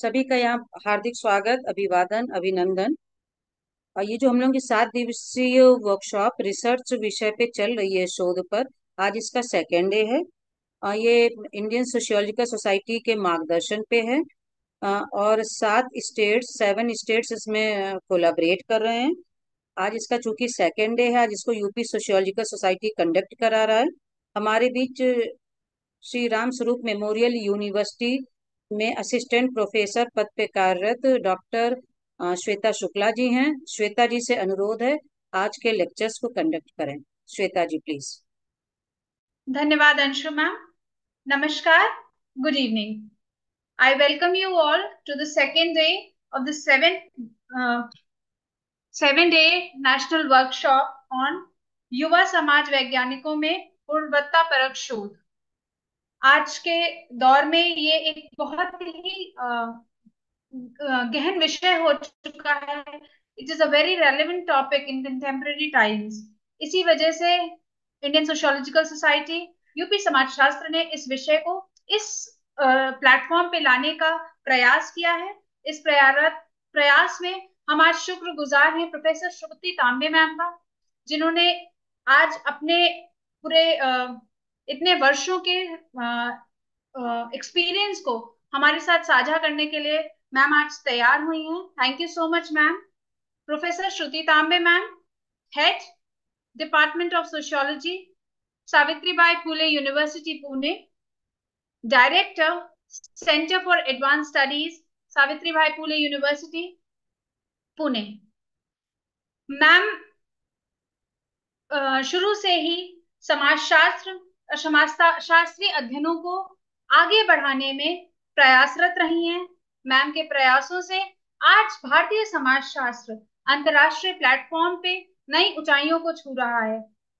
सभी का यहाँ हार्दिक स्वागत अभिवादन अभिनंदन और ये जो हम लोग की सात दिवसीय वर्कशॉप रिसर्च विषय पे चल रही है शोध पर आज इसका सेकेंड डे है और ये इंडियन सोशियोलॉजिकल सोसाइटी के मार्गदर्शन पे है और सात स्टेट सेवन स्टेट्स इसमें कोलाबरेट कर रहे हैं आज इसका चूंकि सेकेंड डे है आज इसको यूपी सोशियोलॉजिकल सोसाइटी कंडक्ट करा रहा है हमारे बीच श्री राम स्वरूप मेमोरियल यूनिवर्सिटी में असिस्टेंट प्रोफेसर पद पे कार्यरत डॉक्टर श्वेता शुक्ला जी हैं श्वेता जी से अनुरोध है आज के लेक्चर्स को कंडक्ट करें श्वेता जी प्लीज धन्यवाद अंशु मैम नमस्कार good evening I welcome you all to the second day of the seven seven day national workshop on युवा समाज वैज्ञानिकों में गुणवत्ता परक शोध आज के दौर में ये एक बहुत ही गहन विषय हो चुका है it is a very relevant topic in contemporary times इसी वजह से इंडियन सोशियोलॉजिकल सोसाइटी यूपी समाज शास्त्र ने इस विषय को इस प्लेटफॉर्म पे लाने का प्रयास किया है इस प्रयास प्रयास में हम आज शुक्र गुजार हैं प्रोफेसर श्रुति तांबे मैम का जिन्होंने आज अपने पूरे इतने वर्षों के एक्सपीरियंस को हमारे साथ साझा करने के लिए मैम आज तैयार हुई हैं thank you so much ma'am professor Shruti Tambe ma'am head department of sociology Savitribai Phule university Pune director centre for advance studies Savitribai Phule university Pune ma'am शुरू से ही समाजशास्त्र शास्त्रीय अध्ययनों को आगे बढ़ाने में प्रयासरत रही हैं मैम के प्रयासों से आज भारतीय समाज शास्त्र अंतरराष्ट्रीय प्लेटफॉर्म पे नई ऊंचाइयों को छू रहा है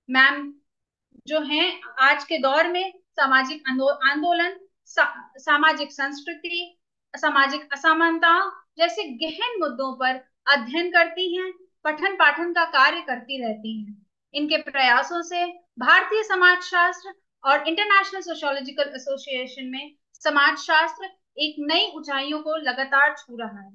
मैम जो हैं आज के दौर में सामाजिक आंदोलन सा, सामाजिक संस्कृति सामाजिक असमानता जैसे गहन मुद्दों पर अध्ययन करती हैं पठन पाठन का कार्य करती रहती हैं इनके प्रयासों से भारतीय समाजशास्त्र और इंटरनेशनल सोशियोलॉजिकल एसोसिएशन में समाजशास्त्र एक नई ऊंचाइयों को लगातार छू रहा है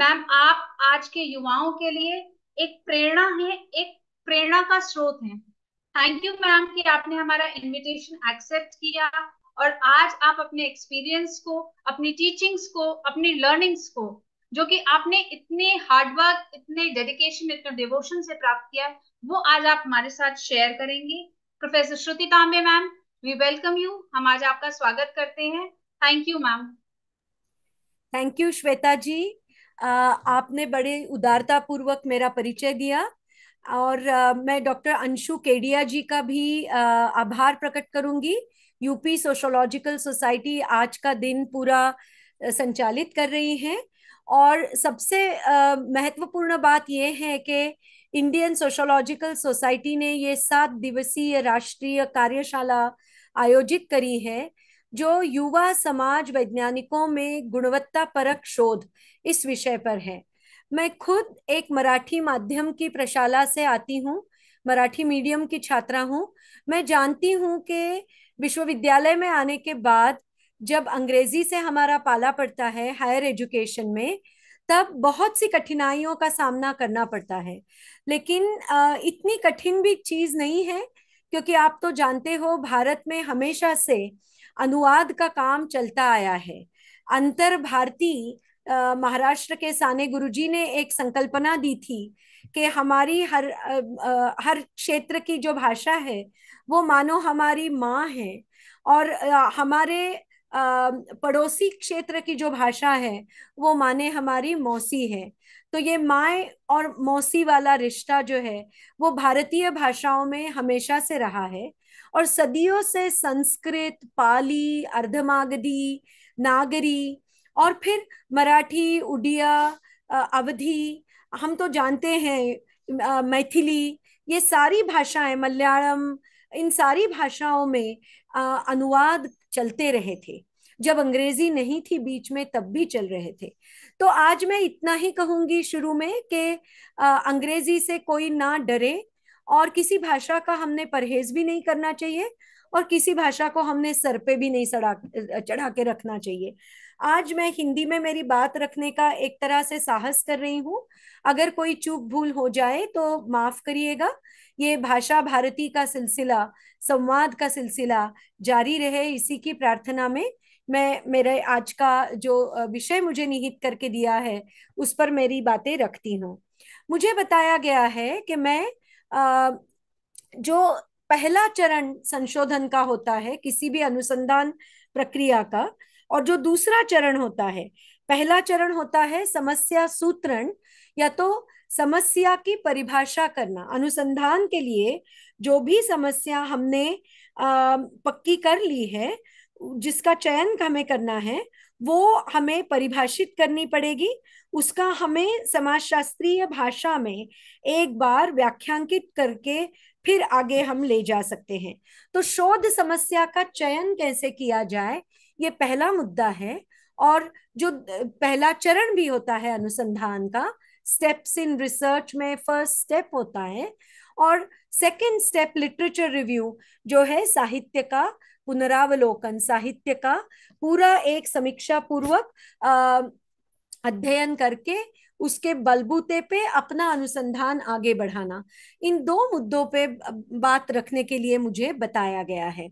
मैम आप आज के युवाओं के लिए एक प्रेरणा है एक प्रेरणा का स्रोत है थैंक यू मैम कि आपने हमारा इनविटेशन एक्सेप्ट किया और आज आप अपने एक्सपीरियंस को अपनी टीचिंग्स को अपनी लर्निंग्स को जो कि आपने इतने हार्डवर्क इतने डेडिकेशन इतने डिवोशन से प्राप्त किया वो आज आप हमारे साथ शेयर करेंगे professor Shruti Tambe ma'am we welcome you हम आज आपका स्वागत करते हैं thank you ma'am thank you Shweta ji आपने बड़े उदारता पूर्वक मेरा परिचय दिया और uh, मैं डॉक्टर अंशु केडिया जी का भी uh, आभार प्रकट करूंगी यूपी सोशोलॉजिकल सोसाइटी आज का दिन पूरा संचालित कर रही है और सबसे महत्वपूर्ण बात यह है कि इंडियन सोशोलॉजिकल सोसाइटी ने ये सात दिवसीय राष्ट्रीय कार्यशाला आयोजित करी है जो युवा समाज वैज्ञानिकों में गुणवत्ता परक शोध इस विषय पर है मैं खुद एक मराठी माध्यम की प्रशाला से आती हूँ मराठी मीडियम की छात्रा हूँ मैं जानती हूँ कि विश्वविद्यालय में आने के बाद जब अंग्रेजी से हमारा पाला पड़ता है हायर एजुकेशन में तब बहुत सी कठिनाइयों का सामना करना पड़ता है लेकिन इतनी कठिन भी चीज नहीं है क्योंकि आप तो जानते हो भारत में हमेशा से अनुवाद का काम चलता आया है अंतर भारती महाराष्ट्र के साने गुरुजी ने एक संकल्पना दी थी कि हमारी हर आ, हर क्षेत्र की जो भाषा है वो मानो हमारी माँ है और आ, हमारे पड़ोसी क्षेत्र की जो भाषा है वो माने हमारी मौसी है तो ये माए और मौसी वाला रिश्ता जो है वो भारतीय भाषाओं में हमेशा से रहा है और सदियों से संस्कृत पाली अर्धमागधी नागरी और फिर मराठी उड़िया अवधि हम तो जानते हैं मैथिली ये सारी भाषाएं मलयालम इन सारी भाषाओं में अनुवाद चलते रहे थे जब अंग्रेजी नहीं थी बीच में तब भी चल रहे थे तो आज मैं इतना ही कहूंगी शुरू में कि अंग्रेजी से कोई ना डरे और किसी भाषा का हमने परहेज भी नहीं करना चाहिए और किसी भाषा को हमने सर पे भी नहीं सड़ा चढ़ा के रखना चाहिए आज मैं हिंदी में मेरी बात रखने का एक तरह से साहस कर रही हूँ अगर कोई चूक भूल हो जाए तो माफ करिएगा ये भाषा भारती का सिलसिला संवाद का सिलसिला जारी रहे इसी की प्रार्थना में मैं मेरे आज का जो विषय मुझे निहित करके दिया है उस पर मेरी बातें रखती हूँ मुझे बताया गया है कि मैं आ, जो पहला चरण संशोधन का होता है किसी भी अनुसंधान प्रक्रिया का और जो दूसरा चरण होता है पहला चरण होता है समस्या सूत्रण या तो समस्या की परिभाषा करना अनुसंधान के लिए जो भी समस्या हमने आ, पक्की कर ली है जिसका चयन हमें करना है वो हमें परिभाषित करनी पड़ेगी उसका हमें समाजशास्त्रीय भाषा में एक बार व्याख्यांकित करके फिर आगे हम ले जा सकते हैं तो शोध समस्या का चयन कैसे किया जाए ये पहला मुद्दा है और जो पहला चरण भी होता है अनुसंधान का स्टेप्स इन रिसर्च में फर्स्ट स्टेप होता है और सेकंड स्टेप लिटरेचर रिव्यू जो है साहित्य का पुनरावलोकन साहित्य का पूरा एक समीक्षा पूर्वक अध्ययन करके उसके बलबूते पे अपना अनुसंधान आगे बढ़ाना इन दो मुद्दों पे बात रखने के लिए मुझे बताया गया है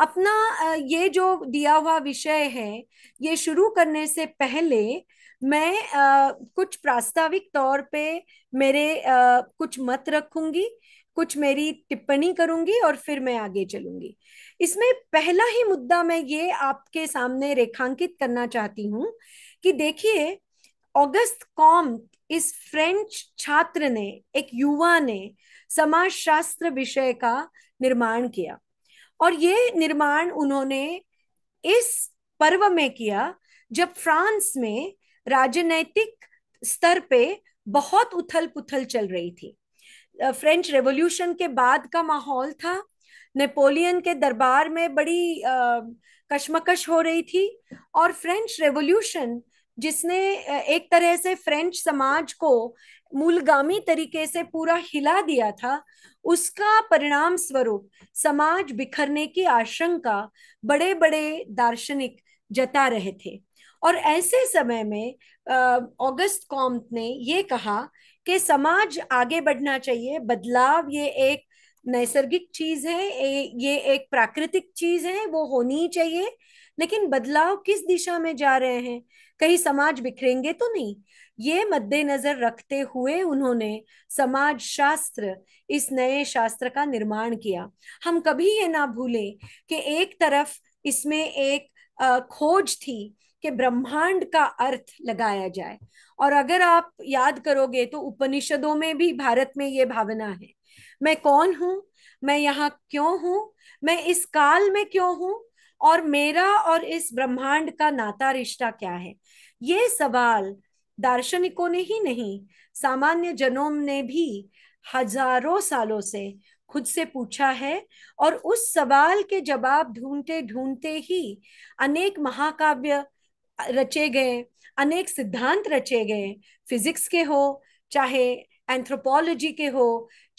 अपना ये जो दिया हुआ विषय है ये शुरू करने से पहले मैं आ, कुछ प्रास्ताविक तौर पे मेरे आ, कुछ मत रखूंगी कुछ मेरी टिप्पणी करूंगी और फिर मैं आगे चलूंगी इसमें पहला ही मुद्दा मैं ये आपके सामने रेखांकित करना चाहती हूँ कि देखिए ऑगस्त कॉम इस फ्रेंच छात्र ने एक युवा ने समाज शास्त्र विषय का निर्माण किया और ये निर्माण उन्होंने इस पर्व में किया जब फ्रांस में राजनैतिक स्तर पे बहुत उथल पुथल चल रही थी फ्रेंच रेवोल्यूशन के बाद का माहौल था नेपोलियन के दरबार में बड़ी कशमकश हो रही थी और फ्रेंच रेवोल्यूशन जिसने एक तरह से फ्रेंच समाज को मूलगामी तरीके से पूरा हिला दिया था उसका परिणाम स्वरूप समाज बिखरने की आशंका बड़े बड़े दार्शनिक जता रहे थे और ऐसे समय में ऑगस्ट कॉम्त ने ये कहा कि समाज आगे बढ़ना चाहिए बदलाव ये एक नैसर्गिक चीज है ये एक प्राकृतिक चीज है वो होनी चाहिए लेकिन बदलाव किस दिशा में जा रहे हैं कहीं समाज बिखरेंगे तो नहीं ये मद्देनजर रखते हुए उन्होंने समाज शास्त्र इस नए शास्त्र का निर्माण किया हम कभी ये ना भूलें कि एक तरफ इसमें एक खोज थी कि ब्रह्मांड का अर्थ लगाया जाए और अगर आप याद करोगे तो उपनिषदों में भी भारत में ये भावना है मैं कौन हूँ मैं यहाँ क्यों हूँ मैं इस काल में क्यों हूँ और मेरा और इस ब्रह्मांड का नाता रिश्ता क्या है ये सवाल दार्शनिकों ने ही नहीं सामान्य जनों ने भी हजारों सालों से खुद से पूछा है और उस सवाल के जवाब ढूंढते ढूंढते ही अनेक महाकाव्य रचे गए अनेक सिद्धांत रचे गए फिजिक्स के हो चाहे एंथ्रोपोलॉजी के हो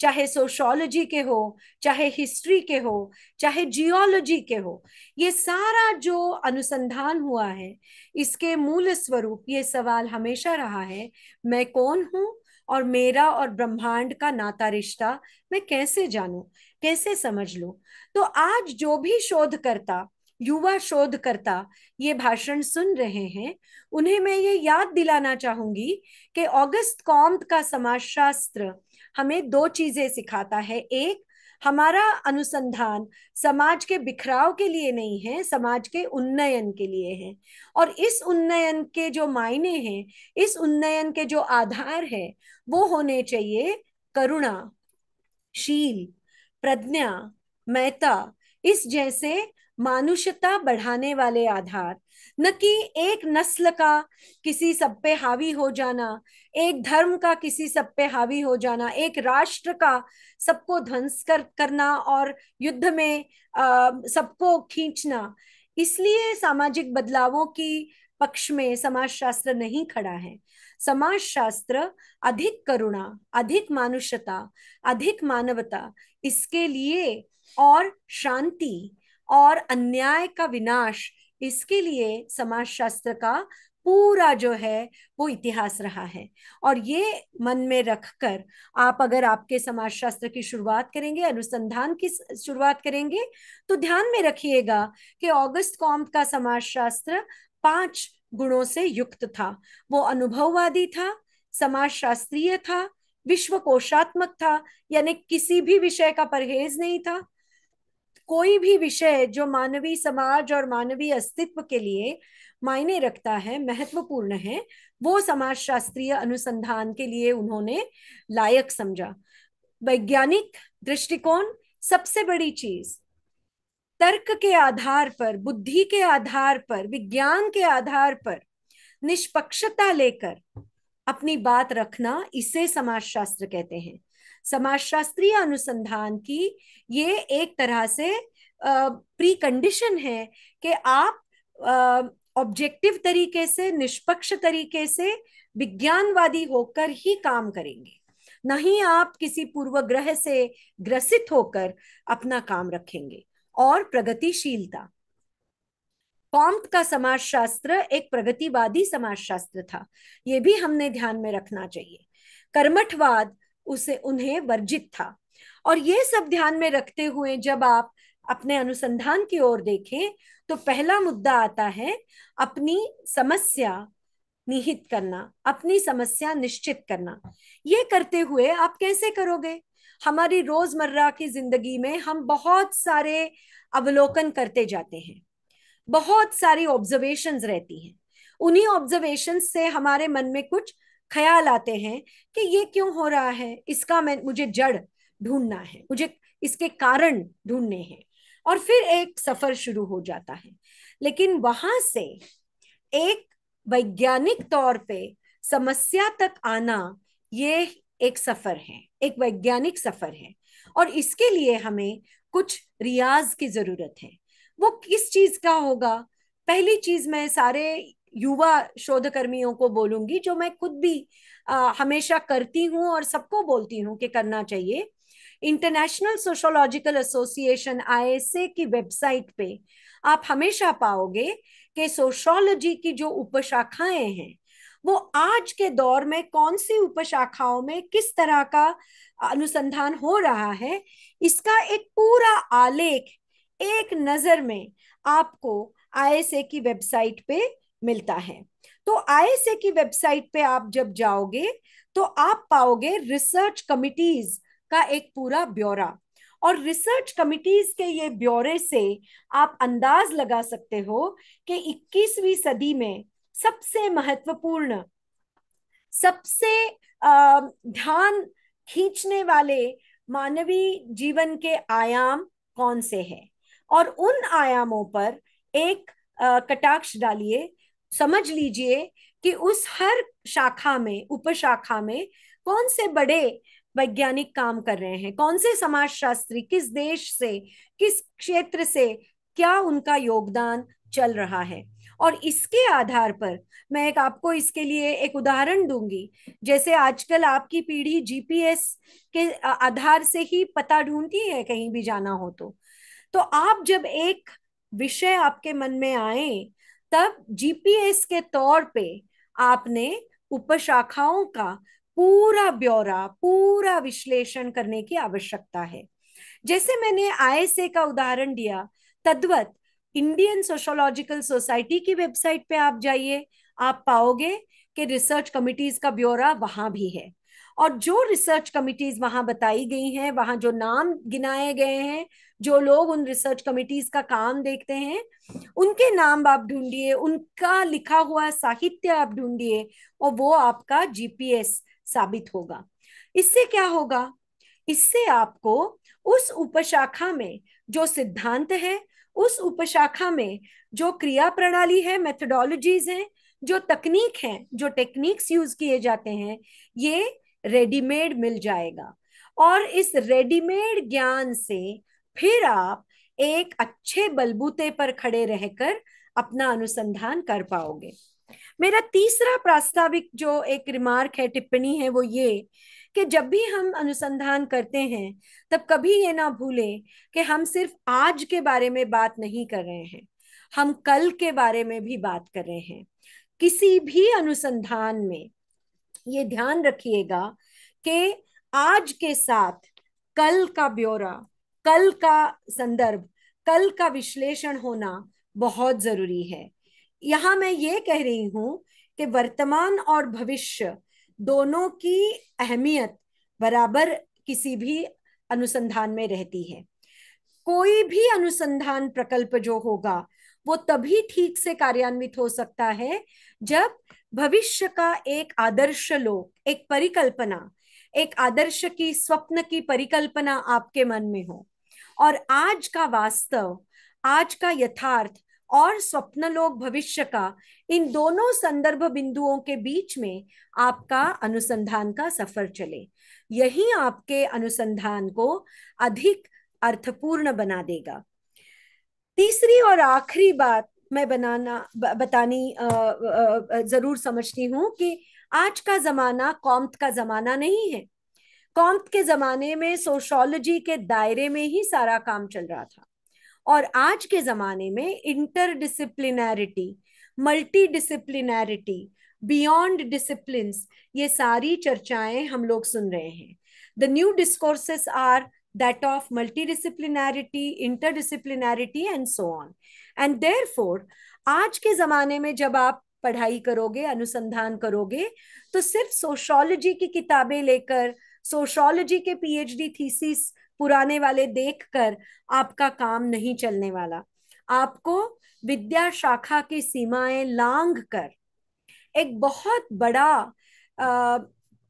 चाहे सोशोलॉजी के हो चाहे हिस्ट्री के हो चाहे जियोलॉजी के हो ये सारा जो अनुसंधान हुआ है इसके मूल स्वरूप ये सवाल हमेशा रहा है मैं कौन हूँ और मेरा और ब्रह्मांड का नाता रिश्ता मैं कैसे जानू कैसे समझ लू तो आज जो भी शोधकर्ता युवा शोधकर्ता ये भाषण सुन रहे हैं उन्हें मैं ये याद दिलाना चाहूंगी कि ऑगस्ट कॉम्प का समाजशास्त्र हमें दो चीजें सिखाता है एक हमारा अनुसंधान समाज के बिखराव के लिए नहीं है समाज के उन्नयन के लिए है और इस उन्नयन के जो मायने हैं इस उन्नयन के जो आधार है वो होने चाहिए करुणा शील प्रज्ञा मैता इस जैसे मानुषता बढ़ाने वाले आधार न कि एक नस्ल का किसी सब पे हावी हो जाना एक धर्म का किसी सब पे हावी हो जाना एक राष्ट्र का सबको ध्वंस कर करना और युद्ध में सबको खींचना इसलिए सामाजिक बदलावों की पक्ष में समाजशास्त्र नहीं खड़ा है समाजशास्त्र अधिक करुणा अधिक मानुषता अधिक मानवता इसके लिए और शांति और अन्याय का विनाश इसके लिए समाज शास्त्र का पूरा जो है वो इतिहास रहा है और ये मन में रखकर आप अगर आपके समाज शास्त्र की शुरुआत करेंगे अनुसंधान की शुरुआत करेंगे तो ध्यान में रखिएगा कि ऑगस्ट कॉम का समाज शास्त्र पांच गुणों से युक्त था वो अनुभववादी था समाज शास्त्रीय था विश्व कोशात्मक था यानी किसी भी विषय का परहेज नहीं था कोई भी विषय जो मानवीय समाज और मानवीय अस्तित्व के लिए मायने रखता है महत्वपूर्ण है वो समाज शास्त्रीय अनुसंधान के लिए उन्होंने लायक समझा वैज्ञानिक दृष्टिकोण सबसे बड़ी चीज तर्क के आधार पर बुद्धि के आधार पर विज्ञान के आधार पर निष्पक्षता लेकर अपनी बात रखना इसे समाजशास्त्र कहते हैं समाजशास्त्रीय अनुसंधान की ये एक तरह से प्री कंडीशन है कि आप ऑब्जेक्टिव तरीके से निष्पक्ष तरीके से विज्ञानवादी होकर ही काम करेंगे नहीं आप किसी पूर्वग्रह से ग्रसित होकर अपना काम रखेंगे और प्रगतिशीलता कॉम्प का समाजशास्त्र एक प्रगतिवादी समाजशास्त्र था ये भी हमने ध्यान में रखना चाहिए कर्मठवाद उसे उन्हें वर्जित था और ये सब ध्यान में रखते हुए जब आप अपने अनुसंधान की ओर देखें तो पहला मुद्दा आता है अपनी समस्या निहित करना अपनी समस्या निश्चित करना ये करते हुए आप कैसे करोगे हमारी रोजमर्रा की जिंदगी में हम बहुत सारे अवलोकन करते जाते हैं बहुत सारी ऑब्जर्वेशंस रहती हैं उन्हीं ऑब्जर्वेशन से हमारे मन में कुछ ख्याल आते हैं कि ये क्यों हो रहा है इसका मैं मुझे जड़ ढूंढना है मुझे इसके कारण ढूंढने हैं और फिर एक सफर शुरू हो जाता है लेकिन वहां से एक वैज्ञानिक तौर पे समस्या तक आना ये एक सफर है एक वैज्ञानिक सफर है और इसके लिए हमें कुछ रियाज की जरूरत है वो किस चीज का होगा पहली चीज मैं सारे युवा शोधकर्मियों को बोलूंगी जो मैं खुद भी आ, हमेशा करती हूँ और सबको बोलती हूँ कि करना चाहिए इंटरनेशनल सोशोलॉजिकल एसोसिएशन आईएसए की वेबसाइट पे आप हमेशा पाओगे कि सोशोलॉजी की जो उपशाखाएं हैं वो आज के दौर में कौन सी उपशाखाओं में किस तरह का अनुसंधान हो रहा है इसका एक पूरा आलेख एक नजर में आपको आईएसए की वेबसाइट पे मिलता है तो आईएसए की वेबसाइट पे आप जब जाओगे तो आप पाओगे रिसर्च कमिटीज का एक पूरा ब्यौरा और रिसर्च कमिटीज के ये ब्यौरे से आप अंदाज लगा सकते हो कि 21वीं सदी में सबसे महत्वपूर्ण सबसे ध्यान खींचने वाले मानवीय जीवन के आयाम कौन से हैं और उन आयामों पर एक कटाक्ष डालिए समझ लीजिए कि उस हर शाखा में उपशाखा में कौन से बड़े वैज्ञानिक काम कर रहे हैं कौन से समाज शास्त्री किस देश से किस क्षेत्र से क्या उनका योगदान चल रहा है और इसके आधार पर मैं एक आपको इसके लिए एक उदाहरण दूंगी जैसे आजकल आपकी पीढ़ी जीपीएस के आधार से ही पता ढूंढती है कहीं भी जाना हो तो तो आप जब एक विषय आपके मन में आए तब जीपीएस के तौर पे आपने उपशाखाओं का पूरा ब्यौरा पूरा विश्लेषण करने की आवश्यकता है जैसे मैंने आईएसए का उदाहरण दिया तद्वत इंडियन सोशोलॉजिकल सोसाइटी की वेबसाइट पे आप जाइए आप पाओगे कि रिसर्च कमिटीज का ब्यौरा वहां भी है और जो रिसर्च कमिटीज वहां बताई गई हैं वहां जो नाम गिनाए गए हैं जो लोग उन रिसर्च कमिटीज का काम देखते हैं उनके नाम आप ढूंढिए उनका लिखा हुआ साहित्य आप ढूंढिए और वो आपका जीपीएस साबित होगा इससे क्या होगा इससे आपको उस उपशाखा में जो सिद्धांत है उस उपशाखा में जो क्रिया प्रणाली है मेथडोलॉजीज हैं जो तकनीक है जो टेक्निक्स यूज किए जाते हैं ये रेडीमेड मिल जाएगा और इस रेडीमेड ज्ञान से फिर आप एक अच्छे बलबूते पर खड़े रहकर अपना अनुसंधान कर पाओगे मेरा तीसरा प्रास्ताविक जो एक रिमार्क है टिप्पणी है वो ये कि जब भी हम अनुसंधान करते हैं तब कभी ये ना भूले कि हम सिर्फ आज के बारे में बात नहीं कर रहे हैं हम कल के बारे में भी बात कर रहे हैं किसी भी अनुसंधान में ये ध्यान रखिएगा कि आज के साथ कल का ब्यौरा कल का संदर्भ कल का विश्लेषण होना बहुत जरूरी है यहां मैं ये कह रही हूं कि वर्तमान और भविष्य दोनों की अहमियत बराबर किसी भी अनुसंधान में रहती है कोई भी अनुसंधान प्रकल्प जो होगा वो तभी ठीक से कार्यान्वित हो सकता है जब भविष्य का एक आदर्श लोक एक परिकल्पना एक आदर्श की स्वप्न की परिकल्पना आपके मन में हो और आज का वास्तव आज का यथार्थ और स्वप्न लोक भविष्य का इन दोनों संदर्भ बिंदुओं के बीच में आपका अनुसंधान का सफर चले यही आपके अनुसंधान को अधिक अर्थपूर्ण बना देगा तीसरी और आखिरी बात मैं बनाना ब, बतानी जरूर समझती हूँ कि आज का जमाना कौमत का जमाना नहीं है कौमत के जमाने में सोशोलॉजी के दायरे में ही सारा काम चल रहा था और आज के जमाने में disciplinarity multi disciplinarity beyond discipline ये सारी चर्चाएं हम लोग सुन रहे हैं the new discourses are that of multi disciplinarity inter disciplinarity and so on and for आज के जमाने में जब आप पढ़ाई करोगे अनुसंधान करोगे तो सिर्फ सोशोलॉजी की किताबें लेकर सोशोलॉजी के पीएचडी थीसिस पुराने वाले देखकर आपका काम नहीं चलने वाला आपको विद्या शाखा की सीमाएं लांग कर एक बहुत बड़ा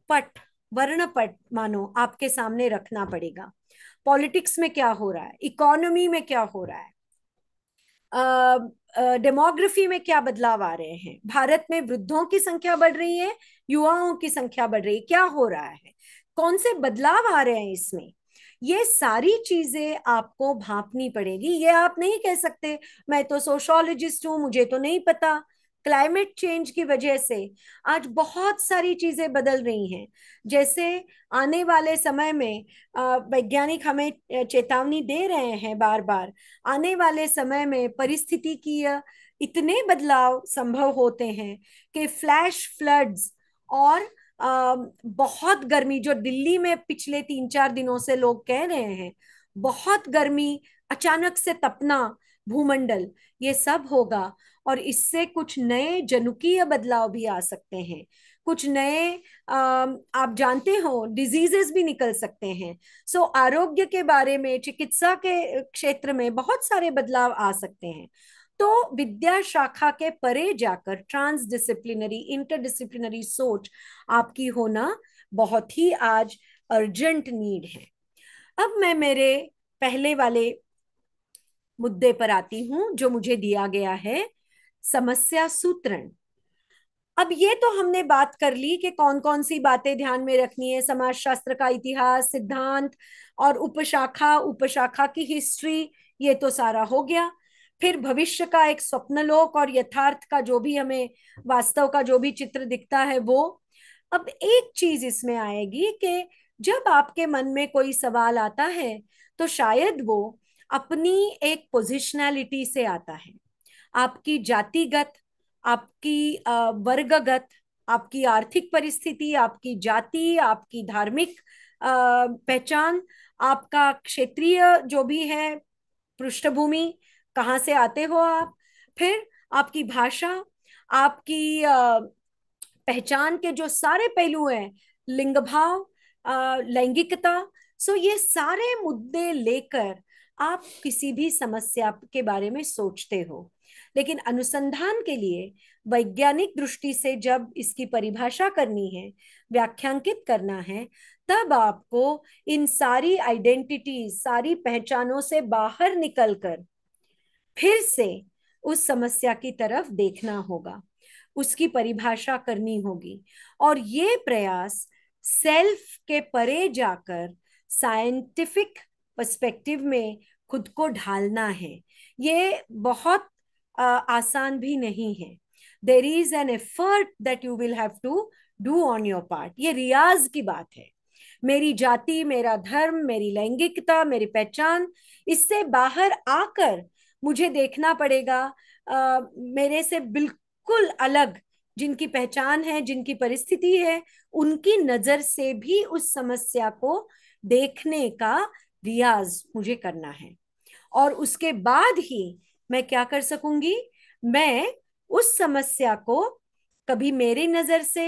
पट वर्ण पट मानो आपके सामने रखना पड़ेगा पॉलिटिक्स में क्या हो रहा है इकोनॉमी में क्या हो रहा है डेमोग्राफी में क्या बदलाव आ रहे हैं भारत में वृद्धों की संख्या बढ़ रही है युवाओं की संख्या बढ़ रही है क्या हो रहा है कौन से बदलाव आ रहे हैं इसमें ये सारी चीजें आपको भापनी पड़ेगी ये आप नहीं कह सकते मैं तो सोशोलॉजिस्ट हूं मुझे तो नहीं पता क्लाइमेट चेंज की वजह से आज बहुत सारी चीज़ें बदल रही हैं जैसे आने वाले समय में वैज्ञानिक हमें चेतावनी दे रहे हैं बार बार आने वाले समय में परिस्थिति की इतने बदलाव संभव होते हैं कि फ्लैश फ्लड्स और आ, बहुत गर्मी जो दिल्ली में पिछले तीन चार दिनों से लोग कह रहे हैं बहुत गर्मी अचानक से तपना भूमंडल ये सब होगा और इससे कुछ नए जनुकीय बदलाव भी आ सकते हैं कुछ नए आप जानते हो डिजीजेस भी निकल सकते हैं सो so, आरोग्य के बारे में चिकित्सा के क्षेत्र में बहुत सारे बदलाव आ सकते हैं तो विद्या शाखा के परे जाकर ट्रांसडिसिप्लिनरी इंटरडिसिप्लिनरी सोच आपकी होना बहुत ही आज अर्जेंट नीड है अब मैं मेरे पहले वाले मुद्दे पर आती हूं जो मुझे दिया गया है समस्या सूत्रण अब ये तो हमने बात कर ली कि कौन कौन सी बातें ध्यान में रखनी है समाज शास्त्र का इतिहास सिद्धांत और उपशाखा उपशाखा की हिस्ट्री ये तो सारा हो गया फिर भविष्य का एक स्वप्नलोक और यथार्थ का जो भी हमें वास्तव का जो भी चित्र दिखता है वो अब एक चीज इसमें आएगी कि जब आपके मन में कोई सवाल आता है तो शायद वो अपनी एक पोजिशनैलिटी से आता है आपकी जातिगत आपकी वर्गगत आपकी आर्थिक परिस्थिति आपकी जाति आपकी धार्मिक पहचान आपका क्षेत्रीय जो भी है पृष्ठभूमि कहाँ से आते हो आप फिर आपकी भाषा आपकी पहचान के जो सारे पहलू हैं लिंग भाव लैंगिकता सो ये सारे मुद्दे लेकर आप किसी भी समस्या के बारे में सोचते हो लेकिन अनुसंधान के लिए वैज्ञानिक दृष्टि से जब इसकी परिभाषा करनी है व्याख्यांकित करना है तब आपको इन सारी आइडेंटिटी सारी पहचानों से बाहर निकलकर फिर से उस समस्या की तरफ देखना होगा उसकी परिभाषा करनी होगी और ये प्रयास सेल्फ के परे जाकर साइंटिफिक पर्सपेक्टिव में खुद को ढालना है ये बहुत आ, आसान भी नहीं है there is an effort that you will have to do on your part ये रियाज की बात है मेरी जाति मेरा धर्म मेरी लैंगिकता मेरी पहचान इससे बाहर आकर मुझे देखना पड़ेगा आ, मेरे से बिल्कुल अलग जिनकी पहचान है जिनकी परिस्थिति है उनकी नजर से भी उस समस्या को देखने का रियाज मुझे करना है और उसके बाद ही मैं क्या कर सकूंगी मैं उस समस्या को कभी मेरी नजर से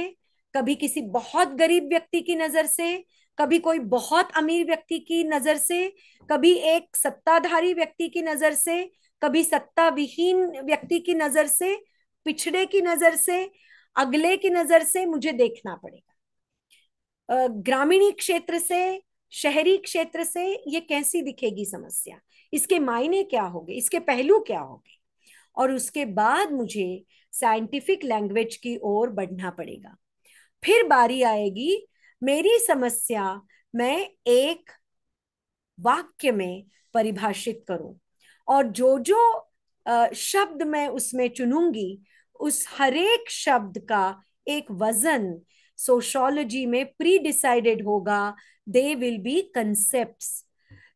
कभी किसी बहुत गरीब व्यक्ति की नजर से कभी कोई बहुत अमीर व्यक्ति की नजर से कभी एक सत्ताधारी व्यक्ति की नजर से कभी सत्ता विहीन व्यक्ति की नजर से पिछड़े की नजर से अगले की नजर से मुझे देखना पड़ेगा ग्रामीणी क्षेत्र से शहरी क्षेत्र से ये कैसी दिखेगी समस्या इसके मायने क्या होंगे इसके पहलू क्या होंगे और उसके बाद मुझे साइंटिफिक लैंग्वेज की ओर बढ़ना पड़ेगा फिर बारी आएगी मेरी समस्या मैं एक वाक्य में परिभाषित करूं और जो जो शब्द मैं उसमें चुनूंगी उस हरेक शब्द का एक वजन सोशोलॉजी में प्री डिसाइडेड होगा दे विल बी कंसेप्ट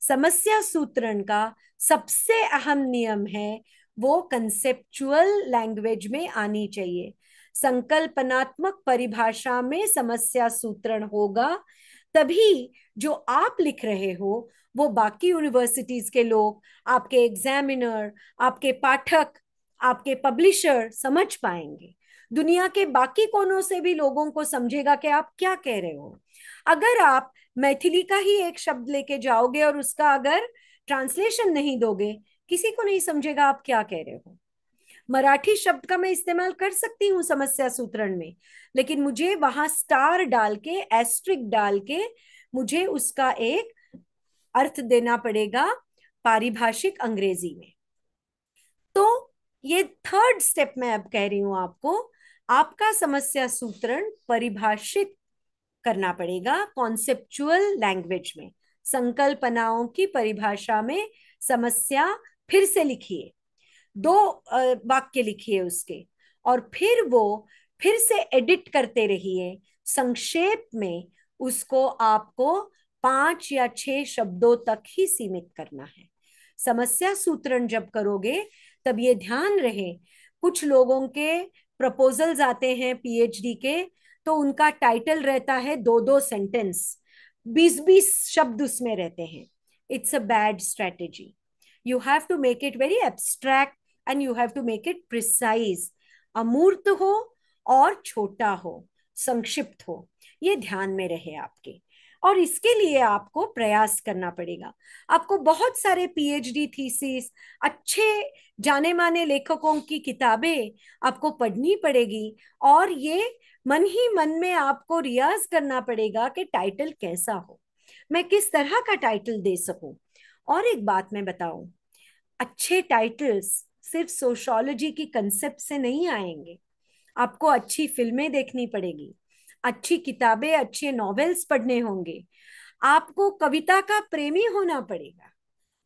समस्या सूत्रण का सबसे अहम नियम है वो कंसेप्चुअल लैंग्वेज में आनी चाहिए संकल्पनात्मक परिभाषा में समस्या सूत्रण होगा तभी जो आप लिख रहे हो वो बाकी यूनिवर्सिटीज के लोग आपके एग्जामिनर आपके पाठक आपके पब्लिशर समझ पाएंगे दुनिया के बाकी कोनों से भी लोगों को समझेगा कि आप क्या कह रहे हो अगर आप मैथिली का ही एक शब्द लेके जाओगे और उसका अगर ट्रांसलेशन नहीं दोगे किसी को नहीं समझेगा आप क्या कह रहे हो मराठी शब्द का मैं इस्तेमाल कर सकती हूँ समस्या सूत्रण में लेकिन मुझे वहां स्टार डाल के एस्ट्रिक डाल के मुझे उसका एक अर्थ देना पड़ेगा पारिभाषिक अंग्रेजी में तो ये थर्ड स्टेप मैं अब कह रही हूं आपको आपका समस्या सूत्रण परिभाषित करना पड़ेगा कॉन्सेप्चुअल लैंग्वेज में संकल्पनाओं की परिभाषा में समस्या फिर से लिखिए दो वाक्य लिखिए उसके और फिर वो फिर से एडिट करते रहिए संक्षेप में उसको आपको पांच या छह शब्दों तक ही सीमित करना है समस्या सूत्रण जब करोगे तब ये ध्यान रहे कुछ लोगों के प्रपोजल्स आते हैं पीएचडी के तो उनका टाइटल रहता है दो दो सेंटेंस बीस बीस शब्द उसमें रहते हैं it's a bad strategy you have to make it very abstract and you have to make it precise अमूर्त हो और छोटा हो संक्षिप्त हो ये ध्यान में रहे आपके और इसके लिए आपको प्रयास करना पड़ेगा आपको बहुत सारे पीएचडी थीसिस अच्छे जाने माने लेखकों की किताबें आपको पढ़नी पड़ेगी और ये मन ही मन में आपको रियाज करना पड़ेगा कि टाइटल कैसा हो मैं किस तरह का टाइटल दे सकूं और एक बात मैं बताऊं अच्छे टाइटल्स सिर्फ सोशोलॉजी की कंसेप्ट से नहीं आएंगे आपको अच्छी फिल्में देखनी पड़ेगी अच्छी किताबें अच्छे नॉवेल्स पढ़ने होंगे आपको कविता का प्रेमी होना पड़ेगा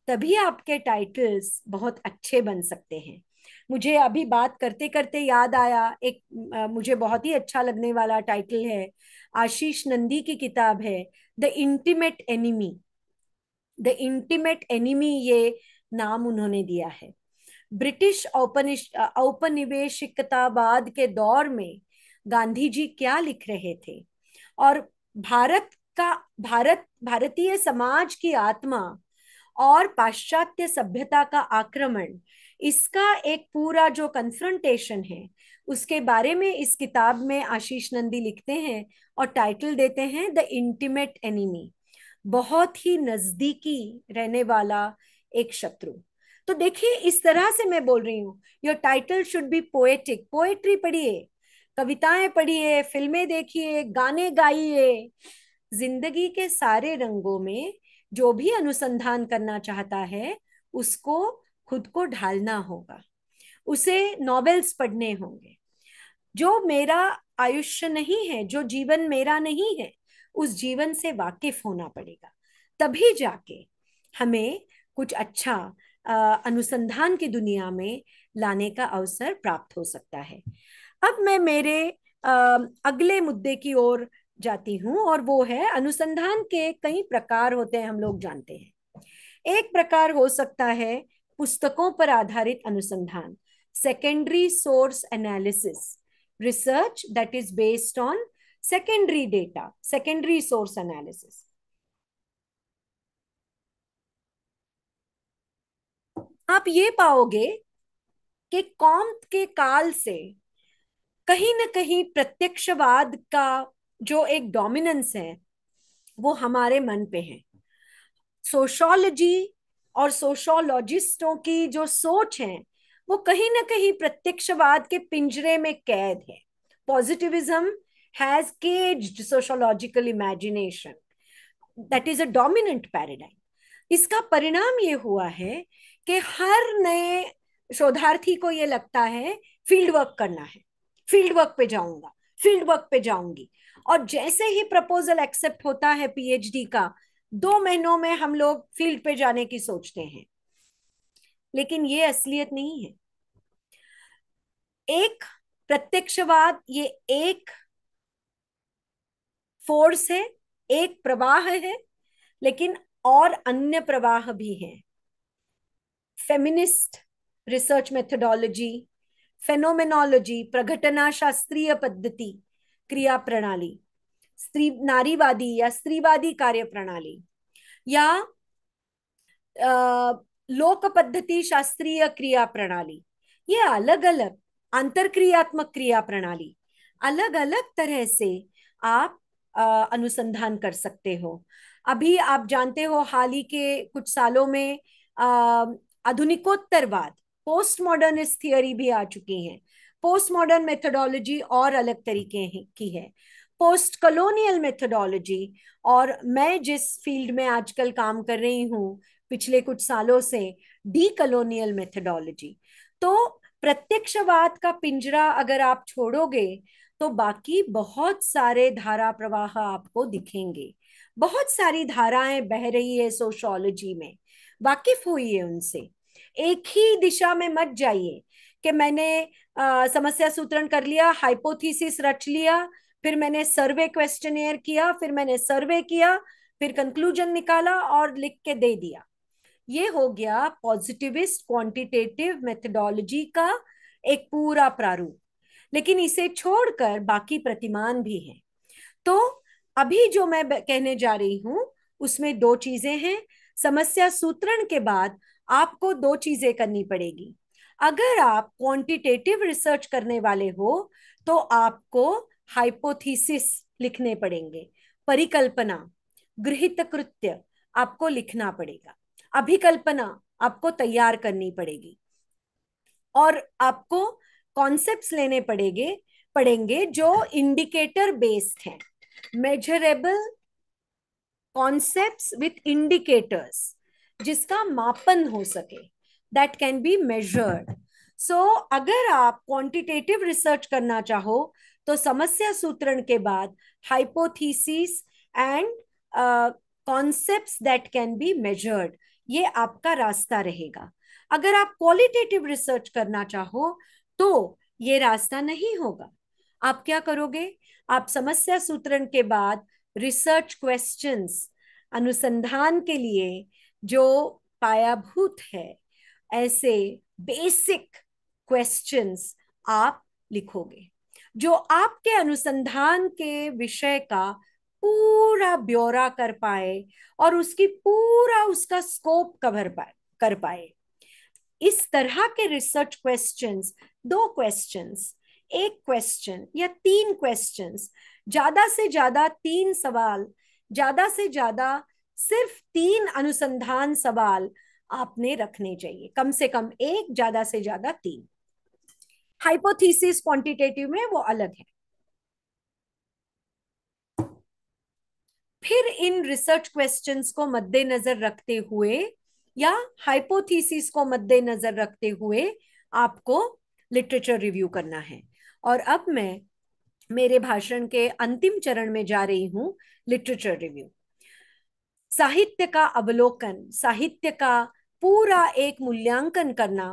तभी आपके टाइटल्स बहुत अच्छे बन सकते हैं मुझे अभी बात करते करते याद आया एक आ, मुझे बहुत ही अच्छा लगने वाला टाइटल है आशीष नंदी की किताब है the intimate enemy the intimate enemy ये नाम उन्होंने दिया है ब्रिटिश औपनिश औपनिवेशिकतावाद के दौर में गांधी जी क्या लिख रहे थे और भारत का भारत भारतीय समाज की आत्मा और पाश्चात्य सभ्यता का आक्रमण इसका एक पूरा जो कन्फ्रंटेशन है उसके बारे में इस किताब में आशीष नंदी लिखते हैं और टाइटल देते हैं द इंटीमेट एनिमी बहुत ही नजदीकी रहने वाला एक शत्रु तो देखिए इस तरह से मैं बोल रही हूँ your title should be poetic poetry पढ़िए कविताएं पढ़िए फिल्में देखिए गाने गाइए जिंदगी के सारे रंगों में जो भी अनुसंधान करना चाहता है उसको खुद को ढालना होगा उसे नॉवेल्स पढ़ने होंगे जो मेरा आयुष्य नहीं है जो जीवन मेरा नहीं है उस जीवन से वाकिफ होना पड़ेगा तभी जाके हमें कुछ अच्छा अनुसंधान की दुनिया में लाने का अवसर प्राप्त हो सकता है अब मैं मेरे आ, अगले मुद्दे की ओर जाती हूँ और वो है अनुसंधान के कई प्रकार होते हैं हम लोग जानते हैं एक प्रकार हो सकता है पुस्तकों पर आधारित अनुसंधान secondary source analysis research that is based on secondary data secondary source analysis आप ये पाओगे कि कॉम के काल से कहीं ना कहीं प्रत्यक्षवाद का जो एक डोमिनेंस है वो हमारे मन पे है सोशोलॉजी और सोशोलॉजिस्टों की जो सोच है वो कहीं ना कहीं प्रत्यक्षवाद के पिंजरे में कैद है positivism has caged sociological imagination that is a dominant paradigm इसका परिणाम ये हुआ है कि हर नए शोधार्थी को ये लगता है फील्ड वर्क करना है फील्ड वर्क पे जाऊंगा फील्ड वर्क पे जाऊंगी और जैसे ही प्रपोजल एक्सेप्ट होता है पीएचडी का दो महीनों में हम लोग फील्ड पे जाने की सोचते हैं लेकिन ये असलियत नहीं है एक प्रत्यक्षवाद ये एक फोर्स है एक प्रवाह है लेकिन और अन्य प्रवाह भी हैं फेमिनिस्ट रिसर्च मेथोडोलॉजी फेनोमेनोलॉजी प्रघटना शास्त्रीय पद्धति क्रिया प्रणाली स्त्री नारीवादी या स्त्रीवादी कार्य प्रणाली या लोक पद्धति शास्त्रीय क्रिया प्रणाली ये अलग अलग अंतरक्रियात्मक क्रिया प्रणाली अलग अलग तरह से आप आ, अनुसंधान कर सकते हो अभी आप जानते हो हाल ही के कुछ सालों में आधुनिकोत्तरवाद पोस्ट मॉडर्निस्ट थियोरी भी आ चुकी है पोस्ट मॉडर्न मेथोडोलॉजी और अलग तरीके की है पोस्ट कॉलोनियल मेथोडोलॉजी और मैं जिस फील्ड में आजकल काम कर रही हूँ पिछले कुछ सालों से डी कॉलोनियल मेथोडोलॉजी तो प्रत्यक्षवाद का पिंजरा अगर आप छोड़ोगे तो बाकी बहुत सारे धारा प्रवाह आपको दिखेंगे बहुत सारी धाराएं बह रही है सोशोलॉजी में वाकिफ हुई है उनसे एक ही दिशा में मत जाइए कि मैंने आ, समस्या सूत्रण कर लिया हाइपोथीसिस रच लिया फिर मैंने सर्वे क्वेश्चन किया फिर मैंने सर्वे किया फिर कंक्लूजन निकाला और लिख के दे दिया ये हो गया पॉजिटिविस्ट क्वांटिटेटिव मेथडोलॉजी का एक पूरा प्रारूप लेकिन इसे छोड़कर बाकी प्रतिमान भी हैं तो अभी जो मैं कहने जा रही हूं उसमें दो चीजें हैं समस्या सूत्रण के बाद आपको दो चीजें करनी पड़ेगी अगर आप क्वांटिटेटिव रिसर्च करने वाले हो तो आपको हाइपोथीसिस लिखने पड़ेंगे परिकल्पना गृहित कृत्य आपको लिखना पड़ेगा अभिकल्पना आपको तैयार करनी पड़ेगी और आपको कॉन्सेप्ट्स लेने पड़ेंगे पड़ेंगे जो इंडिकेटर बेस्ड हैं मेजरेबल कॉन्सेप्ट्स विथ इंडिकेटर्स जिसका मापन हो सके that can be measured so अगर आप क्वांटिटेटिव रिसर्च करना चाहो तो समस्या सूत्रण के बाद hypothesis and concepts that can be measured ये आपका रास्ता रहेगा अगर आप क्वालिटेटिव रिसर्च करना चाहो तो ये रास्ता नहीं होगा आप क्या करोगे आप समस्या सूत्रण के बाद रिसर्च क्वेश्चंस अनुसंधान के लिए जो पायाभूत है ऐसे बेसिक क्वेश्चंस आप लिखोगे जो आपके अनुसंधान के विषय का पूरा ब्यौरा कर पाए और उसकी पूरा उसका स्कोप कवर पाए कर पाए इस तरह के रिसर्च क्वेश्चंस दो क्वेश्चंस एक क्वेश्चन या तीन क्वेश्चंस ज्यादा से ज्यादा तीन सवाल ज्यादा से ज्यादा सिर्फ तीन अनुसंधान सवाल आपने रखने चाहिए कम से कम एक ज्यादा से ज्यादा तीन हाइपोथीसिस क्वांटिटेटिव में वो अलग है फिर इन रिसर्च क्वेश्चंस को मद्देनजर रखते हुए या हाइपोथीसिस को मद्देनजर रखते हुए आपको लिटरेचर रिव्यू करना है और अब मैं मेरे भाषण के अंतिम चरण में जा रही हूं लिटरेचर रिव्यू साहित्य का अवलोकन साहित्य का पूरा एक मूल्यांकन करना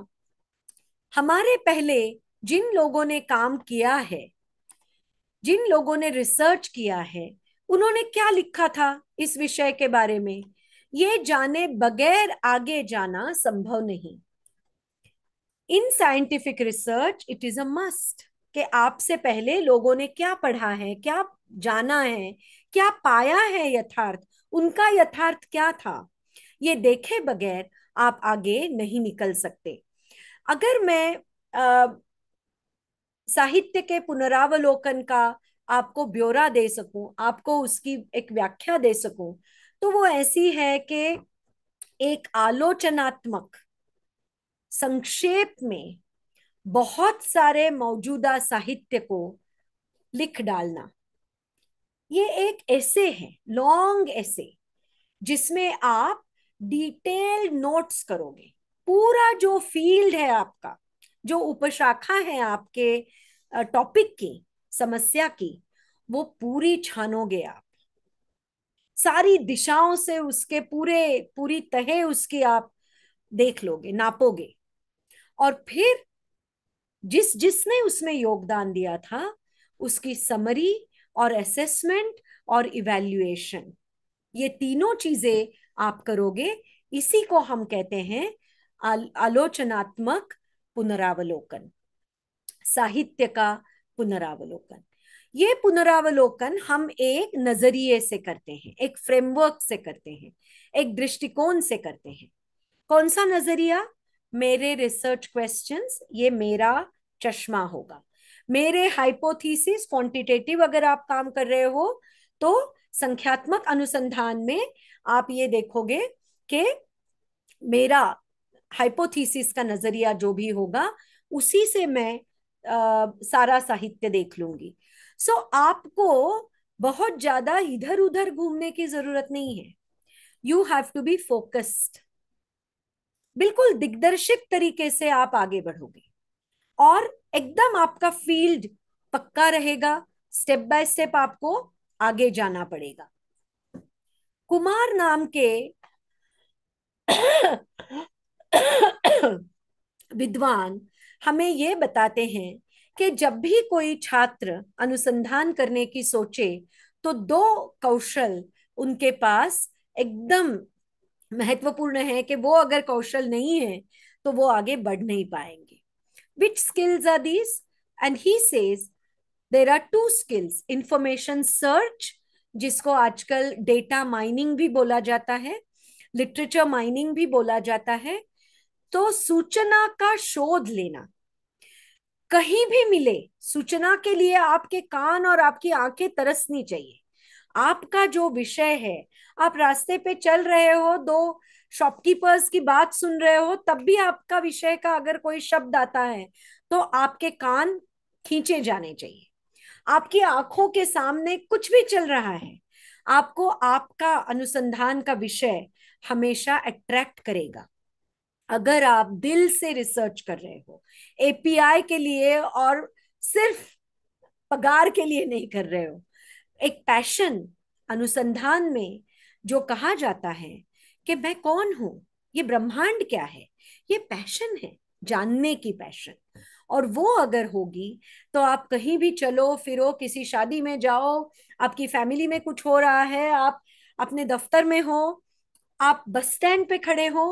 हमारे पहले जिन लोगों ने काम किया है जिन लोगों ने रिसर्च किया है उन्होंने क्या लिखा था इस विषय के बारे में ये जाने बगैर आगे जाना संभव नहीं in scientific research it is a must कि आपसे पहले लोगों ने क्या पढ़ा है क्या जाना है क्या पाया है यथार्थ उनका यथार्थ क्या था ये देखे बगैर आप आगे नहीं निकल सकते अगर मैं आ, साहित्य के पुनरावलोकन का आपको ब्योरा दे सकूं आपको उसकी एक व्याख्या दे सकूं तो वो ऐसी है कि एक आलोचनात्मक संक्षेप में बहुत सारे मौजूदा साहित्य को लिख डालना ये एक ऐसे है लॉन्ग ऐसे जिसमें आप डिटेल नोट्स करोगे पूरा जो फील्ड है आपका जो उपशाखा है आपके टॉपिक की समस्या की वो पूरी छानोगे आप सारी दिशाओं से उसके पूरे पूरी तहे उसकी आप देख लोगे नापोगे और फिर जिस जिसने उसमें योगदान दिया था उसकी समरी और असेसमेंट और इवेल्युएशन ये तीनों चीजें आप करोगे इसी को हम कहते हैं आलोचनात्मक पुनरावलोकन साहित्य का पुनरावलोकन ये पुनरावलोकन हम एक नजरिए से करते हैं एक फ्रेमवर्क से करते हैं एक दृष्टिकोण से करते हैं कौन सा नजरिया मेरे रिसर्च क्वेश्चंस ये मेरा चश्मा होगा मेरे हाइपोथीसिस क्वांटिटेटिव अगर आप काम कर रहे हो तो संख्यात्मक अनुसंधान में आप ये देखोगे कि मेरा हाइपोथीसिस का नजरिया जो भी होगा उसी से मैं आ, सारा साहित्य देख लूंगी सो so, आपको बहुत ज्यादा इधर उधर घूमने की जरूरत नहीं है you have to be focused बिल्कुल दिग्दर्शित तरीके से आप आगे बढ़ोगे और एकदम आपका फील्ड पक्का रहेगा स्टेप बाय स्टेप आपको आगे जाना पड़ेगा कुमार नाम के विद्वान हमें ये बताते हैं कि जब भी कोई छात्र अनुसंधान करने की सोचे तो दो कौशल उनके पास एकदम महत्वपूर्ण है कि वो अगर कौशल नहीं है तो वो आगे बढ़ नहीं पाएंगे Which skills are these? And he says there are two skills information search जिसको आजकल डेटा माइनिंग भी बोला जाता है लिटरेचर माइनिंग भी बोला जाता है तो सूचना का शोध लेना कहीं भी मिले सूचना के लिए आपके कान और आपकी आंखें तरसनी चाहिए आपका जो विषय है आप रास्ते पे चल रहे हो दो शॉपकीपर्स की बात सुन रहे हो तब भी आपका विषय का अगर कोई शब्द आता है तो आपके कान खींचे जाने चाहिए आपकी आंखों के सामने कुछ भी चल रहा है आपको आपका अनुसंधान का विषय हमेशा अट्रैक्ट करेगा अगर आप दिल से रिसर्च कर रहे हो एपीआई के लिए और सिर्फ पगार के लिए नहीं कर रहे हो एक पैशन अनुसंधान में जो कहा जाता है कि मैं कौन हूं ये ब्रह्मांड क्या है ये पैशन है जानने की पैशन और वो अगर होगी तो आप कहीं भी चलो फिरो किसी शादी में जाओ आपकी फैमिली में कुछ हो रहा है आप अपने दफ्तर में हो आप बस स्टैंड पे खड़े हो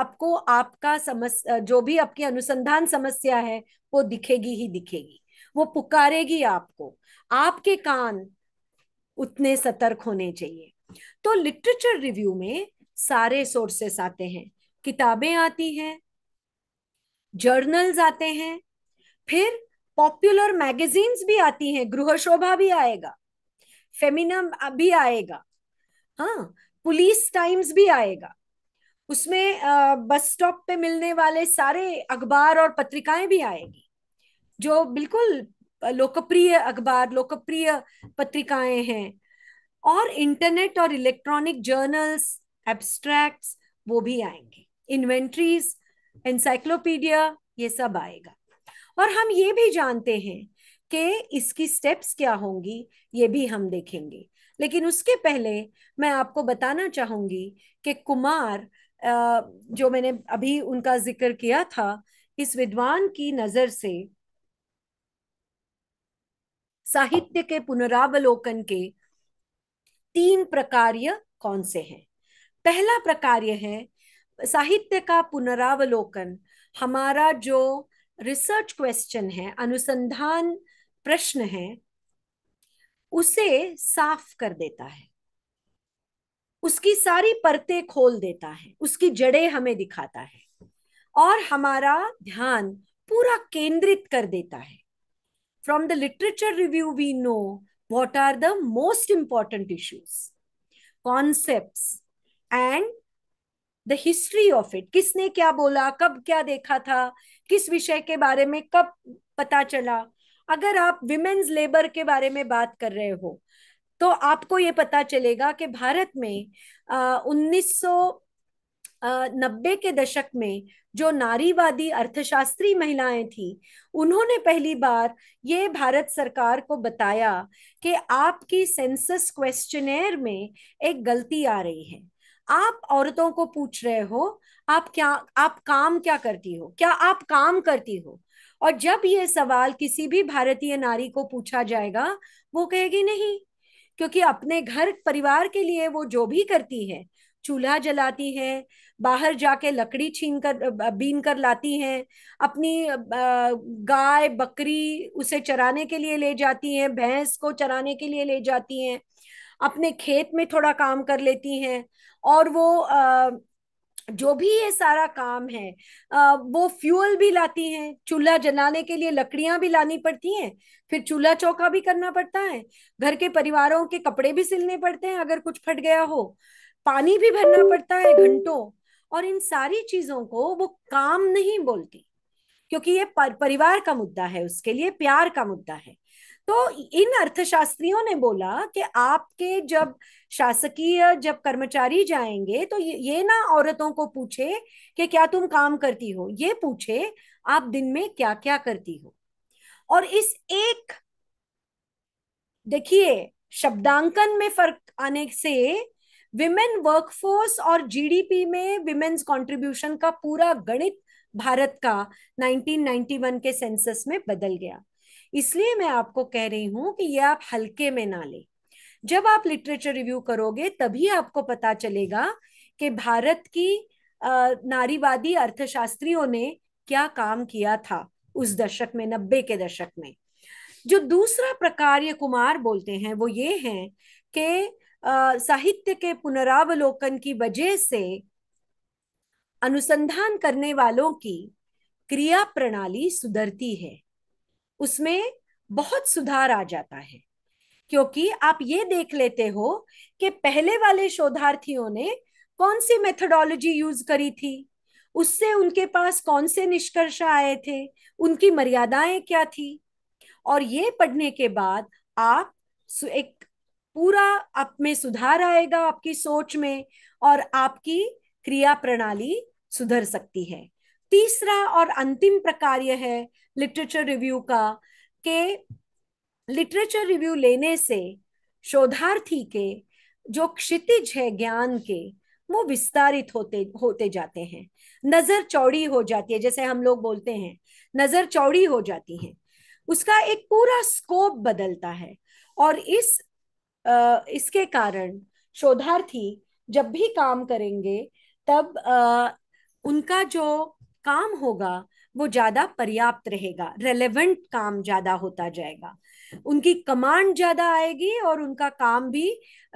आपको आपका समस्या जो भी आपकी अनुसंधान समस्या है वो दिखेगी ही दिखेगी वो पुकारेगी आपको आपके कान उतने सतर्क होने चाहिए तो लिटरेचर रिव्यू में सारे सोर्सेस आते हैं किताबें आती हैं जर्नल्स आते हैं फिर पॉपुलर मैगजीन्स भी आती हैं गृह शोभा भी आएगा फेमिनम भी आएगा हाँ पुलिस टाइम्स भी आएगा उसमें बस स्टॉप पे मिलने वाले सारे अखबार और पत्रिकाएं भी आएगी जो बिल्कुल लोकप्रिय अखबार लोकप्रिय पत्रिकाएं हैं और इंटरनेट और इलेक्ट्रॉनिक जर्नल्स एबस्ट्रैक्ट वो भी आएंगे इन्वेंट्रीज एनसाइक्लोपीडिया ये सब आएगा और हम ये भी जानते हैं कि इसकी स्टेप्स क्या होंगी ये भी हम देखेंगे लेकिन उसके पहले मैं आपको बताना चाहूंगी कि कुमार जो मैंने अभी उनका जिक्र किया था इस विद्वान की नजर से साहित्य के पुनरावलोकन के तीन प्रकार्य कौन से हैं पहला प्रकार यह है साहित्य का पुनरावलोकन हमारा जो रिसर्च क्वेश्चन है अनुसंधान प्रश्न है उसे साफ कर देता है उसकी सारी परतें खोल देता है उसकी जड़ें हमें दिखाता है और हमारा ध्यान पूरा केंद्रित कर देता है from the literature review we know what are the most important issues concept and the history of it किसने क्या बोला कब क्या देखा था किस विषय के बारे में कब पता चला अगर आप विमेन्स लेबर के बारे में बात कर रहे हो तो आपको ये पता चलेगा कि भारत में उन्नीस नब्बे के दशक में जो नारीवादी अर्थशास्त्री महिलाएं थी उन्होंने पहली बार ये भारत सरकार को बताया कि आपकी सेंसस क्वेश्चनेर में एक गलती आ रही है आप औरतों को पूछ रहे हो आप क्या आप काम क्या करती हो क्या आप काम करती हो और जब ये सवाल किसी भी भारतीय नारी को पूछा जाएगा वो कहेगी नहीं क्योंकि अपने घर परिवार के लिए वो जो भी करती है चूल्हा जलाती है बाहर जाके लकड़ी छीन कर बीन कर लाती है अपनी गाय बकरी उसे चराने के लिए ले जाती है भैंस को चराने के लिए ले जाती हैं अपने खेत में थोड़ा काम कर लेती हैं और वो आ, जो भी ये सारा काम है आ, वो फ्यूल भी लाती हैं चूल्हा जलाने के लिए लकड़ियां भी लानी पड़ती हैं फिर चूल्हा चौका भी करना पड़ता है घर के परिवारों के कपड़े भी सिलने पड़ते हैं अगर कुछ फट गया हो पानी भी भरना पड़ता है घंटों और इन सारी चीजों को वो काम नहीं बोलती क्योंकि ये पर, परिवार का मुद्दा है उसके लिए प्यार का मुद्दा है तो इन अर्थशास्त्रियों ने बोला कि आपके जब शासकीय जब कर्मचारी जाएंगे तो ये ना औरतों को पूछे कि क्या तुम काम करती हो ये पूछे आप दिन में क्या क्या करती हो और इस एक देखिए शब्दांकन में फर्क आने से विमेन वर्कफोर्स और जीडीपी में विमेन्स कंट्रीब्यूशन का पूरा गणित भारत का 1991 के सेंसस में बदल गया इसलिए मैं आपको कह रही हूं कि ये आप हल्के में ना लें जब आप लिटरेचर रिव्यू करोगे तभी आपको पता चलेगा कि भारत की नारीवादी अर्थशास्त्रियों ने क्या काम किया था उस दशक में नब्बे के दशक में जो दूसरा प्रकार ये कुमार बोलते हैं वो ये हैं कि साहित्य के पुनरावलोकन की वजह से अनुसंधान करने वालों की क्रिया प्रणाली सुधरती है उसमें बहुत सुधार आ जाता है क्योंकि आप ये देख लेते हो कि पहले वाले शोधार्थियों ने कौन सी मेथडोलॉजी यूज करी थी उससे उनके पास कौन से निष्कर्ष आए थे उनकी मर्यादाएं क्या थी और ये पढ़ने के बाद आप एक पूरा आप में सुधार आएगा आपकी सोच में और आपकी क्रिया प्रणाली सुधर सकती है तीसरा और अंतिम प्रकार यह है लिटरेचर रिव्यू का के लिटरेचर रिव्यू लेने से शोधार्थी के जो क्षितिज है ज्ञान के वो विस्तारित होते होते जाते हैं नजर चौड़ी हो जाती है जैसे हम लोग बोलते हैं नजर चौड़ी हो जाती है उसका एक पूरा स्कोप बदलता है और इस आ, इसके कारण शोधार्थी जब भी काम करेंगे तब आ, उनका जो काम होगा वो ज्यादा पर्याप्त रहेगा रेलेवेंट काम ज्यादा होता जाएगा उनकी कमांड ज्यादा आएगी और उनका काम भी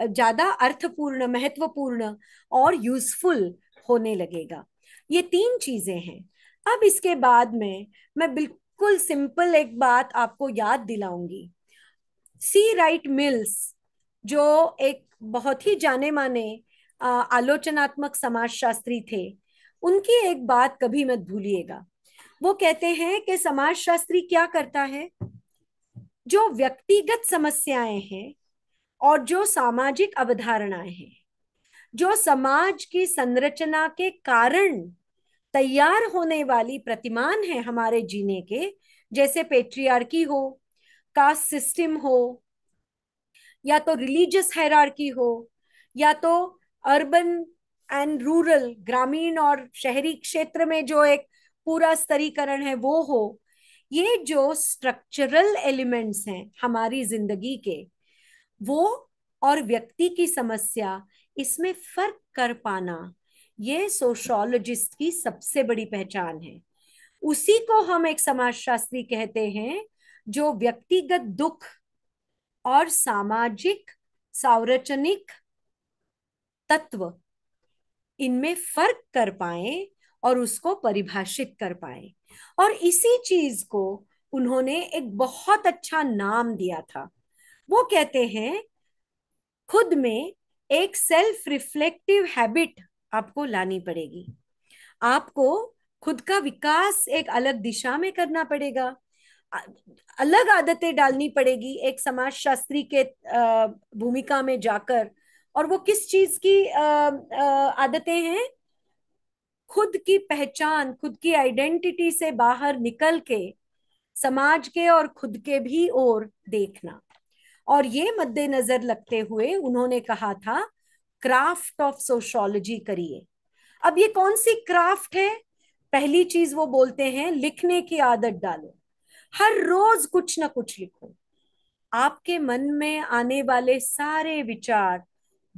ज्यादा अर्थपूर्ण महत्वपूर्ण और यूजफुल होने लगेगा ये तीन चीजें हैं अब इसके बाद में मैं बिल्कुल सिंपल एक बात आपको याद दिलाऊंगी सी राइट मिल्स जो एक बहुत ही जाने माने आलोचनात्मक समाजशास्त्री थे उनकी एक बात कभी मत भूलिएगा वो कहते हैं कि समाज शास्त्री क्या करता है जो व्यक्तिगत समस्याएं हैं और जो सामाजिक अवधारणाएं हैं जो समाज की संरचना के कारण तैयार होने वाली प्रतिमान है हमारे जीने के जैसे पेट्रियार्की हो कास्ट सिस्टम हो या तो रिलीजियस हैरार्की हो या तो अर्बन एंड रूरल ग्रामीण और शहरी क्षेत्र में जो एक पूरा स्तरीकरण है वो हो ये जो स्ट्रक्चरल एलिमेंट्स हैं हमारी जिंदगी के वो और व्यक्ति की समस्या इसमें फर्क कर पाना ये सोशोलॉजिस्ट की सबसे बड़ी पहचान है उसी को हम एक समाजशास्त्री कहते हैं जो व्यक्तिगत दुख और सामाजिक सार्वजनिक तत्व इनमें फर्क कर पाए और उसको परिभाषित कर पाए और इसी चीज को उन्होंने एक बहुत अच्छा नाम दिया था वो कहते हैं खुद में एक सेल्फ रिफ्लेक्टिव हैबिट आपको लानी पड़ेगी आपको खुद का विकास एक अलग दिशा में करना पड़ेगा अलग आदतें डालनी पड़ेगी एक समाज शास्त्री के भूमिका में जाकर और वो किस चीज की आदतें हैं खुद की पहचान खुद की आइडेंटिटी से बाहर निकल के समाज के और खुद के भी ओर देखना और ये मद्देनजर लगते हुए उन्होंने कहा था क्राफ्ट ऑफ सोशोलॉजी करिए अब ये कौन सी क्राफ्ट है पहली चीज वो बोलते हैं लिखने की आदत डालो हर रोज कुछ ना कुछ लिखो आपके मन में आने वाले सारे विचार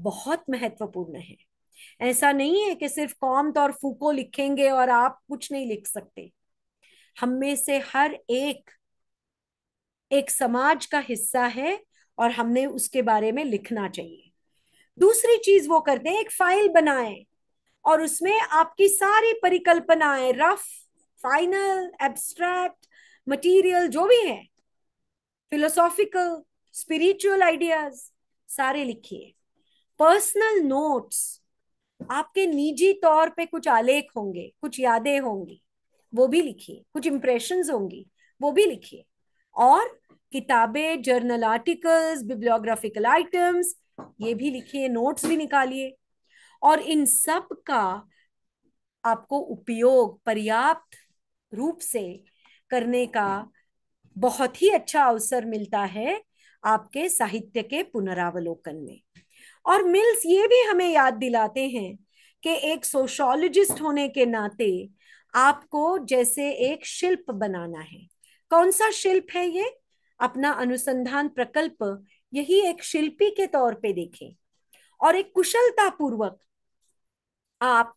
बहुत महत्वपूर्ण है ऐसा नहीं है कि सिर्फ कॉम्त और फूको लिखेंगे और आप कुछ नहीं लिख सकते हम में से हर एक एक समाज का हिस्सा है और हमने उसके बारे में लिखना चाहिए दूसरी चीज वो करते हैं एक फाइल बनाएं और उसमें आपकी सारी परिकल्पनाएं रफ फाइनल एब्स्ट्रैक्ट मटेरियल जो भी है फिलोसॉफिकल स्पिरिचुअल आइडियाज सारे लिखिए पर्सनल नोट्स आपके निजी तौर पे कुछ आलेख होंगे कुछ यादें होंगी वो भी लिखिए कुछ इम्प्रेशन होंगी वो भी लिखिए और किताबें जर्नल आर्टिकल्स बिब्लियोग्राफिकल आइटम्स ये भी लिखिए नोट्स भी निकालिए और इन सब का आपको उपयोग पर्याप्त रूप से करने का बहुत ही अच्छा अवसर मिलता है आपके साहित्य के पुनरावलोकन में और मिल्स ये भी हमें याद दिलाते हैं कि एक सोशोलॉजिस्ट होने के नाते आपको जैसे एक शिल्प बनाना है कौन सा शिल्प है ये अपना अनुसंधान प्रकल्प यही एक शिल्पी के तौर पे देखें और एक कुशलता पूर्वक आप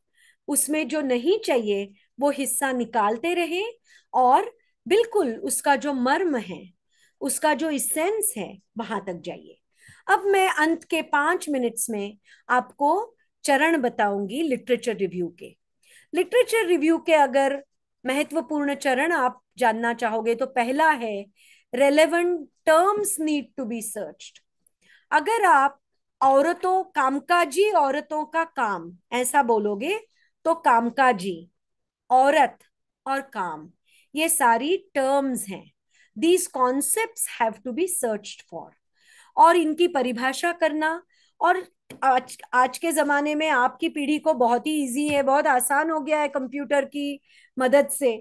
उसमें जो नहीं चाहिए वो हिस्सा निकालते रहे और बिल्कुल उसका जो मर्म है उसका जो इसेंस है वहां तक जाइए अब मैं अंत के पांच मिनट्स में आपको चरण बताऊंगी लिटरेचर रिव्यू के लिटरेचर रिव्यू के अगर महत्वपूर्ण चरण आप जानना चाहोगे तो पहला है relevant terms need to be searched अगर आप औरतों कामकाजी औरतों का काम ऐसा बोलोगे तो कामकाजी औरत और काम ये सारी टर्म्स हैं these concept have to be searched for और इनकी परिभाषा करना और आज आज के जमाने में आपकी पीढ़ी को बहुत ही इजी है बहुत आसान हो गया है कंप्यूटर की मदद से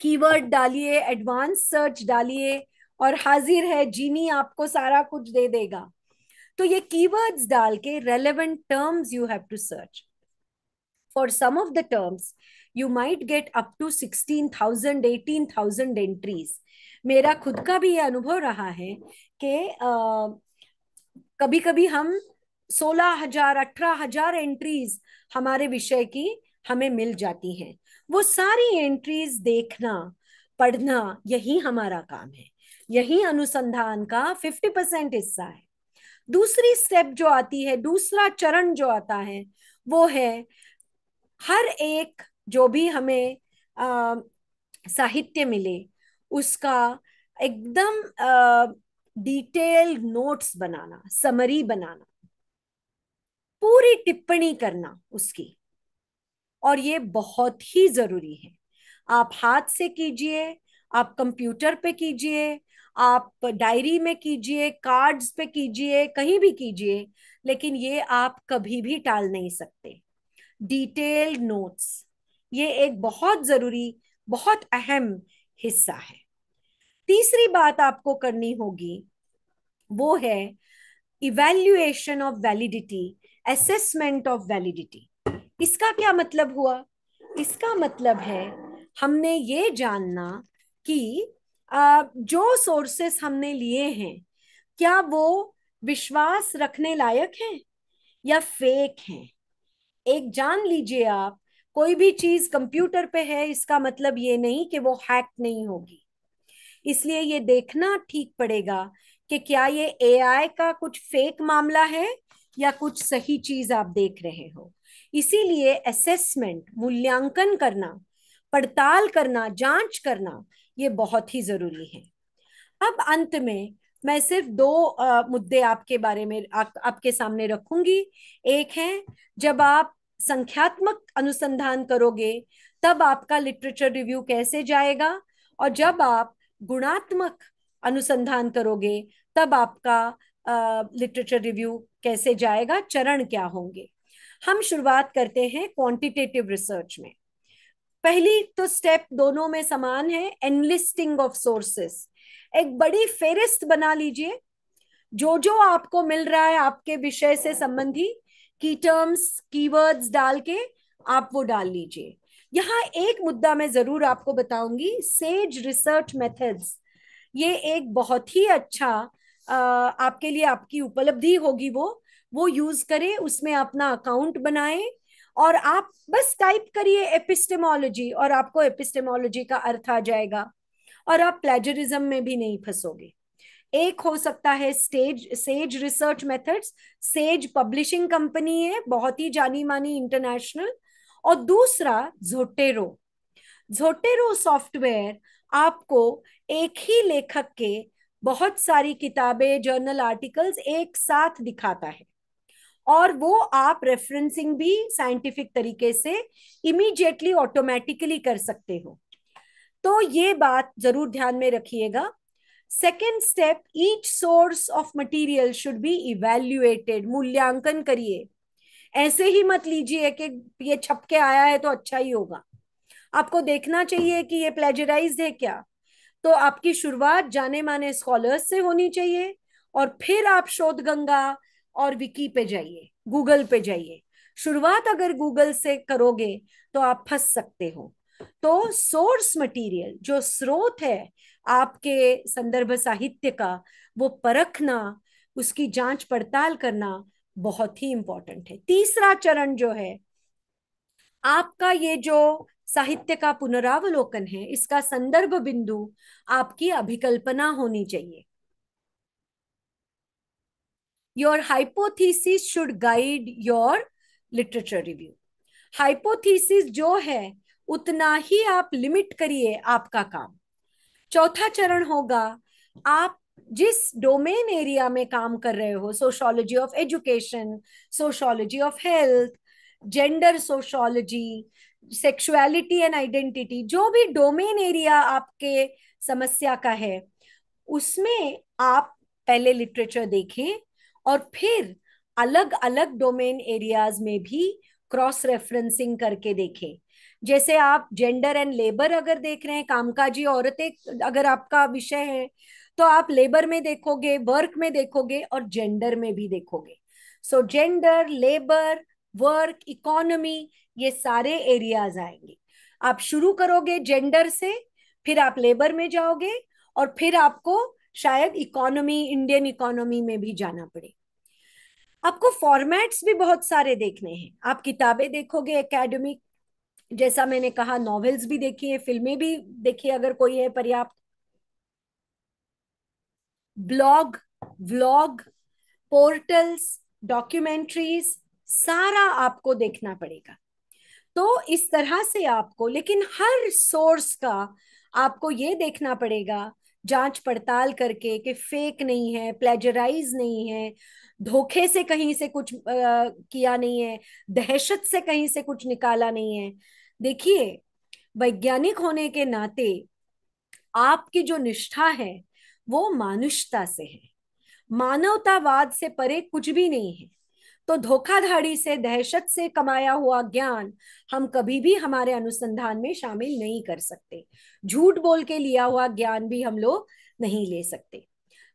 कीवर्ड डालिए एडवांस सर्च डालिए और हाजिर है जीनी आपको सारा कुछ दे देगा तो ये कीवर्ड्स डाल के relevant terms you have to search for some of the terms you might get up to sixteen thousand eighteen thousand entries मेरा खुद का भी ये अनुभव रहा है कि कभी कभी हम सोलह हजार अठारह हजार एंट्रीज हमारे विषय की हमें मिल जाती हैं वो सारी एंट्रीज देखना पढ़ना यही हमारा काम है यही अनुसंधान का फिफ्टी परसेंट हिस्सा है दूसरी स्टेप जो आती है दूसरा चरण जो आता है वो है हर एक जो भी हमें आ, साहित्य मिले उसका एकदम डिटेल नोट्स बनाना समरी बनाना पूरी टिप्पणी करना उसकी और ये बहुत ही जरूरी है आप हाथ से कीजिए आप कंप्यूटर पे कीजिए आप डायरी में कीजिए कार्ड्स पे कीजिए कहीं भी कीजिए लेकिन ये आप कभी भी टाल नहीं सकते डिटेल्ड नोट्स ये एक बहुत जरूरी बहुत अहम हिस्सा है तीसरी बात आपको करनी होगी वो है evaluation of validity assessment of validity इसका क्या मतलब हुआ इसका मतलब है हमने ये जानना कि जो सोर्सेस हमने लिए हैं क्या वो विश्वास रखने लायक हैं या फेक हैं एक जान लीजिए आप कोई भी चीज कंप्यूटर पे है इसका मतलब ये नहीं कि वो हैक नहीं होगी इसलिए ये देखना ठीक पड़ेगा कि क्या ये एआई का कुछ फेक मामला है या कुछ सही चीज आप देख रहे हो इसीलिए असेसमेंट मूल्यांकन करना पड़ताल करना जांच करना ये बहुत ही जरूरी है अब अंत में मैं सिर्फ दो आ, मुद्दे आपके बारे में आ, आपके सामने रखूंगी एक है जब आप संख्यात्मक अनुसंधान करोगे तब आपका लिटरेचर रिव्यू कैसे जाएगा और जब आप गुणात्मक अनुसंधान करोगे तब आपका लिटरेचर रिव्यू कैसे जाएगा चरण क्या होंगे हम शुरुआत करते हैं क्वांटिटेटिव रिसर्च में पहली तो स्टेप दोनों में समान है एनलिस्टिंग ऑफ सोर्सेस एक बड़ी फेरिस्त बना लीजिए जो जो आपको मिल रहा है आपके विषय से संबंधी की टर्म्स कीवर्ड्स डाल के आप वो डाल लीजिए यहाँ एक मुद्दा मैं जरूर आपको बताऊंगी सेज रिसर्च मेथड्स ये एक बहुत ही अच्छा आ, आपके लिए आपकी उपलब्धि होगी वो वो यूज करें उसमें अपना अकाउंट बनाए और आप बस टाइप करिए एपिस्टेमोलॉजी और आपको एपिस्टेमोलॉजी का अर्थ आ जाएगा और आप प्लेजरिज्म में भी नहीं फंसोगे एक हो सकता है stage Sage research methods Sage publishing company है बहुत ही जानी मानी इंटरनेशनल और दूसरा झोटेरो झोटेरो सॉफ्टवेयर आपको एक ही लेखक के बहुत सारी किताबें जर्नल आर्टिकल्स एक साथ दिखाता है और वो आप रेफरेंसिंग भी साइंटिफिक तरीके से इमीडिएटली ऑटोमेटिकली कर सकते हो तो ये बात जरूर ध्यान में रखिएगा second step each source of material should be evaluated मूल्यांकन करिए ऐसे ही मत लीजिए कि ये छप के आया है तो अच्छा ही होगा आपको देखना चाहिए कि ये प्लेजराइज है क्या तो आपकी शुरुआत जाने माने स्कॉलर्स से होनी चाहिए और फिर आप शोध गंगा और विकी पे जाइए गूगल पे जाइए शुरुआत अगर गूगल से करोगे तो आप फंस सकते हो तो सोर्स मटेरियल जो स्रोत है आपके संदर्भ साहित्य का वो परखना उसकी जांच पड़ताल करना बहुत ही इंपॉर्टेंट है तीसरा चरण जो है आपका ये जो साहित्य का पुनरावलोकन है इसका संदर्भ बिंदु आपकी अभिकल्पना होनी चाहिए your hypothesis should guide your literature review hypothesis जो है उतना ही आप लिमिट करिए आपका काम चौथा चरण होगा आप जिस डोमेन एरिया में काम कर रहे हो sociology of education sociology of health gender sociology sexuality and identity जो भी डोमेन एरिया आपके समस्या का है उसमें आप पहले लिटरेचर देखें और फिर अलग अलग डोमेन एरियाज में भी क्रॉस रेफरेंसिंग करके देखें जैसे आप जेंडर एंड लेबर अगर देख रहे हैं कामकाजी औरतें अगर आपका विषय है तो आप लेबर में देखोगे वर्क में देखोगे और जेंडर में भी देखोगे so gender labour work economy ये सारे एरियाज आएंगे आप शुरू करोगे जेंडर से फिर आप लेबर में जाओगे और फिर आपको शायद इकोनॉमी इंडियन इकोनॉमी में भी जाना पड़े आपको फॉर्मेट्स भी बहुत सारे देखने हैं आप किताबें देखोगे एकेडमिक जैसा मैंने कहा नॉवेल्स भी देखिए फिल्में भी देखिए अगर कोई है पर्याप्त ब्लॉग व्लॉग पोर्टल्स डॉक्यूमेंट्रीज सारा आपको देखना पड़ेगा तो इस तरह से आपको लेकिन हर सोर्स का आपको ये देखना पड़ेगा जांच पड़ताल करके कि फेक नहीं है प्लेजराइज नहीं है धोखे से कहीं से कुछ आ, किया नहीं है दहशत से कहीं से कुछ निकाला नहीं है देखिए वैज्ञानिक होने के नाते आपकी जो निष्ठा है वो मानुषता से है मानवतावाद से परे कुछ भी नहीं है तो धोखाधड़ी से दहशत से कमाया हुआ ज्ञान हम कभी भी हमारे अनुसंधान में शामिल नहीं कर सकते झूठ बोल के लिया हुआ ज्ञान भी हम लोग नहीं ले सकते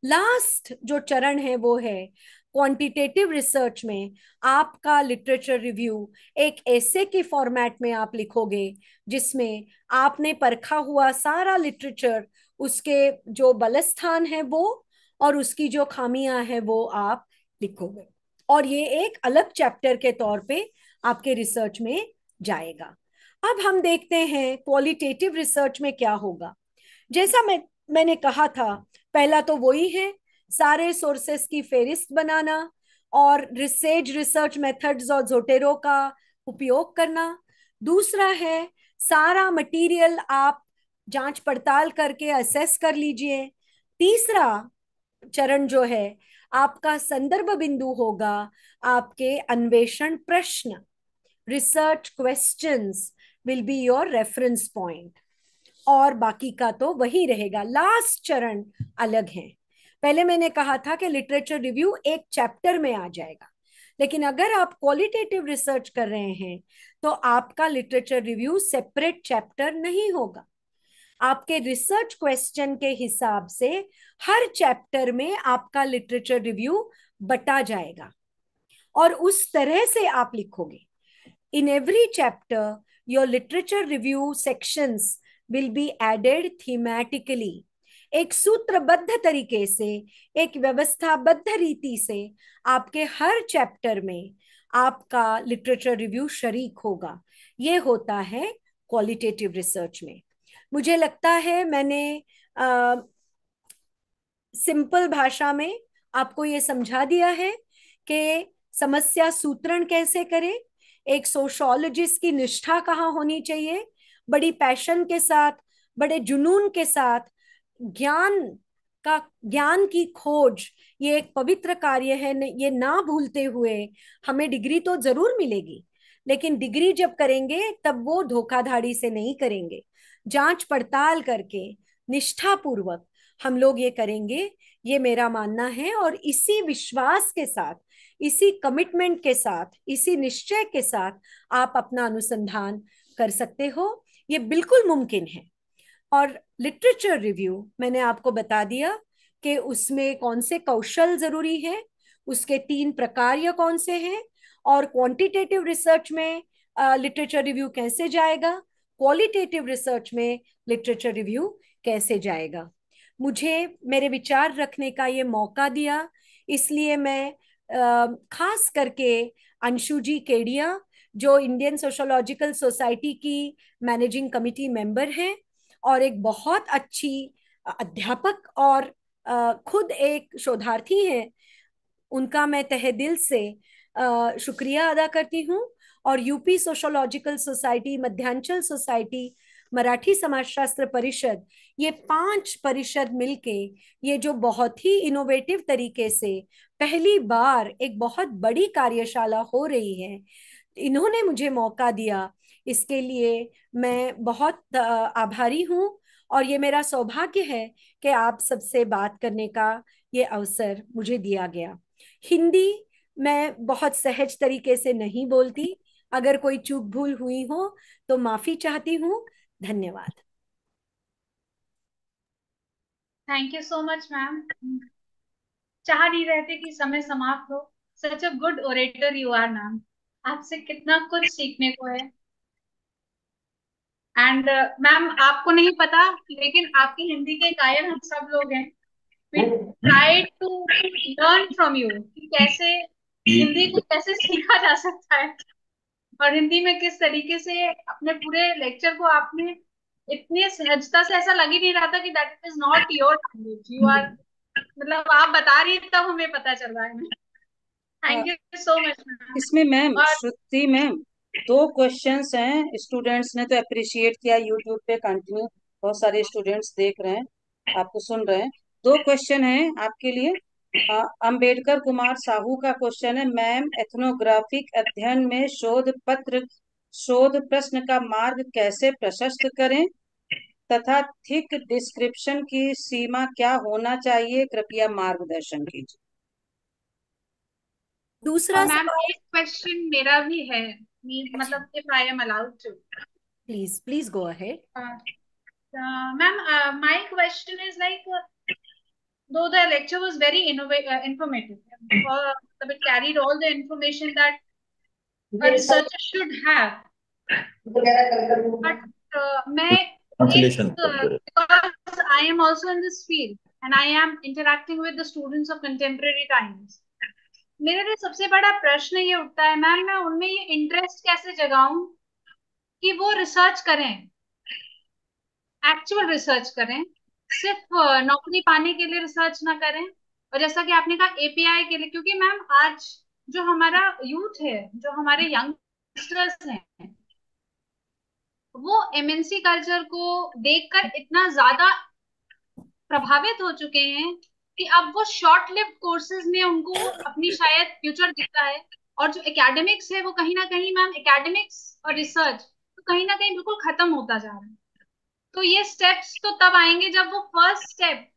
लास्ट जो चरण है वो है क्वांटिटेटिव रिसर्च में आपका लिटरेचर रिव्यू एक ऐसे के फॉर्मेट में आप लिखोगे जिसमें आपने परखा हुआ सारा लिटरेचर उसके जो बलस्थान है वो और उसकी जो खामियां है वो आप लिखोगे और ये एक अलग चैप्टर के तौर पे आपके रिसर्च में जाएगा अब हम देखते हैं क्वालिटेटिव रिसर्च में क्या होगा जैसा मैं मैंने कहा था पहला तो वही है सारे सोर्सेस की फेरिस्त बनाना और रिसेज रिसर्च मेथड्स और जोटेरो का उपयोग करना दूसरा है सारा मटेरियल आप जांच पड़ताल करके असेस कर लीजिए तीसरा चरण जो है आपका संदर्भ बिंदु होगा आपके अन्वेषण प्रश्न research questions will be your reference point और बाकी का तो वही रहेगा लास्ट चरण अलग है पहले मैंने कहा था कि लिटरेचर रिव्यू एक चैप्टर में आ जाएगा लेकिन अगर आप क्वालिटेटिव रिसर्च कर रहे हैं तो आपका लिटरेचर रिव्यू सेपरेट चैप्टर नहीं होगा आपके रिसर्च क्वेश्चन के हिसाब से हर चैप्टर में आपका लिटरेचर रिव्यू बटा जाएगा और उस तरह से आप लिखोगे in every chapter your literature review sections will be added thematically एक सूत्रबद्ध तरीके से एक व्यवस्थाबद्ध रीति से आपके हर चैप्टर में आपका लिटरेचर रिव्यू शरीक होगा ये होता है क्वालिटेटिव रिसर्च में मुझे लगता है मैंने आ, सिंपल भाषा में आपको ये समझा दिया है कि समस्या सूत्रण कैसे करें एक सोशोलॉजिस्ट की निष्ठा कहाँ होनी चाहिए बड़ी पैशन के साथ बड़े जुनून के साथ ज्ञान का ज्ञान की खोज ये एक पवित्र कार्य है ये ना भूलते हुए हमें डिग्री तो जरूर मिलेगी लेकिन डिग्री जब करेंगे तब वो धोखाधाड़ी से नहीं करेंगे जांच पड़ताल करके निष्ठापूर्वक हम लोग ये करेंगे ये मेरा मानना है और इसी विश्वास के साथ इसी कमिटमेंट के साथ इसी निश्चय के साथ आप अपना अनुसंधान कर सकते हो ये बिल्कुल मुमकिन है और लिटरेचर रिव्यू मैंने आपको बता दिया कि उसमें कौन से कौशल जरूरी है उसके तीन प्रकार या कौन से हैं और क्वांटिटेटिव रिसर्च में लिटरेचर uh, रिव्यू कैसे जाएगा क्वालिटेटिव रिसर्च में लिटरेचर रिव्यू कैसे जाएगा मुझे मेरे विचार रखने का ये मौका दिया इसलिए मैं खास करके अंशु जी केडिया जो इंडियन सोशोलॉजिकल सोसाइटी की मैनेजिंग कमिटी मेंबर हैं और एक बहुत अच्छी अध्यापक और खुद एक शोधार्थी हैं उनका मैं तहे दिल से शुक्रिया अदा करती हूँ और UP sociological society Madhyanchal society Marathi समाजशास्त्र परिषद ये पांच परिषद मिलके ये जो बहुत ही इनोवेटिव तरीके से पहली बार एक बहुत बड़ी कार्यशाला हो रही है इन्होंने मुझे मौका दिया इसके लिए मैं बहुत आभारी हूँ और ये मेरा सौभाग्य है कि आप सबसे बात करने का ये अवसर मुझे दिया गया हिंदी मैं बहुत सहज तरीके से नहीं बोलती अगर कोई चूक भूल हुई हो तो माफी चाहती हूँ धन्यवाद thank you so much ma'am चाह नहीं रहते कि समय समाप्त हो such a good orator you are ma'am आपसे कितना कुछ सीखने को है एंड मैम uh, आपको नहीं पता लेकिन आपकी हिंदी के कायल हम सब लोग हैं we try to learn from you कि कैसे हिंदी को कैसे सीखा जा सकता है और हिंदी में किस तरीके से अपने पूरे लेक्चर को आपने इतनी सहजता से ऐसा लग ही नहीं रहा था कि that is not your language you are मतलब आप बता रही तब तो हमें पता चल रहा है थैंक यू सो मच इसमें मैम श्रुति मैम दो क्वेश्चंस हैं स्टूडेंट्स ने तो अप्रिशिएट किया यूट्यूब पे कंटिन्यू बहुत सारे स्टूडेंट्स देख रहे हैं आपको सुन रहे हैं दो क्वेश्चन हैं आपके लिए अंबेडकर कुमार साहू का क्वेश्चन है मैम एथनोग्राफिक अध्ययन में शोध पत्र शोध प्रश्न का मार्ग कैसे प्रशस्त करें तथा थिक डिस्क्रिप्शन की सीमा क्या होना चाहिए कृपया मार्गदर्शन कीजिए दूसरा मैम एक क्वेश्चन मेरा भी है मतलब if I am allowed to please please go ahead ma'am my question is like though the lecture was very innovative uh, informative, uh, it carried all the information that a researcher should have. But uh, may, uh, because I am also in this field and I am interacting with the students of contemporary times. mere liye sabse bada prashn ye uthta hai ma'am main unme ye interest kaise जगाऊं ki wo research kare actual research kare सिर्फ नौकरी पाने के लिए research ना करें और जैसा कि आपने कहा एपीआई के लिए क्योंकि मैम आज जो हमारा यूथ है जो हमारे यंगस्टर्स हैं वो एमएनसी कल्चर को देखकर इतना ज्यादा प्रभावित हो चुके हैं कि अब वो शॉर्ट लिफ्ट कोर्सेज में उनको अपनी शायद फ्यूचर दिखता है और जो एकेडमिक्स है वो कहीं ना कहीं मैम एकेडमिक्स और रिसर्च तो कहीं ना कहीं बिल्कुल खत्म होता जा रहा है तो ये स्टेप्स तो तब आएंगे जब वो फर्स्ट स्टेप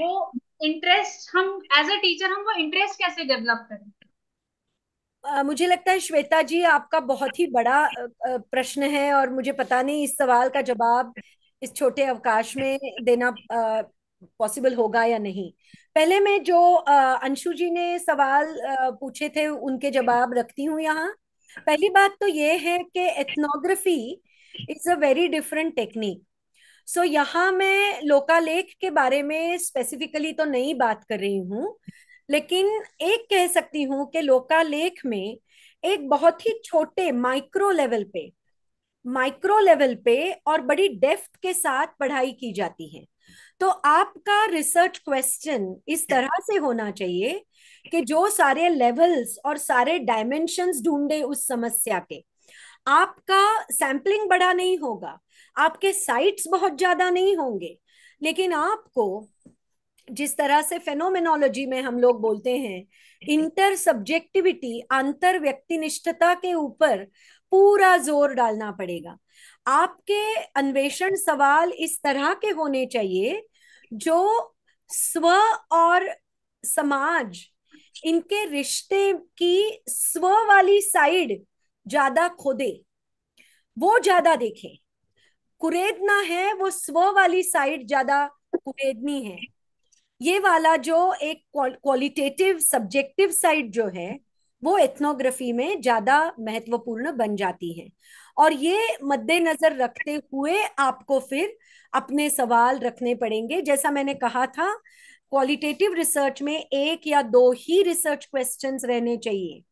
वो इंटरेस्ट हम एज अ टीचर हम वो इंटरेस्ट कैसे डेवलप करें मुझे लगता है श्वेता जी आपका बहुत ही बड़ा प्रश्न है और मुझे पता नहीं इस सवाल का जवाब इस छोटे अवकाश में देना पॉसिबल होगा या नहीं पहले मैं जो अंशु जी ने सवाल पूछे थे उनके जवाब रखती हूँ यहाँ पहली बात तो ये है कि ethnography is a very different technique so so, यहाँ मैं लोकालेख के बारे में स्पेसिफिकली तो नहीं बात कर रही हूँ लेकिन एक कह सकती हूँ कि लोकालेख में एक बहुत ही छोटे माइक्रो लेवल पे माइक्रो लेवल पे और बड़ी डेफ्थ के साथ पढ़ाई की जाती है तो आपका रिसर्च क्वेश्चन इस तरह से होना चाहिए कि जो सारे लेवल्स और सारे डायमेंशंस ढूंढे उस समस्या के आपका सैम्पलिंग बड़ा नहीं होगा आपके साइट्स बहुत ज्यादा नहीं होंगे लेकिन आपको जिस तरह से फेनोमेनोलॉजी में हम लोग बोलते हैं इंटर सब्जेक्टिविटी अंतर व्यक्तिनिष्ठता के ऊपर पूरा जोर डालना पड़ेगा आपके अन्वेषण सवाल इस तरह के होने चाहिए जो स्व और समाज इनके रिश्ते की स्व वाली साइड ज्यादा खोदे वो ज्यादा देखें कुरेदना है वो स्व वाली साइड ज्यादा कुरेदनी है ये वाला जो एक क्वालिटेटिव सब्जेक्टिव साइड जो है वो एथनोग्राफी में ज्यादा महत्वपूर्ण बन जाती है और ये मद्देनजर रखते हुए आपको फिर अपने सवाल रखने पड़ेंगे जैसा मैंने कहा था क्वालिटेटिव रिसर्च में एक या दो ही रिसर्च क्वेश्चंस रहने चाहिए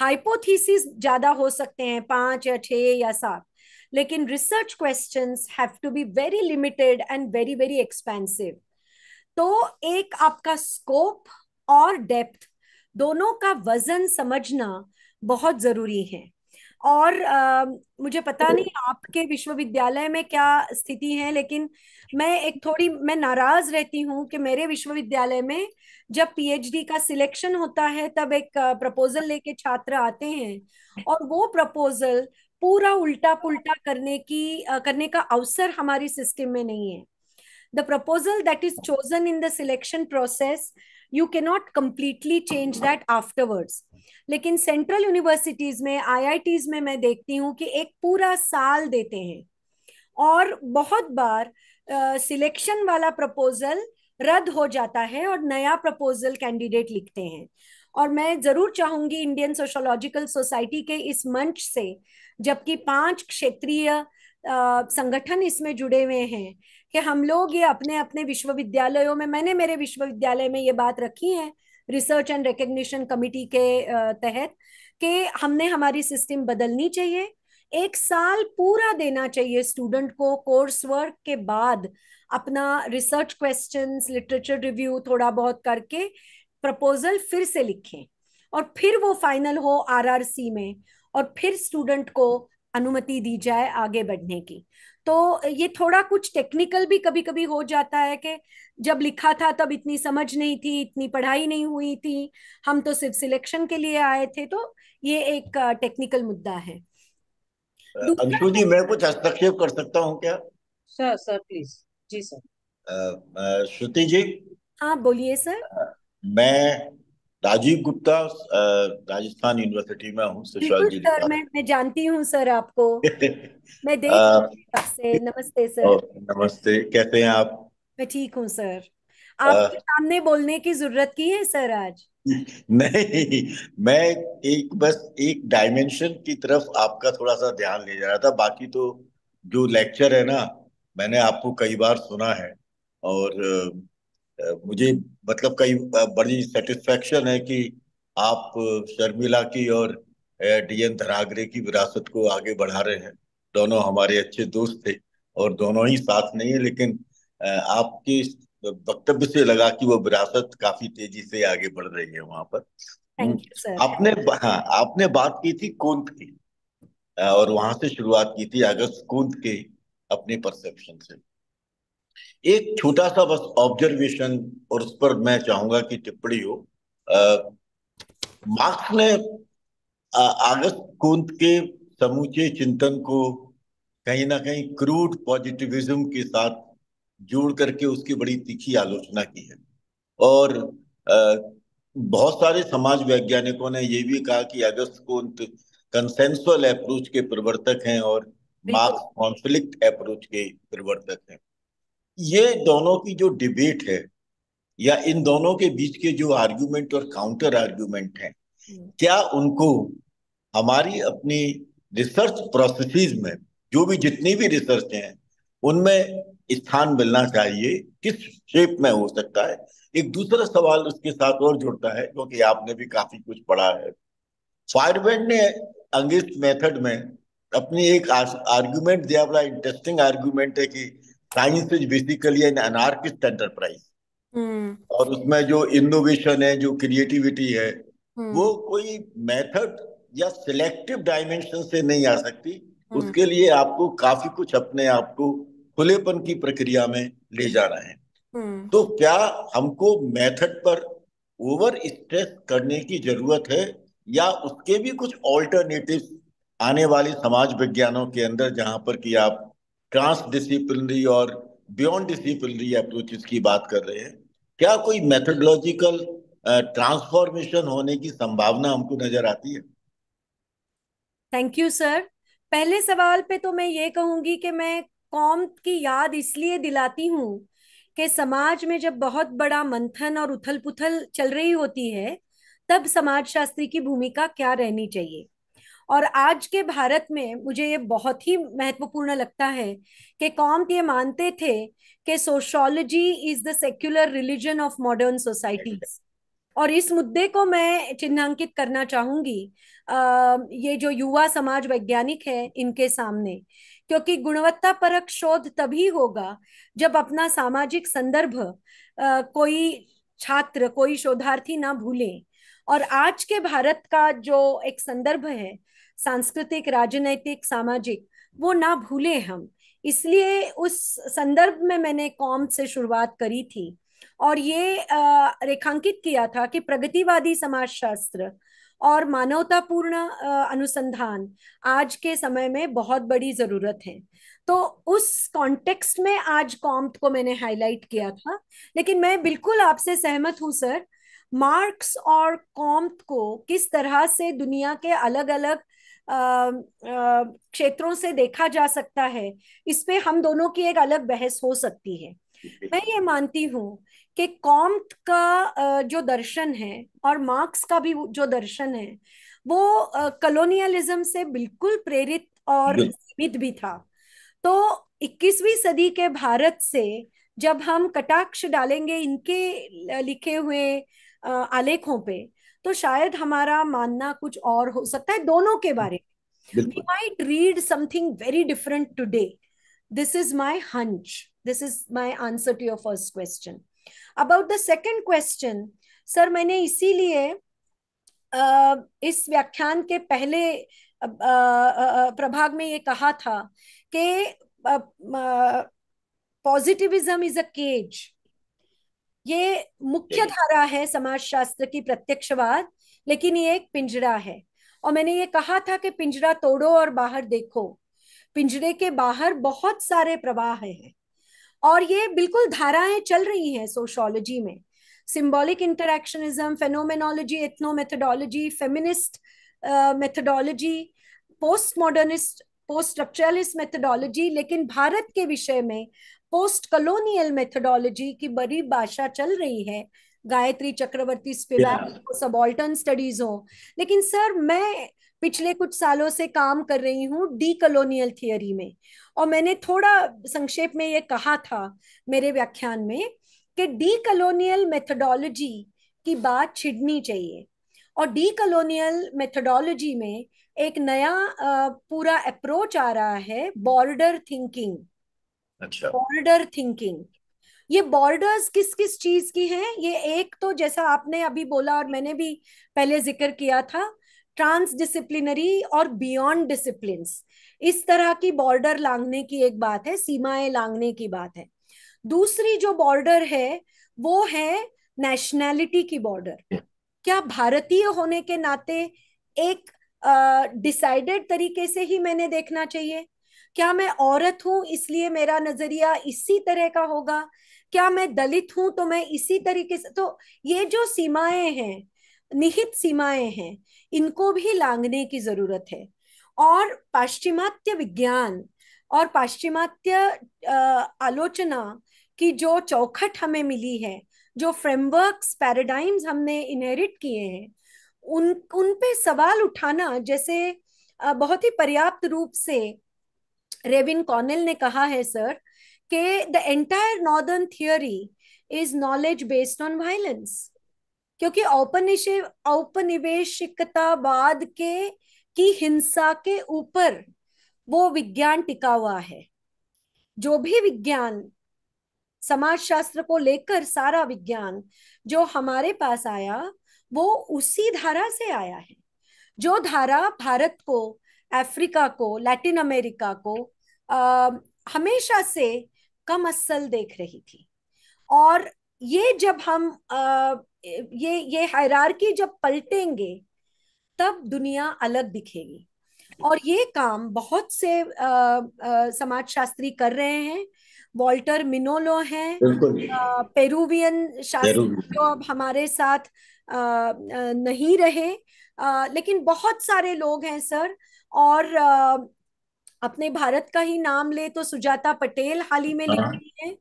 हाइपोथीसिस ज्यादा हो सकते हैं पांच या छह या सात लेकिन research question have to be very limited and very very expensive तो एक आपका स्कोप और डेप्थ दोनों का वजन समझना बहुत जरूरी है और आ, मुझे पता नहीं आपके विश्वविद्यालय में क्या स्थिति है लेकिन मैं एक थोड़ी मैं नाराज रहती हूँ कि मेरे विश्वविद्यालय में जब पीएचडी का सिलेक्शन होता है तब एक प्रपोजल लेके छात्र आते हैं और वो प्रपोजल पूरा उल्टा पुल्टा करने की करने का अवसर हमारी सिस्टम में नहीं है proposal that is chosen in the selection process you can not completely change that afterwards लेकिन सेंट्रल यूनिवर्सिटीज में आईआईटीज में मैं देखती हूँ कि एक पूरा साल देते हैं और बहुत बार सिलेक्शन uh, वाला प्रपोजल रद्द हो जाता है और नया प्रपोजल कैंडिडेट लिखते हैं और मैं जरूर चाहूंगी इंडियन सोशोलॉजिकल सोसाइटी के इस मंच से जबकि पांच क्षेत्रीय संगठन इसमें जुड़े हुए हैं कि हम लोग ये अपने अपने विश्वविद्यालयों में मैंने मेरे विश्वविद्यालय में ये बात रखी है रिसर्च एंड रिकग्निशन कमिटी के तहत कि हमने हमारी सिस्टम बदलनी चाहिए एक साल पूरा देना चाहिए स्टूडेंट को कोर्स वर्क के बाद अपना रिसर्च क्वेश्चंस लिटरेचर रिव्यू थोड़ा बहुत करके प्रपोजल फिर से लिखें और फिर वो फाइनल हो आरआरसी में और फिर स्टूडेंट को अनुमति दी जाए आगे बढ़ने की तो ये थोड़ा कुछ टेक्निकल भी कभी कभी हो जाता है कि जब लिखा था तब इतनी समझ नहीं थी इतनी पढ़ाई नहीं हुई थी हम तो सिर्फ सिलेक्शन के लिए आए थे तो ये एक टेक्निकल मुद्दा है अंशु जी मैं कुछ हस्तक्षेप कर सकता हूँ क्या सर सर प्लीज जी सर श्रुति जी हाँ बोलिए सर मैं राजीव गुप्ता राजस्थान यूनिवर्सिटी में हूँ सर मैं मैं जानती हूँ सर आपको मैं देख आपसे नमस्ते सर ओ, नमस्ते कैसे हैं आप मैं ठीक हूँ सर आपके सामने बोलने की जरूरत की है सर आज नहीं मैं एक बस एक डायमेंशन की तरफ आपका थोड़ा सा ध्यान ले जा रहा था बाकी तो जो लेक्चर है ना मैंने आपको कई बार सुना है और मुझे मतलब कई बड़ी सेटिस्फेक्शन है कि आप शर्मिला की और डीएन धरागरे की विरासत को आगे बढ़ा रहे हैं दोनों हमारे अच्छे दोस्त थे और दोनों ही साथ नहीं है लेकिन आपके वक्तव्य से लगा कि वो विरासत काफी तेजी से आगे बढ़ रही है वहां पर हम्म, आपने हाँ आपने बात की थी कुंत की और वहां से शुरुआत की थी अगस्त कुंत के अपने परसेप्शन से एक छोटा सा बस ऑब्जर्वेशन और उस पर मैं चाहूंगा कि टिप्पणी हो मार्क्स ने आगस्त कुंत के समूचे चिंतन को कहीं ना कहीं क्रूड पॉजिटिविज्म के साथ जोड़ करके उसकी बड़ी तीखी आलोचना की है और बहुत सारे समाज वैज्ञानिकों ने यह भी कहा कि अगस्त कुंत कंसेंसुअल अप्रोच के प्रवर्तक हैं और मार्क्स कॉन्फ्लिक्ट अप्रोच के प्रवर्तक हैं ये दोनों की जो डिबेट है या इन दोनों के बीच के जो आर्ग्यूमेंट और काउंटर आर्ग्यूमेंट हैं हम्म। क्या उनको हमारी अपनी रिसर्च प्रोसेसेस में जो भी जितनी भी रिसर्च हैं उनमें स्थान मिलना चाहिए किस शेप में हो सकता है एक दूसरा सवाल उसके साथ और जुड़ता है क्योंकि आपने भी काफी कुछ पढ़ा है फायरबैंड ने अंग्रेज मेथड में अपनी एक आर्ग्यूमेंट दिया बड़ा इंटरेस्टिंग आर्ग्यूमेंट है कि science is basically an anarchist enterprise hmm. और उसमें जो इनोवेशन है जो क्रिएटिविटी है हम्म। वो कोई मेथड या सिलेक्टिव डायमेंशन से नहीं आ सकती हम्म। उसके लिए आपको काफी कुछ अपने आप को खुलेपन की प्रक्रिया में ले जाना है तो क्या हमको मेथड पर ओवर स्ट्रेस करने की जरूरत है या उसके भी कुछ ऑल्टरनेटिव आने वाले समाज विज्ञानों के अंदर जहां पर कि आप ट्रांस डिसिप्लिनरी और बियॉन्ड डिसिप्लिनरी अप्रोचेस की बात कर रहे हैं क्या कोई मेथोडोलॉजिकल ट्रांसफॉर्मेशन uh, होने की संभावना हमको नजर आती है थैंक यू सर पहले सवाल पे तो मैं ये कहूंगी कि मैं कौम की याद इसलिए दिलाती हूँ कि समाज में जब बहुत बड़ा मंथन और उथल पुथल चल रही होती है तब समाजशास्त्री की भूमिका क्या रहनी चाहिए और आज के भारत में मुझे ये बहुत ही महत्वपूर्ण लगता है कि कौम ये मानते थे कि sociology is the secular religion of modern societies और इस मुद्दे को मैं चिन्हांकित करना चाहूंगी आ, ये जो युवा समाज वैज्ञानिक है इनके सामने क्योंकि गुणवत्ता परक शोध तभी होगा जब अपना सामाजिक संदर्भ आ, कोई छात्र कोई शोधार्थी ना भूले और आज के भारत का जो एक संदर्भ है सांस्कृतिक राजनैतिक सामाजिक वो ना भूले हम इसलिए उस संदर्भ में मैंने कॉम से शुरुआत करी थी और ये रेखांकित किया था कि प्रगतिवादी समाजशास्त्र और मानवतापूर्ण अनुसंधान आज के समय में बहुत बड़ी जरूरत है तो उस कॉन्टेक्स्ट में आज कॉम्प को मैंने हाईलाइट किया था लेकिन मैं बिल्कुल आपसे सहमत हूँ सर मार्क्स और कॉम्प को किस तरह से दुनिया के अलग अलग क्षेत्रों से देखा जा सकता है इस पे हम दोनों की एक अलग बहस हो सकती है मैं ये मानती हूँ कि कॉम्ट का जो दर्शन है और मार्क्स का भी जो दर्शन है वो कलोनियलिज्म से बिल्कुल प्रेरित और सीमित भी था तो 21वीं सदी के भारत से जब हम कटाक्ष डालेंगे इनके लिखे हुए आलेखों पे तो शायद हमारा मानना कुछ और हो सकता है दोनों के हम्म, बारे में we might read something very different today this is my hunch this is my answer to your first question about the second question sir मैंने इसीलिए इस व्याख्यान के पहले प्रभाग में ये कहा था कि पॉजिटिविज्म इज अ केज ये मुख्य धारा है समाज शास्त्र की प्रत्यक्षवाद लेकिन ये एक पिंजरा है और मैंने ये कहा था कि पिंजरा तोड़ो और बाहर देखो पिंजरे के बाहर बहुत सारे प्रवाह हैं और ये बिल्कुल धाराएं चल रही हैं सोशोलॉजी में symbolic interactionism phenomenology methodology feminist methodology post modernist post structuralist methodology लेकिन भारत के विषय में पोस्ट कलोनियल मेथडोलॉजी की बड़ी भाषा चल रही है Gayatri Chakravorty Spivak yeah. Subaltern studies हो लेकिन सर मैं पिछले कुछ सालों से काम कर रही हूँ डी कलोनियल थियोरी में और मैंने थोड़ा संक्षेप में ये कहा था मेरे व्याख्यान में कि डी कलोनियल मेथडोलॉजी की बात छिड़नी चाहिए और डी कलोनियल मेथडोलॉजी में एक नया पूरा अप्रोच आ रहा है बॉर्डर थिंकिंग अच्छा बॉर्डर थिंकिंग ये बॉर्डर्स किस किस चीज की हैं ये एक तो जैसा आपने अभी बोला और मैंने भी पहले जिक्र किया था ट्रांस डिसिप्लिनरी और बियॉन्ड डिसिप्लिन इस तरह की बॉर्डर लांगने की एक बात है सीमाएं लांगने की बात है दूसरी जो बॉर्डर है वो है नेशनैलिटी की बॉर्डर क्या भारतीय होने के नाते एक डिसाइडेड uh, तरीके से ही मैंने देखना चाहिए क्या मैं औरत हूँ इसलिए मेरा नजरिया इसी तरह का होगा क्या मैं दलित हूँ तो मैं इसी तरीके से तो ये जो सीमाएं हैं निहित सीमाएं हैं इनको भी लांगने की जरूरत है और पाश्चिमात्य विज्ञान और पाश्चिमात्य आलोचना की जो चौखट हमें मिली है जो फ्रेमवर्क्स पैराडाइम्स हमने इनहेरिट किए हैं उन उन पे सवाल उठाना जैसे बहुत ही पर्याप्त रूप से रेविन कॉनेल ने कहा है सर कि the entire northern theory is knowledge based on violence क्योंकि औपनिषेव औपनिवेशिकतावाद के की हिंसा के ऊपर वो विज्ञान टिका हुआ है जो भी विज्ञान समाज शास्त्र को लेकर सारा विज्ञान जो हमारे पास आया वो उसी धारा से आया है जो धारा भारत को अफ्रीका को लैटिन अमेरिका को आ, हमेशा से कम असल देख रही थी और ये जब हम आ, ये ये हैरारकी जब पलटेंगे तब दुनिया अलग दिखेगी और ये काम बहुत से समाज शास्त्री कर रहे हैं वॉल्टर मिनोलो हैं पेरुवियन शास्त्री जो अब हमारे साथ आ, नहीं रहे आ, लेकिन बहुत सारे लोग हैं सर और अपने भारत का ही नाम ले तो सुजाता पटेल हाल ही में लिख हाँ। रही है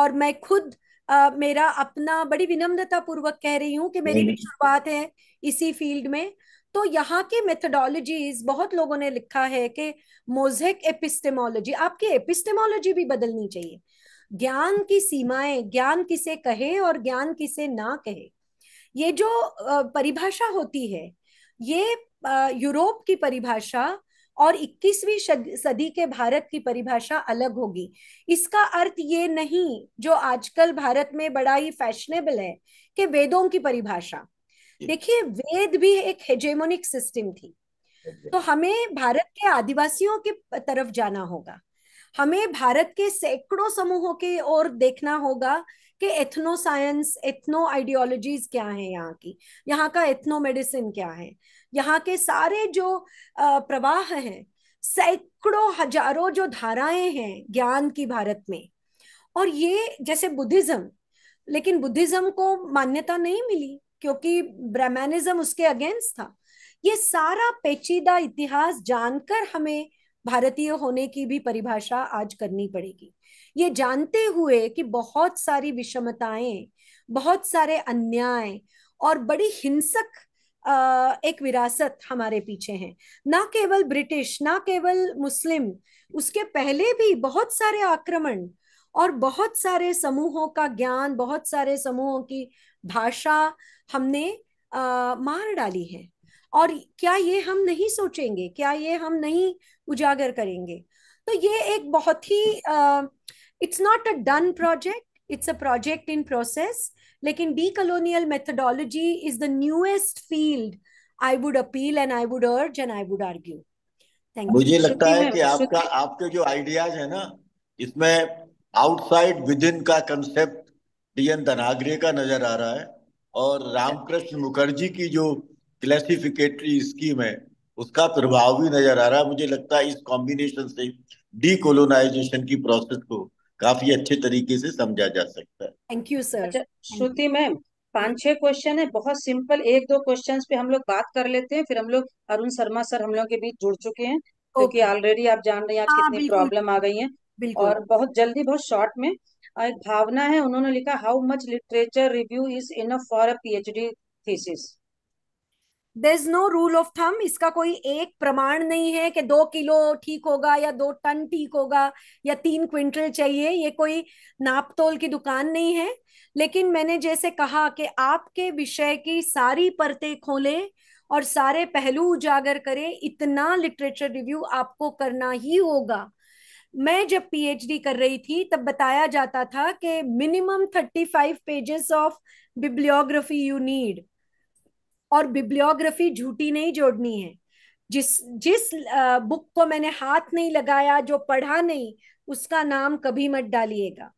और मैं खुद Uh, मेरा अपना बड़ी विनम्रता पूर्वक कह रही हूँ कि मेरी भी शुरुआत है इसी फील्ड में तो यहाँ के मेथडोलॉजीज बहुत लोगों ने लिखा है कि मोजेक एपिस्टेमोलॉजी आपकी एपिस्टेमोलॉजी भी बदलनी चाहिए ज्ञान की सीमाएं ज्ञान किसे कहे और ज्ञान किसे ना कहे ये जो परिभाषा होती है ये यूरोप की परिभाषा और 21वीं सदी के भारत की परिभाषा अलग होगी इसका अर्थ ये नहीं जो आजकल भारत में बड़ा ही फैशनेबल है कि वेदों की परिभाषा देखिए वेद भी एक हेजेमोनिक सिस्टम थी तो हमें भारत के आदिवासियों की तरफ जाना होगा हमें भारत के सैकड़ों समूहों के ओर देखना होगा कि एथनो साइंस एथनो आइडियोलॉजीज क्या है यहाँ की यहाँ का एथनो मेडिसिन क्या है यहाँ के सारे जो प्रवाह हैं सैकड़ों हजारों जो धाराएं हैं ज्ञान की भारत में और ये जैसे बुद्धिज्म लेकिन बुद्धिज्म को मान्यता नहीं मिली क्योंकि ब्राह्मणिज्म उसके अगेंस्ट था ये सारा पेचीदा इतिहास जानकर हमें भारतीय होने की भी परिभाषा आज करनी पड़ेगी ये जानते हुए कि बहुत सारी विषमताएं बहुत सारे अन्याय और बड़ी हिंसक एक विरासत हमारे पीछे है ना केवल ब्रिटिश ना केवल मुस्लिम उसके पहले भी बहुत सारे आक्रमण और बहुत सारे समूहों का ज्ञान बहुत सारे समूहों की भाषा हमने आ, मार डाली है और क्या ये हम नहीं सोचेंगे क्या ये हम नहीं उजागर करेंगे तो ये एक बहुत ही it's not a done project it's a project in process लेकिन decolonial methodology is the newest field I would appeal and I would urge and I would argue thank you मुझे लगता है कि आपका आपके जो आइडियाज है ना इसमें आउटसाइड विद इन का कंसेप्ट डीएन धनागरे का नजर आ रहा है और रामकृष्ण मुखर्जी की जो क्लासिफिकेटरी स्कीम है उसका प्रभाव भी नजर आ रहा है मुझे लगता है इस कॉम्बिनेशन से डी कोलोनाइजेशन की प्रोसेस को काफी अच्छे तरीके से समझा जा सकता है thank you sir Shruti ma'am पांच छह क्वेश्चन है बहुत सिंपल एक दो क्वेश्चंस पे हम लोग बात कर लेते हैं फिर हम लोग अरुण शर्मा सर हम लोग के बीच जुड़ चुके हैं क्योंकि ऑलरेडी आप जान रहे हैं आज हाँ, कितनी प्रॉब्लम आ गई है और बहुत जल्दी बहुत शॉर्ट में एक भावना है उन्होंने लिखा how much literature review is enough for a PhD thesis there is no rule of thumb इसका कोई एक प्रमाण नहीं है कि दो किलो ठीक होगा या दो टन ठीक होगा या तीन क्विंटल चाहिए ये कोई नापतोल की दुकान नहीं है लेकिन मैंने जैसे कहा कि आपके विषय की सारी परतें खोलें और सारे पहलू उजागर करें इतना लिटरेचर रिव्यू आपको करना ही होगा मैं जब पीएचडी कर रही थी तब बताया जाता था कि minimum thirty five pages of bibliography you need और बिब्लियोग्राफी झूठी नहीं जोड़नी है जिस जिस बुक को मैंने हाथ नहीं लगाया जो पढ़ा नहीं उसका नाम कभी मत डालिएगा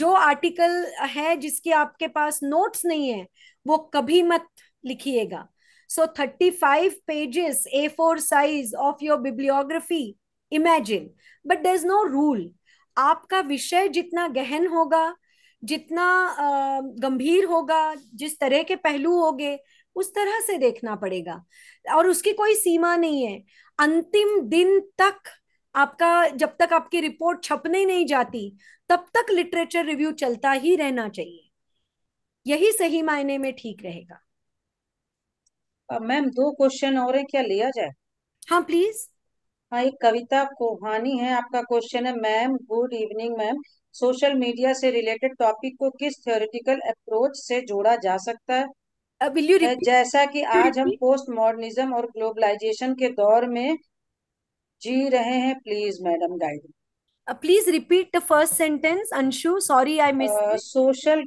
जो आर्टिकल है जिसके आपके पास नोट्स नहीं है वो कभी मत लिखिएगा so thirty five pages A four size of your bibliography imagine but there is no rule आपका विषय जितना गहन होगा जितना गंभीर होगा जिस तरह के पहलू होंगे उस तरह से देखना पड़ेगा और उसकी कोई सीमा नहीं है अंतिम दिन तक आपका जब तक आपकी रिपोर्ट छपने नहीं जाती तब तक लिटरेचर रिव्यू चलता ही रहना चाहिए यही सही मायने में ठीक रहेगा मैम दो क्वेश्चन और है क्या लिया जाए हाँ प्लीज हाँ एक कविता कोहानी है आपका क्वेश्चन है ma'am good evening ma'am social media से रिलेटेड टॉपिक को किस थियोरिटिकल अप्रोच से जोड़ा जा सकता है Uh, जैसा कि आज हम पोस्ट मॉडर्निज्म और ग्लोबलाइजेशन के दौर में जी रहे हैं please madam guide please repeat the first sentence Anshu sorry I miss social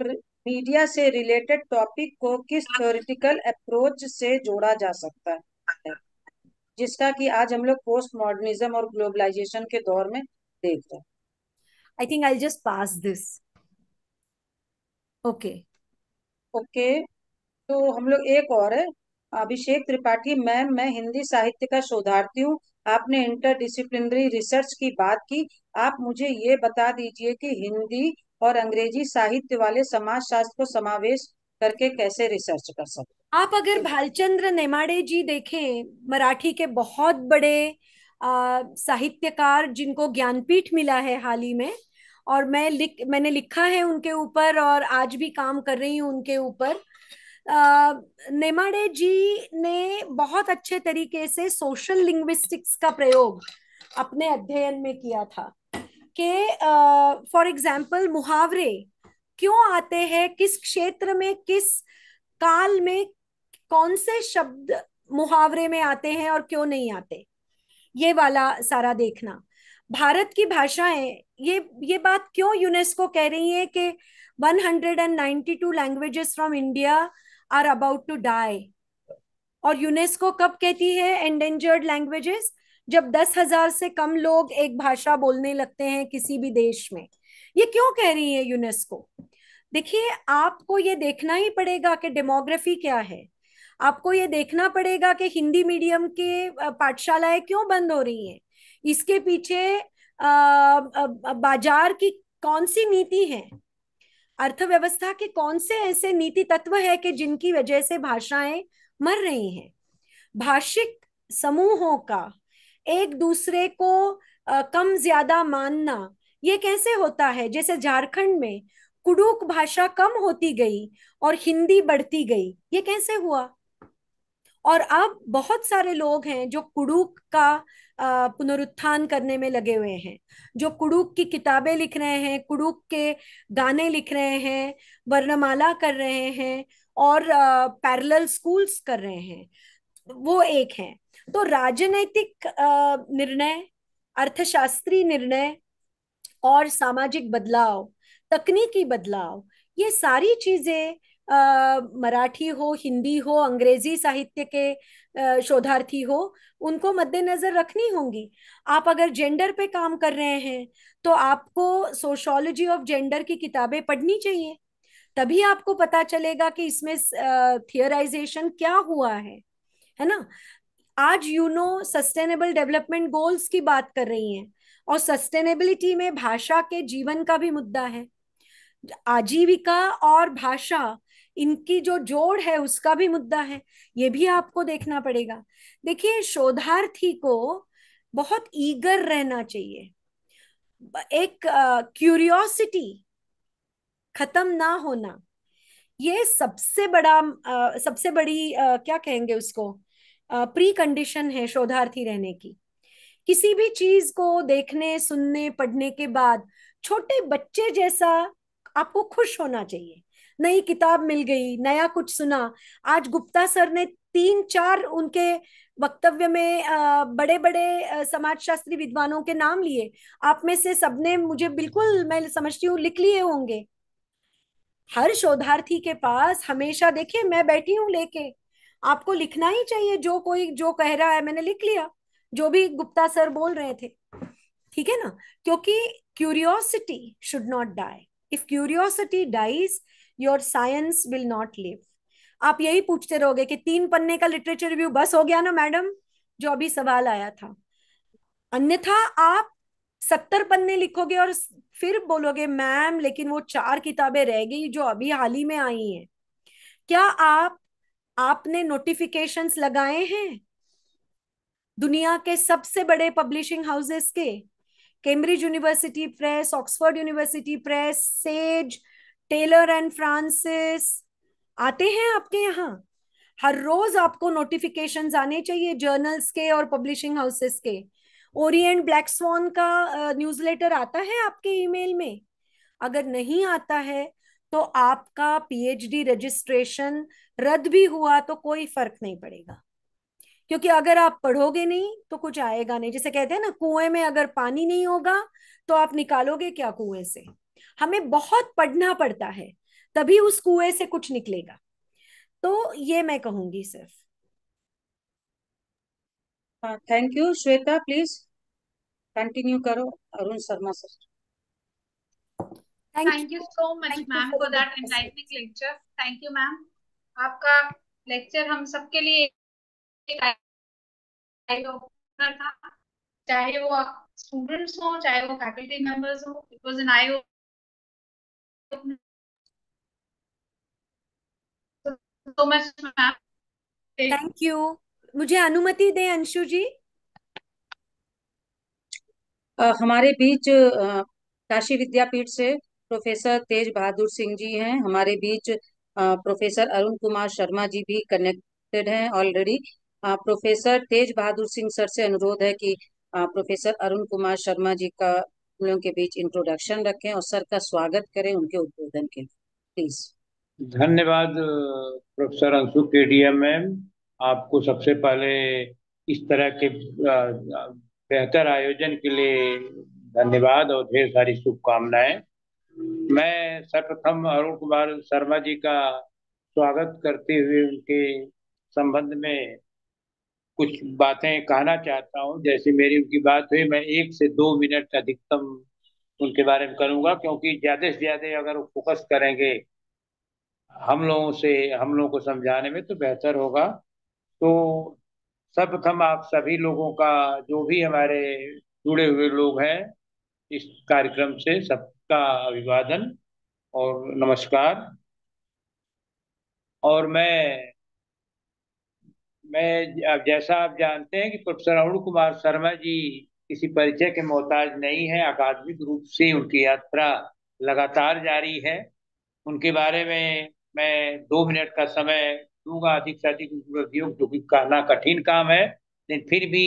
media से रिलेटेड टॉपिक को किस थ्योरिटिकल अप्रोच से जोड़ा जा सकता है जिसका कि आज हम लोग पोस्ट मॉडर्निज्म और ग्लोबलाइजेशन के दौर में देख रहे हैं I think I just pass this okay okay तो हम लोग एक और है अभिषेक त्रिपाठी मैम मैं हिंदी साहित्य का शोधार्थी हूँ आपने इंटर डिसिप्लिनरी रिसर्च की बात की आप मुझे ये बता दीजिए कि हिंदी और अंग्रेजी साहित्य वाले समाज शास्त्र को समावेश करके कैसे रिसर्च कर सकते आप अगर भालचंद्र नेमाड़े जी देखें मराठी के बहुत बड़े साहित्यकार जिनको ज्ञानपीठ मिला है हाल ही में और मैं लिख मैंने लिखा है उनके ऊपर और आज भी काम कर रही हूँ उनके ऊपर नेमाडे जी ने बहुत अच्छे तरीके से सोशल लिंग्विस्टिक्स का प्रयोग अपने अध्ययन में किया था कि फॉर एग्जाम्पल मुहावरे क्यों आते हैं किस क्षेत्र में किस काल में कौन से शब्द मुहावरे में आते हैं और क्यों नहीं आते ये वाला सारा देखना भारत की भाषाएं ये ये बात क्यों यूनेस्को कह रही है कि 192 languages from India are about to die और यूनेस्को कब कहती है एंडेंजर्ड लैंग्वेजेस जब दस हजार से कम लोग एक भाषा बोलने लगते हैं किसी भी देश में ये क्यों कह रही है यूनेस्को देखिए आपको ये देखना ही पड़ेगा कि डेमोग्राफी क्या है आपको ये देखना पड़ेगा कि हिंदी मीडियम के पाठशालाएं क्यों बंद हो रही हैं इसके पीछे बाजार की कौन सी नीति है अर्थव्यवस्था के कौन से ऐसे नीति तत्व है कि जिनकी वजह से भाषाएं मर रही हैं भाषिक समूहों का एक दूसरे को कम ज्यादा मानना ये कैसे होता है जैसे झारखंड में कुडूक भाषा कम होती गई और हिंदी बढ़ती गई ये कैसे हुआ और अब बहुत सारे लोग हैं जो कुडूक का पुनरुत्थान करने में लगे हुए हैं जो कुड़ूक की किताबें लिख रहे हैं कुड़ूक के गाने लिख रहे हैं वर्णमाला कर रहे हैं और पैरेलल स्कूल्स कर रहे हैं वो एक है तो राजनैतिक निर्णय अर्थशास्त्री निर्णय और सामाजिक बदलाव तकनीकी बदलाव ये सारी चीजें मराठी हो हिंदी हो अंग्रेजी साहित्य के शोधार्थी हो उनको मद्देनजर रखनी होंगी आप अगर जेंडर पे काम कर रहे हैं तो आपको सोशोलॉजी ऑफ जेंडर की किताबें पढ़नी चाहिए तभी आपको पता चलेगा कि इसमें थियोराइजेशन क्या हुआ है है ना आज यूनो सस्टेनेबल डेवलपमेंट गोल्स की बात कर रही हैं और सस्टेनेबिलिटी में भाषा के जीवन का भी मुद्दा है आजीविका और भाषा इनकी जो जोड़ है उसका भी मुद्दा है ये भी आपको देखना पड़ेगा देखिए शोधार्थी को बहुत ईगर रहना चाहिए एक क्यूरियोसिटी uh, खत्म ना होना ये सबसे बड़ा uh, सबसे बड़ी uh, क्या कहेंगे उसको प्री कंडीशन है शोधार्थी रहने की किसी भी चीज को देखने सुनने पढ़ने के बाद छोटे बच्चे जैसा आपको खुश होना चाहिए नई किताब मिल गई नया कुछ सुना आज गुप्ता सर ने तीन चार उनके वक्तव्य में बड़े बड़े समाजशास्त्री विद्वानों के नाम लिए आप में से सबने मुझे बिल्कुल मैं समझती हूँ लिख लिए होंगे हर शोधार्थी के पास हमेशा देखिए मैं बैठी हूँ लेके आपको लिखना ही चाहिए जो कोई जो कह रहा है मैंने लिख लिया जो भी गुप्ता सर बोल रहे थे ठीक है ना क्योंकि curiosity should not die if curiosity dies your science will not live आप यही पूछते रहोगे कि तीन पन्ने का लिटरेचर रिव्यू बस हो गया ना मैडम जो अभी सवाल आया था अन्यथा आप सत्तर पन्ने लिखोगे और फिर बोलोगे मैम लेकिन वो चार किताबें रह गई जो अभी हाल ही में आई हैं क्या आप आपने नोटिफिकेशन लगाए हैं दुनिया के सबसे बड़े पब्लिशिंग हाउसेस के Cambridge University Press Oxford University Press Sage Taylor and Francis आते हैं आपके यहाँ हर रोज आपको नोटिफिकेशन आने चाहिए जर्नल्स के और पब्लिशिंग हाउसेस के ओरिएंट ब्लैक स्वान का न्यूज़लेटर आता है आपके ईमेल में अगर नहीं आता है तो आपका पीएचडी रजिस्ट्रेशन रद्द भी हुआ तो कोई फर्क नहीं पड़ेगा क्योंकि अगर आप पढ़ोगे नहीं तो कुछ आएगा नहीं जैसे कहते हैं ना कुएं में अगर पानी नहीं होगा तो आप निकालोगे क्या कुएं से हमें बहुत पढ़ना पड़ता है तभी उस कुएं से कुछ निकलेगा तो ये मैं कहूंगी सिर्फ थैंक हाँ, यू श्वेता प्लीज कंटिन्यू करो Arun Sharma sir thank you so much ma'am for that enlightening lecture thank you ma'am आपका लेक्चर हम सबके लिए था चाहे वो स्टूडेंट्स हो चाहे वो फैकल्टी मेंबर्स हो it was an I thank you मुझे अनुमति दें अंशु जी आ, हमारे बीच काशी विद्यापीठ से प्रोफेसर तेज बहादुर सिंह जी हैं हमारे बीच प्रोफेसर अरुण कुमार शर्मा जी भी कनेक्टेड हैं already professor Tej Bahadur Singh sir से अनुरोध है कि प्रोफेसर अरुण कुमार शर्मा जी का अपनों के बीच इंट्रोडक्शन रखें और सर का स्वागत करें उनके उद्बोधन के लिए प्लीज धन्यवाद प्रोफेसर अंशु के मैम आपको सबसे पहले इस तरह के बेहतर आयोजन के लिए धन्यवाद और ढेर सारी शुभकामनाएं मैं सर्वप्रथम अरुण कुमार शर्मा जी का स्वागत करते हुए उनके संबंध में कुछ बातें कहना चाहता हूँ जैसे मेरी उनकी बात हुई मैं एक से दो मिनट अधिकतम उनके बारे में करूंगा क्योंकि ज़्यादा से ज़्यादा अगर फोकस करेंगे हम लोगों से हम लोगों को समझाने में तो बेहतर होगा तो सब हम आप सभी लोगों का जो भी हमारे जुड़े हुए लोग हैं इस कार्यक्रम से सबका अभिवादन और नमस्कार और मैं मैं जैसा आप जानते हैं कि प्रोफेसर अरुण कुमार शर्मा जी किसी परिचय के मोहताज नहीं है अकादमिक रूप से उनकी यात्रा लगातार जारी है उनके बारे में मैं दो मिनट का समय दूंगा अधिक से अधिक उपलब्धियों क्योंकि कहना कठिन काम है लेकिन फिर भी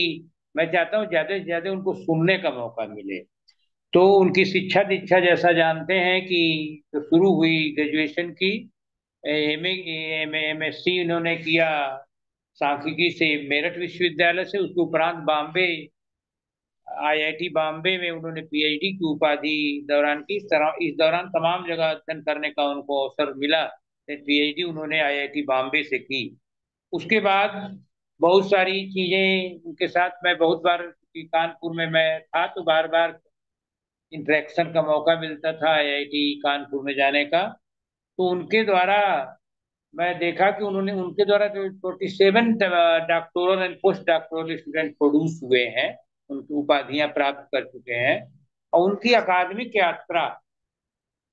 मैं चाहता हूँ ज्यादा से ज्यादा उनको सुनने का मौका मिले तो उनकी शिक्षा दीक्षा जैसा जानते हैं कि तो शुरू हुई ग्रेजुएशन की एम एम एस सी उन्होंने किया सांख्यिकी से मेरठ विश्वविद्यालय से उसके उपरांत बॉम्बे आईआईटी बॉम्बे में उन्होंने पीएचडी की उपाधि दौरान की इस दौरान तमाम जगह अध्ययन करने का उनको अवसर मिला पीएचडी उन्होंने आईआईटी बॉम्बे से की उसके बाद बहुत सारी चीजें उनके साथ मैं बहुत बार कानपुर में मैं था तो बार बार इंटरेक्शन का मौका मिलता था आईआईटी कानपुर में जाने का तो उनके द्वारा मैं देखा कि उन्होंने उनके द्वारा जो forty seven doctoral and post doctoral student produce हुए हैं उनकी उपाधियां प्राप्त कर चुके हैं और उनकी अकादमिक यात्रा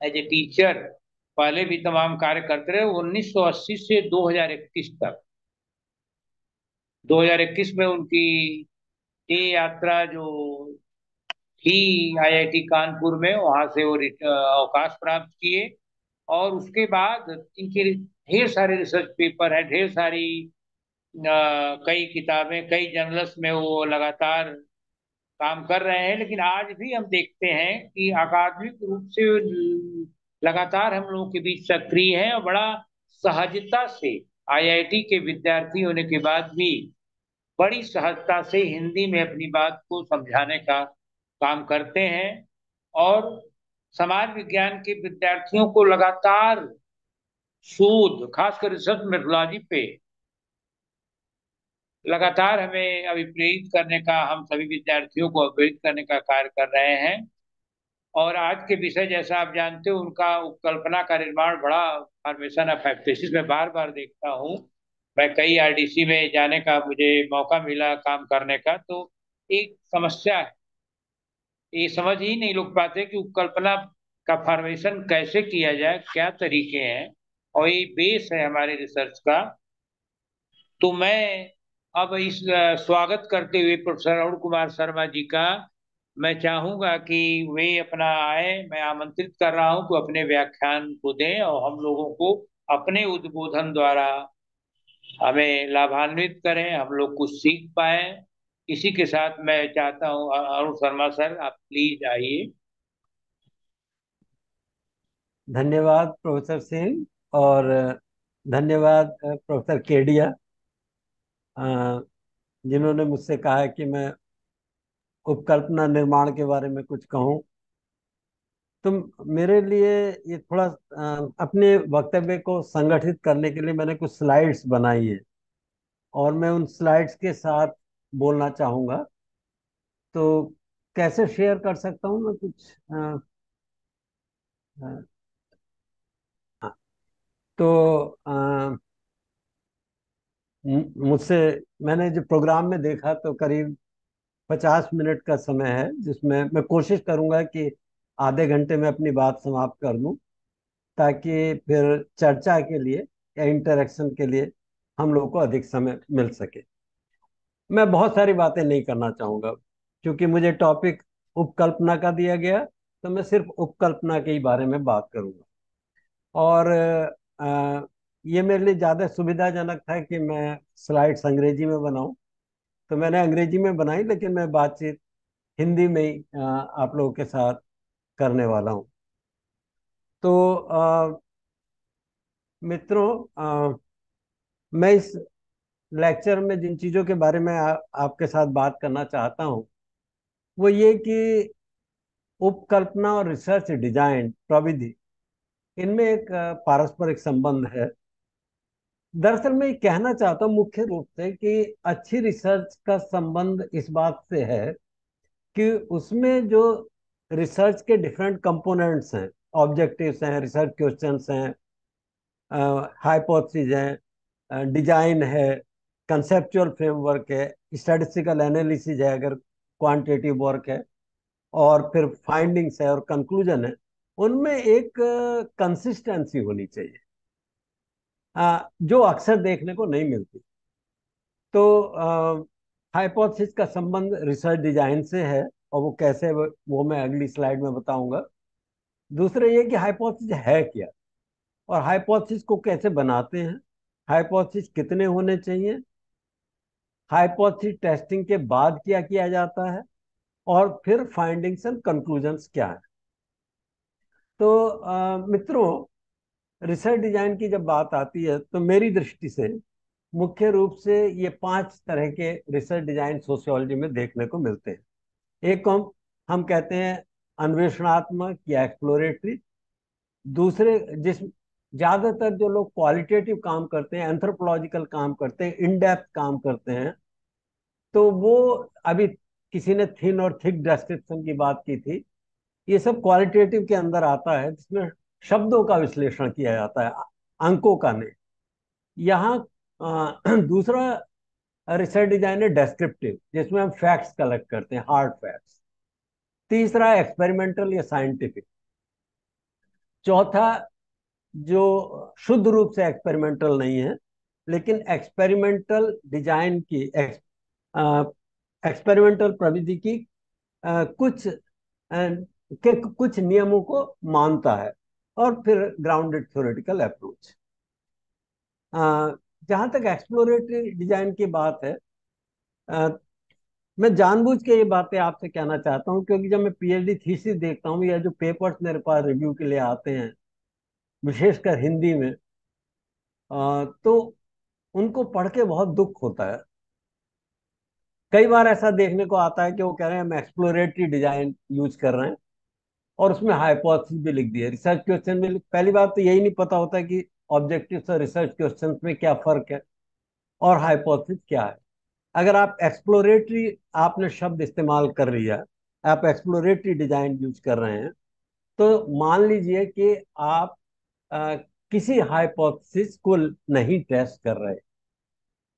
एज ए टीचर पहले भी तमाम कार्य करते रहे 1980 से 2021 तक 2021 में उनकी ये यात्रा जो थी आईआईटी कानपुर में वहां से वो अवकाश प्राप्त किए और उसके बाद इनकी ढेर सारे रिसर्च पेपर है ढेर सारी आ, कई किताबें कई जर्नल्स में वो लगातार काम कर रहे हैं लेकिन आज भी हम देखते हैं कि अकादमिक रूप से लगातार हम लोगों के बीच सक्रिय है और बड़ा सहजता से आईआईटी के विद्यार्थी होने के बाद भी बड़ी सहजता से हिंदी में अपनी बात को समझाने का काम करते हैं और समाज विज्ञान के विद्यार्थियों को लगातार शोध खासकर रिसर्च मेथोलॉजी पे लगातार हमें अभी प्रेरित करने का हम सभी विद्यार्थियों को अभिप्रेरित करने का कार्य कर रहे हैं और आज के विषय जैसा आप जानते हो उनका उपकल्पना का निर्माण बड़ा फॉर्मेशन ऑफ हाइपोथेसिस में बार बार देखता हूँ मैं कई आरडीसी में जाने का मुझे मौका मिला काम करने का तो एक समस्या है ये समझ ही नहीं लोग पाते कि उपकल्पना का फॉर्मेशन कैसे किया जाए क्या तरीके हैं और ये बेस है हमारे रिसर्च का तो मैं अब इस स्वागत करते हुए प्रोफेसर अरुण कुमार शर्मा जी का मैं चाहूंगा कि वे अपना आए मैं आमंत्रित कर रहा हूं कि अपने व्याख्यान को दें और हम लोगों को अपने उद्बोधन द्वारा हमें लाभान्वित करें हम लोग कुछ सीख पाए इसी के साथ मैं चाहता हूं अरुण शर्मा सर आप प्लीज आइए धन्यवाद प्रोफेसर सिंह और धन्यवाद प्रोफेसर केडिया जिन्होंने मुझसे कहा कि मैं उपकल्पना निर्माण के बारे में कुछ कहूँ तो मेरे लिए ये थोड़ा अपने वक्तव्य को संगठित करने के लिए मैंने कुछ स्लाइड्स बनाई है और मैं उन स्लाइड्स के साथ बोलना चाहूँगा तो कैसे शेयर कर सकता हूँ मैं कुछ आ, आ, तो मुझसे मैंने जो प्रोग्राम में देखा तो करीब पचास मिनट का समय है जिसमें मैं कोशिश करूंगा कि आधे घंटे में अपनी बात समाप्त कर लूं ताकि फिर चर्चा के लिए या इंटरेक्शन के लिए हम लोग को अधिक समय मिल सके मैं बहुत सारी बातें नहीं करना चाहूँगा क्योंकि मुझे टॉपिक उपकल्पना का दिया गया तो मैं सिर्फ उपकल्पना के ही बारे में बात करूँगा और ये मेरे लिए ज़्यादा सुविधाजनक था कि मैं स्लाइड्स अंग्रेजी में बनाऊं तो मैंने अंग्रेजी में बनाई लेकिन मैं बातचीत हिंदी में ही आप लोगों के साथ करने वाला हूं तो आ, मित्रों मैं इस लेक्चर में जिन चीज़ों के बारे में आ, आपके साथ बात करना चाहता हूं वो ये कि उपकल्पना और रिसर्च डिजाइन प्रविधि इनमें एक पारस्परिक संबंध है दरअसल मैं कहना चाहता हूँ मुख्य रूप से कि अच्छी रिसर्च का संबंध इस बात से है कि उसमें जो रिसर्च के डिफरेंट कंपोनेंट्स हैं ऑब्जेक्टिव्स हैं रिसर्च क्वेश्चन हैं हाइपोथेसिस हैं डिजाइन है कंसेप्चुअल फ्रेमवर्क है स्टैटिस्टिकल एनालिसिस है अगर क्वांटिटेटिव वर्क है और फिर फाइंडिंग्स है और कंक्लूजन है उनमें एक कंसिस्टेंसी होनी चाहिए आ, जो अक्सर देखने को नहीं मिलती तो हाइपोथेसिस का संबंध रिसर्च डिजाइन से है और वो कैसे वो मैं अगली स्लाइड में बताऊंगा दूसरा ये कि हाइपोथेसिस है क्या और हाइपोथेसिस को कैसे बनाते हैं हाइपोथेसिस कितने होने चाहिए हाइपोथेसिस टेस्टिंग के बाद क्या किया जाता है और फिर फाइंडिंग्स एंड कंक्लूजन्स क्या है तो आ, मित्रों रिसर्च डिजाइन की जब बात आती है तो मेरी दृष्टि से मुख्य रूप से ये पांच तरह के रिसर्च डिजाइन सोशियोलॉजी में देखने को मिलते हैं एक हम हम कहते हैं अन्वेषणात्मक या एक्सप्लोरेटरी दूसरे जिस ज़्यादातर जो लोग क्वालिटेटिव काम करते हैं एंथ्रोपोलॉजिकल काम करते हैं इनडेप्थ काम करते हैं तो वो अभी किसी ने थिन और थिक डिस्क्रिप्शन की बात की थी ये सब क्वालिटेटिव के अंदर आता है जिसमें शब्दों का विश्लेषण किया जाता है अंकों का नहीं यहाँ दूसरा रिसर्च डिजाइन है डेस्क्रिप्टिव जिसमें हम फैक्ट्स कलेक्ट करते हैं हार्ड फैक्ट्स तीसरा एक्सपेरिमेंटल या साइंटिफिक चौथा जो शुद्ध रूप से एक्सपेरिमेंटल नहीं है लेकिन एक्सपेरिमेंटल डिजाइन की एक्सपेरिमेंटल प्रविधि की आ, कुछ के कुछ नियमों को मानता है और फिर ग्राउंडेड थ्योरेटिकल अप्रोच जहां तक एक्सप्लोरेटरी डिजाइन की बात है आ, मैं जानबूझ के ये बातें आपसे कहना चाहता हूँ क्योंकि जब मैं पीएचडी थीसिस देखता हूँ या जो पेपर्स मेरे पास रिव्यू के लिए आते हैं विशेषकर हिंदी में आ, तो उनको पढ़ के बहुत दुख होता है कई बार ऐसा देखने को आता है कि वो कह रहे हैं हम एक्सप्लोरेटरी डिजाइन यूज कर रहे हैं और उसमें हाइपोथेसिस भी लिख दिया रिसर्च क्वेश्चन में पहली बात तो यही नहीं पता होता कि ऑब्जेक्टिव और रिसर्च क्वेश्चन में क्या फर्क है और हाइपोथेसिस क्या है अगर आप एक्सप्लोरेटरी आपने शब्द इस्तेमाल कर लिया आप एक्सप्लोरेटरी डिजाइन यूज कर रहे हैं तो मान लीजिए कि आप आ, किसी हाइपोथेसिस को नहीं टेस्ट कर रहे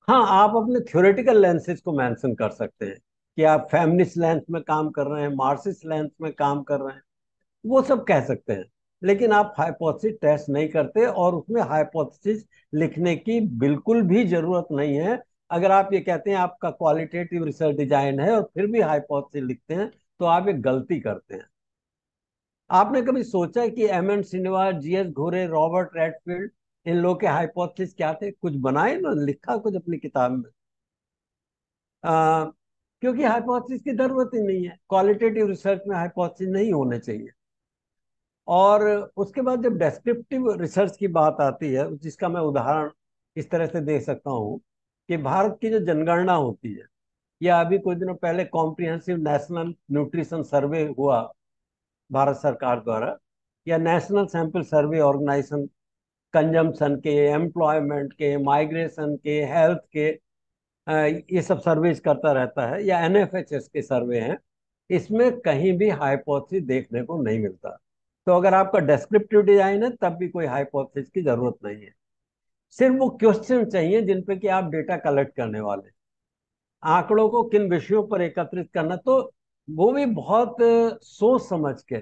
हाँ आप अपने थ्योरेटिकल लेंसेज को मेंशन कर सकते हैं कि आप फेमिनिस्ट लेंस में काम कर रहे हैं मार्क्सिस्ट लेंस में काम कर रहे हैं वो सब कह सकते हैं लेकिन आप हाइपोथेसिस टेस्ट नहीं करते और उसमें हाइपोथेसिस लिखने की बिल्कुल भी जरूरत नहीं है अगर आप ये कहते हैं आपका क्वालिटेटिव रिसर्च डिजाइन है और फिर भी हाइपोथेसिस लिखते हैं तो आप ये गलती करते हैं आपने कभी सोचा कि M N Srinivas G S Ghurye Robert Redfield इन लोगों के हाइपोथेसिस क्या थे कुछ बनाए ना लिखा कुछ अपनी किताब में आ, क्योंकि हाइपोथेसिस की जरूरत ही नहीं है क्वालिटेटिव रिसर्च में हाइपोथेसिस नहीं होने चाहिए और उसके बाद जब डिस्क्रिप्टिव रिसर्च की बात आती है जिसका मैं उदाहरण इस तरह से दे सकता हूँ कि भारत की जो जनगणना होती है या अभी कुछ दिनों पहले कॉम्प्रिहेंसिव नेशनल न्यूट्रिशन सर्वे हुआ भारत सरकार द्वारा या national sample survey organisation consumption के एम्प्लॉयमेंट के माइग्रेशन के हेल्थ के ये सब सर्वेज करता रहता है या एन के सर्वे हैं इसमें कहीं भी हाइपोथेसिस देखने को नहीं मिलता तो अगर आपका डिस्क्रिप्टिव डिजाइन है तब भी कोई हाइपोथेसिस की जरूरत नहीं है सिर्फ वो क्वेश्चन चाहिए जिन पे कि आप डेटा कलेक्ट करने वाले आंकड़ों को किन विषयों पर एकत्रित करना तो वो भी बहुत सोच समझ के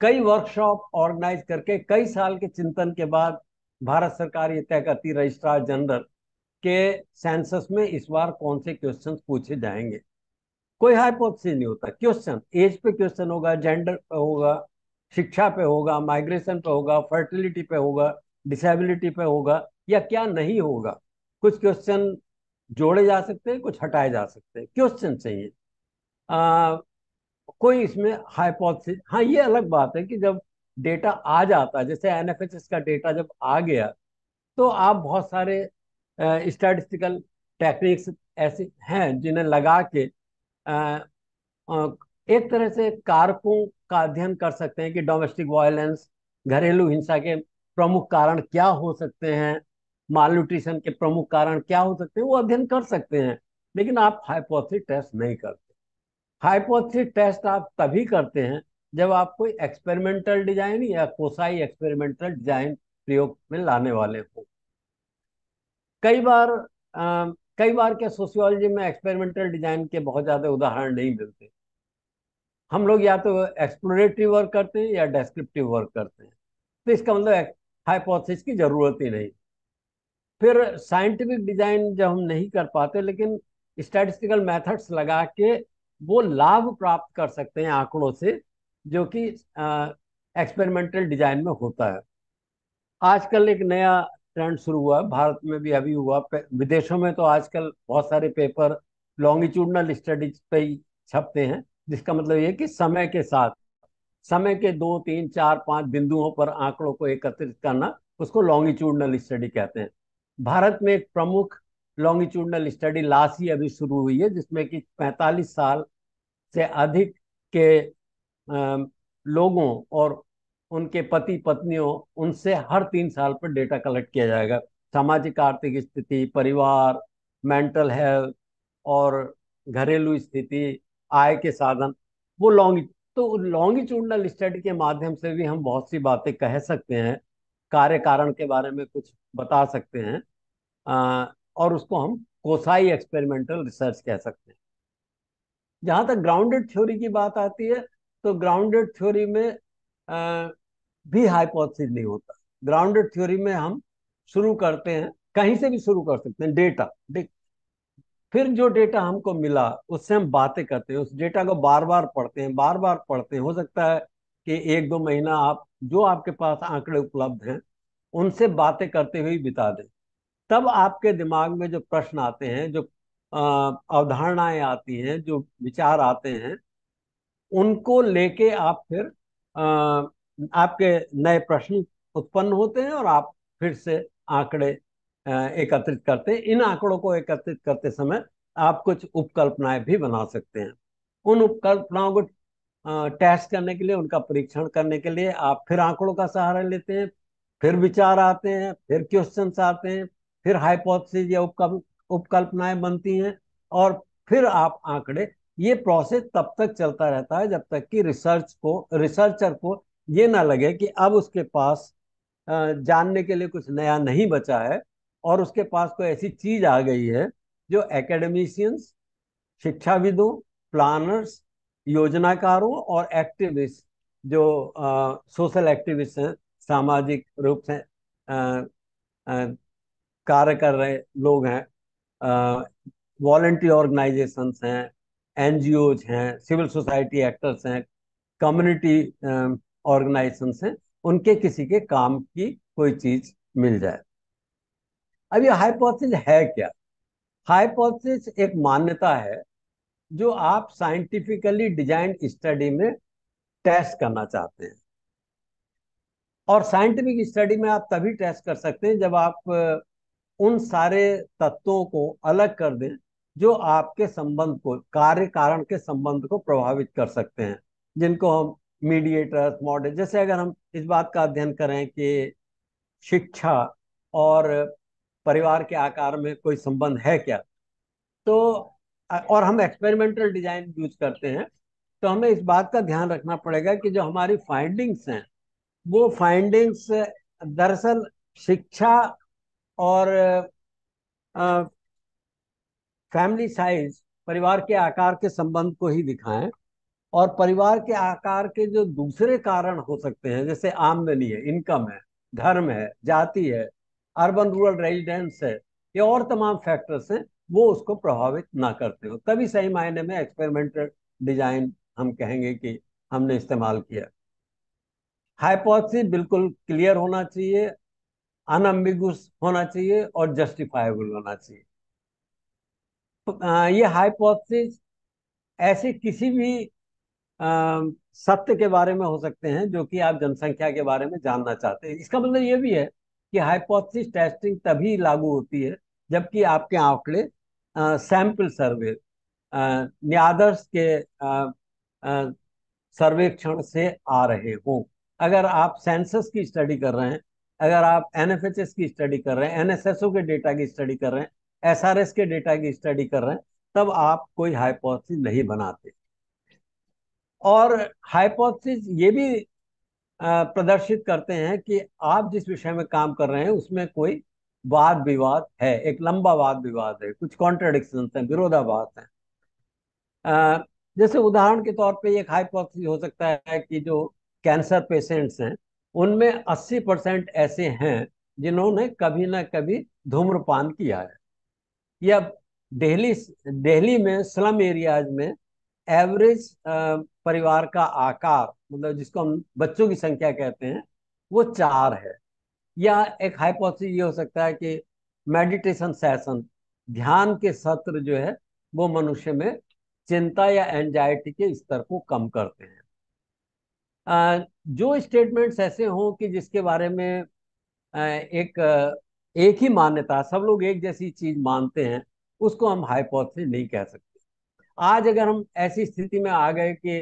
कई वर्कशॉप ऑर्गेनाइज करके कई साल के चिंतन के बाद भारत सरकार ये तय करती रजिस्ट्रार जनरल के सेंसस में इस बार कौन से क्वेश्चन पूछे जाएंगे कोई हाइपोथेसिस नहीं होता क्वेश्चन एज पे क्वेश्चन होगा जेंडर होगा शिक्षा पे होगा माइग्रेशन पे होगा फर्टिलिटी पे होगा डिसेबिलिटी पे होगा या क्या नहीं होगा कुछ क्वेश्चन जोड़े जा सकते हैं कुछ हटाए जा सकते हैं क्वेश्चन चाहिए कोई इसमें हाइपोथेसिस हाँ ये अलग बात है कि जब डेटा आ जाता है जैसे एन का डेटा जब आ गया तो आप बहुत सारे स्टैटिस्टिकल टेक्निक्स ऐसे हैं जिन्हें लगा के आ, आ, एक तरह से कारकों का अध्ययन कर सकते हैं कि डोमेस्टिक वायलेंस घरेलू हिंसा के प्रमुख कारण क्या हो सकते हैं माल न्यूट्रिशन के प्रमुख कारण क्या हो सकते हैं वो अध्ययन कर सकते हैं लेकिन आप हाइपोथी टेस्ट नहीं करते हाइपोथी टेस्ट आप तभी करते हैं जब आप कोई एक्सपेरिमेंटल डिजाइन या कोसाई एक्सपेरिमेंटल डिजाइन प्रयोग में लाने वाले हो कई बार आ, कई बार के सोशियोलॉजी में एक्सपेरिमेंटल डिजाइन के बहुत ज़्यादा उदाहरण नहीं मिलते हम लोग या तो एक्सप्लोरेटरी वर्क करते हैं या डेस्क्रिप्टिव वर्क करते हैं तो इसका मतलब हाइपोथेसिस की ज़रूरत ही नहीं फिर साइंटिफिक डिजाइन जब हम नहीं कर पाते लेकिन स्टैटिस्टिकल मेथड्स लगा के वो लाभ प्राप्त कर सकते हैं आंकड़ों से जो कि एक्सपेरिमेंटल डिजाइन में होता है आजकल एक नया ट्रेंड शुरू हुआ भारत में भी अभी हुआ विदेशों में तो आजकल बहुत सारे पेपर लॉन्गिट्यूडनल स्टडीज पे ही छपते हैं जिसका मतलब ये कि समय के साथ समय के दो तीन चार पांच बिंदुओं पर आंकड़ों को एकत्रित करना उसको लॉन्गिट्यूडनल स्टडी कहते हैं भारत में एक प्रमुख लॉन्गिट्यूडनल स्टडी लास्ट ही अभी शुरू हुई है जिसमें कि 45 साल से अधिक के लोगों और उनके पति पत्नियों उनसे हर तीन साल पर डेटा कलेक्ट किया जाएगा सामाजिक आर्थिक स्थिति परिवार मेंटल हेल्थ और घरेलू स्थिति आय के साधन वो लॉन्ग तो लॉन्गिट्यूडनल स्टडी के माध्यम से भी हम बहुत सी बातें कह सकते हैं कार्य कारण के बारे में कुछ बता सकते हैं आ, और उसको हम कोसाई एक्सपेरिमेंटल रिसर्च कह सकते हैं जहां तक ग्राउंडेड थ्योरी की बात आती है तो ग्राउंडेड थ्योरी में आ, भी हाइपोथेसिस नहीं होता ग्राउंडेड थ्योरी में हम शुरू करते हैं कहीं से भी शुरू कर सकते हैं डेटा फिर जो डेटा हमको मिला उससे हम बातें करते हैं उस डेटा को बार बार पढ़ते हैं बार बार पढ़ते हैं हो सकता है कि एक दो महीना आप जो आपके पास आंकड़े उपलब्ध हैं उनसे बातें करते हुए बिता दें तब आपके दिमाग में जो प्रश्न आते हैं जो अवधारणाएं आती हैं जो विचार आते हैं उनको लेके आप फिर आ, आपके नए प्रश्न उत्पन्न होते हैं और आप फिर से आंकड़े एकत्रित करते हैं इन आंकड़ों को एकत्रित करते समय आप कुछ उपकल्पनाएं भी बना सकते हैं उन उपकल्पनाओं को टेस्ट करने के लिए उनका परीक्षण करने के लिए आप फिर आंकड़ों का सहारा लेते हैं फिर विचार आते हैं फिर क्वेश्चन आते हैं फिर हाइपोथेसिस या उपकल उपकल्पनाएं बनती हैं और फिर आप आंकड़े ये प्रोसेस तब तक चलता रहता है जब तक कि रिसर्च को रिसर्चर को ये ना लगे कि अब उसके पास जानने के लिए कुछ नया नहीं बचा है और उसके पास कोई ऐसी चीज आ गई है जो एकेडमिशियंस शिक्षाविदों प्लानर्स योजनाकारों और एक्टिविस्ट जो आ, सोशल एक्टिविस्ट हैं सामाजिक रूप से कार्य कर रहे लोग हैं वॉल्टी ऑर्गेनाइजेशन हैं एनजीओज हैं सिविल सोसाइटी एक्टर्स हैं कम्युनिटी ऑर्गेनाइजेशन हैं उनके किसी के काम की कोई चीज़ मिल जाए अब ये हाइपोथेसिस है क्या हाइपोथेसिस एक मान्यता है जो आप साइंटिफिकली डिजाइन स्टडी में टेस्ट करना चाहते हैं और साइंटिफिक स्टडी में आप तभी टेस्ट कर सकते हैं जब आप उन सारे तत्वों को अलग कर दें जो आपके संबंध को कार्य कारण के संबंध को प्रभावित कर सकते हैं जिनको हम मीडिएटर्स मॉडल जैसे अगर हम इस बात का अध्ययन करें कि शिक्षा और परिवार के आकार में कोई संबंध है क्या तो और हम एक्सपेरिमेंटल डिजाइन यूज करते हैं तो हमें इस बात का ध्यान रखना पड़ेगा कि जो हमारी फाइंडिंग्स हैं वो फाइंडिंग्स दरअसल शिक्षा और फैमिली साइज परिवार के आकार के संबंध को ही दिखाएं और परिवार के आकार के जो दूसरे कारण हो सकते हैं जैसे आमदनी है इनकम है धर्म है जाति है अर्बन रूरल रेजिडेंस है ये और तमाम फैक्टर्स हैं वो उसको प्रभावित ना करते हो तभी सही मायने में एक्सपेरिमेंटल डिजाइन हम कहेंगे कि हमने इस्तेमाल किया हाइपोथेसिस बिल्कुल क्लियर होना चाहिए अनम्बिगुस होना चाहिए और जस्टिफाइबल होना चाहिए ये हाइपोथेसिस ऐसे किसी भी सत्य के बारे में हो सकते हैं जो कि आप जनसंख्या के बारे में जानना चाहते हैं इसका मतलब ये भी है कि हाइपोथेसिस टेस्टिंग तभी लागू होती है जबकि आपके आंकड़े सैंपल सर्वे न्यादर्श के सर्वेक्षण से आ रहे हो अगर आप सेंसस की स्टडी कर रहे हैं अगर आप एन की स्टडी कर रहे हैं एन के डेटा की स्टडी कर रहे हैं एस के डेटा की स्टडी कर रहे हैं तब आप कोई हाइपोथेसिस नहीं बनाते और हाइपोथेसिस ये भी प्रदर्शित करते हैं कि आप जिस विषय में काम कर रहे हैं उसमें कोई वाद विवाद है एक लंबा वाद विवाद है कुछ कॉन्ट्रेडिक्शन है विरोधाभास है जैसे उदाहरण के तौर पे एक हाइपोथेसिस हो सकता है कि जो कैंसर पेशेंट्स हैं उनमें 80 परसेंट ऐसे हैं जिन्होंने कभी ना कभी धूम्रपान किया है या दिल्ली दिल्ली में स्लम एरियाज में एवरेज परिवार का आकार मतलब जिसको हम बच्चों की संख्या कहते हैं वो चार है या एक हाइपोथेसिस ये हो सकता है कि मेडिटेशन सेशन ध्यान के सत्र जो है वो मनुष्य में चिंता या एंजाइटी के स्तर को कम करते हैं जो स्टेटमेंट्स ऐसे हों कि जिसके बारे में एक एक ही मान्यता सब लोग एक जैसी चीज मानते हैं उसको हम हाइपोथेसिस नहीं कह सकते आज अगर हम ऐसी स्थिति में आ गए कि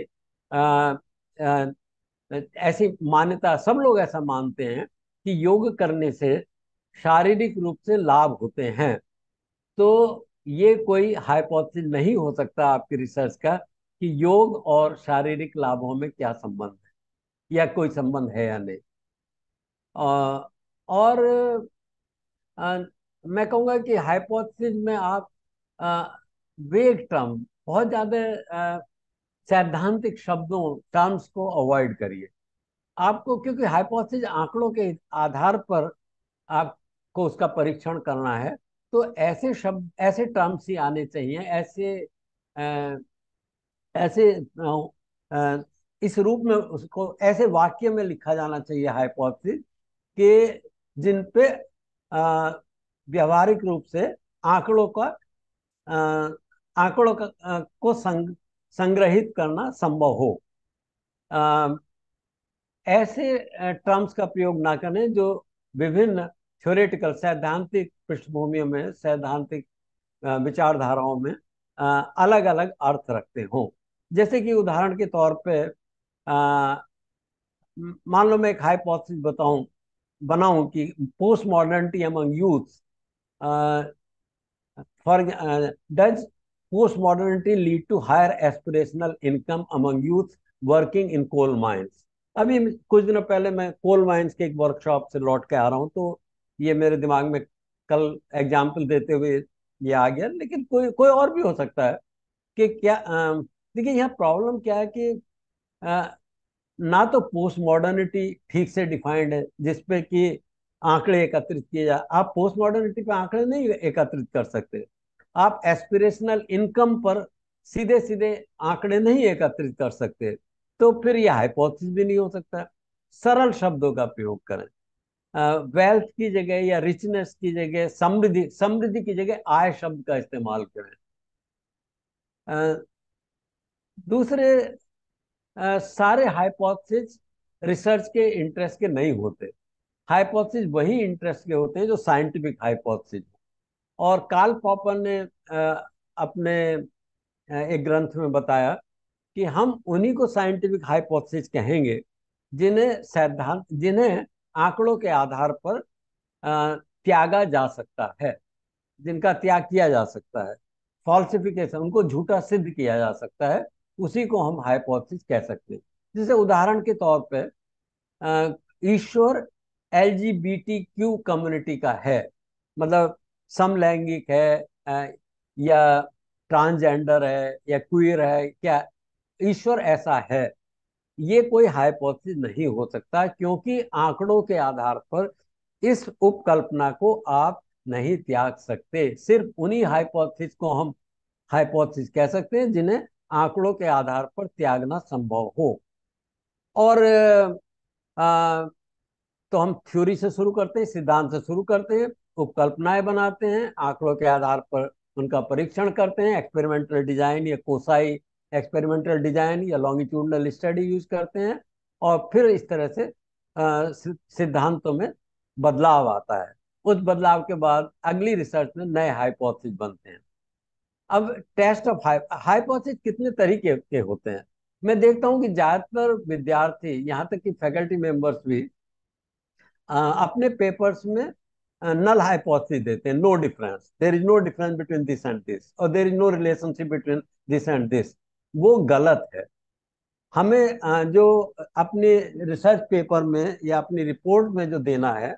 ऐसी मान्यता सब लोग ऐसा मानते हैं कि योग करने से शारीरिक रूप से लाभ होते हैं तो ये कोई हाइपोथेसिस नहीं हो सकता आपकी रिसर्च का कि योग और शारीरिक लाभों में क्या संबंध है या कोई संबंध है या नहीं और आ, मैं कहूँगा कि हाइपोथेसिस में आप वेग टर्म बहुत ज़्यादा सैद्धांतिक शब्दों टर्म्स को अवॉइड करिए आपको क्योंकि हाइपोथेसिस आंकड़ों के आधार पर आपको उसका परीक्षण करना है तो ऐसे शब्द ऐसे टर्म्स ही आने चाहिए ऐसे आ, ऐसे आ, आ, इस रूप में उसको ऐसे वाक्य में लिखा जाना चाहिए हाइपोथेसिस के जिन पे व्यवहारिक रूप से आंकड़ों का आंकड़ों का को संग संग्रहित करना संभव हो आ, ऐसे टर्म्स का प्रयोग ना करें जो विभिन्न थ्योरेटिकल सैद्धांतिक पृष्ठभूमि में सैद्धांतिक विचारधाराओं में अलग अलग अर्थ रखते हों जैसे कि उदाहरण के तौर पे मान लो मैं एक हाइपोथेसिस बताऊं बनाऊं कि post modernity among youth for does post modernity lead to higher aspirational income among youth working in coal mines अभी कुछ दिनों पहले मैं कोल माइंस के एक वर्कशॉप से लौट के आ रहा हूँ तो ये मेरे दिमाग में कल एग्जाम्पल देते हुए ये आ गया लेकिन कोई कोई और भी हो सकता है कि क्या देखिए यहाँ प्रॉब्लम क्या है कि आ, ना तो पोस्ट मॉडर्निटी ठीक से डिफाइंड है जिसपे कि आंकड़े एकत्रित किए जाए आप पोस्ट मॉडर्निटी पे आंकड़े नहीं एकत्रित कर सकते आप एस्पिरेशनल इनकम पर सीधे सीधे आंकड़े नहीं एकत्रित कर सकते तो फिर यह हाइपोथेसिस भी नहीं हो सकता सरल शब्दों का प्रयोग करें वेल्थ की जगह या रिचनेस की जगह समृद्धि समृद्धि की जगह आय शब्द का इस्तेमाल करें दूसरे सारे हाइपोथेसिस रिसर्च के इंटरेस्ट के नहीं होते हाइपोथेसिस वही इंटरेस्ट के होते हैं जो साइंटिफिक हाइपोथेसिस और काल पॉपर ने अपने एक ग्रंथ में बताया कि हम उन्हीं को साइंटिफिक हाइपोथेसिस कहेंगे जिन्हें सैद्धांत जिन्हें आंकड़ों के आधार पर त्यागा जा सकता है जिनका त्याग किया जा सकता है फॉल्सिफिकेशन उनको झूठा सिद्ध किया जा सकता है उसी को हम हाइपोथेसिस कह सकते हैं जैसे उदाहरण के तौर पे ईश्वर एल कम्युनिटी का है मतलब समलैंगिक है या ट्रांसजेंडर है या क्वीर है क्या ईश्वर ऐसा है ये कोई हाइपोथेसिस नहीं हो सकता क्योंकि आंकड़ों के आधार पर इस उपकल्पना को आप नहीं त्याग सकते सिर्फ उन्हीं हाइपोथेसिस को हम हाइपोथेसिस कह सकते हैं जिन्हें आंकड़ों के आधार पर त्यागना संभव हो और आ, तो हम थ्योरी से शुरू करते हैं सिद्धांत से शुरू करते हैं उपकल्पनाएं बनाते हैं आंकड़ों के आधार पर उनका परीक्षण करते हैं एक्सपेरिमेंटल डिजाइन या कोसाई एक्सपेरिमेंटल डिजाइन या लॉन्गिट्यूडनल स्टडी यूज करते हैं और फिर इस तरह से सिद्धांतों में बदलाव आता है उस बदलाव के बाद अगली रिसर्च में नए हाइपोथेसिस बनते हैं अब टेस्ट ऑफ हाइपोथेसिस कितने तरीके के होते हैं मैं देखता हूँ कि ज़्यादातर विद्यार्थी यहाँ तक कि फैकल्टी मेंबर्स भी आ, अपने पेपर्स में null hypothesis देते हैं no difference there is no difference between this and this और there is no relationship between this and this वो गलत है हमें जो अपने रिसर्च पेपर में या अपनी रिपोर्ट में जो देना है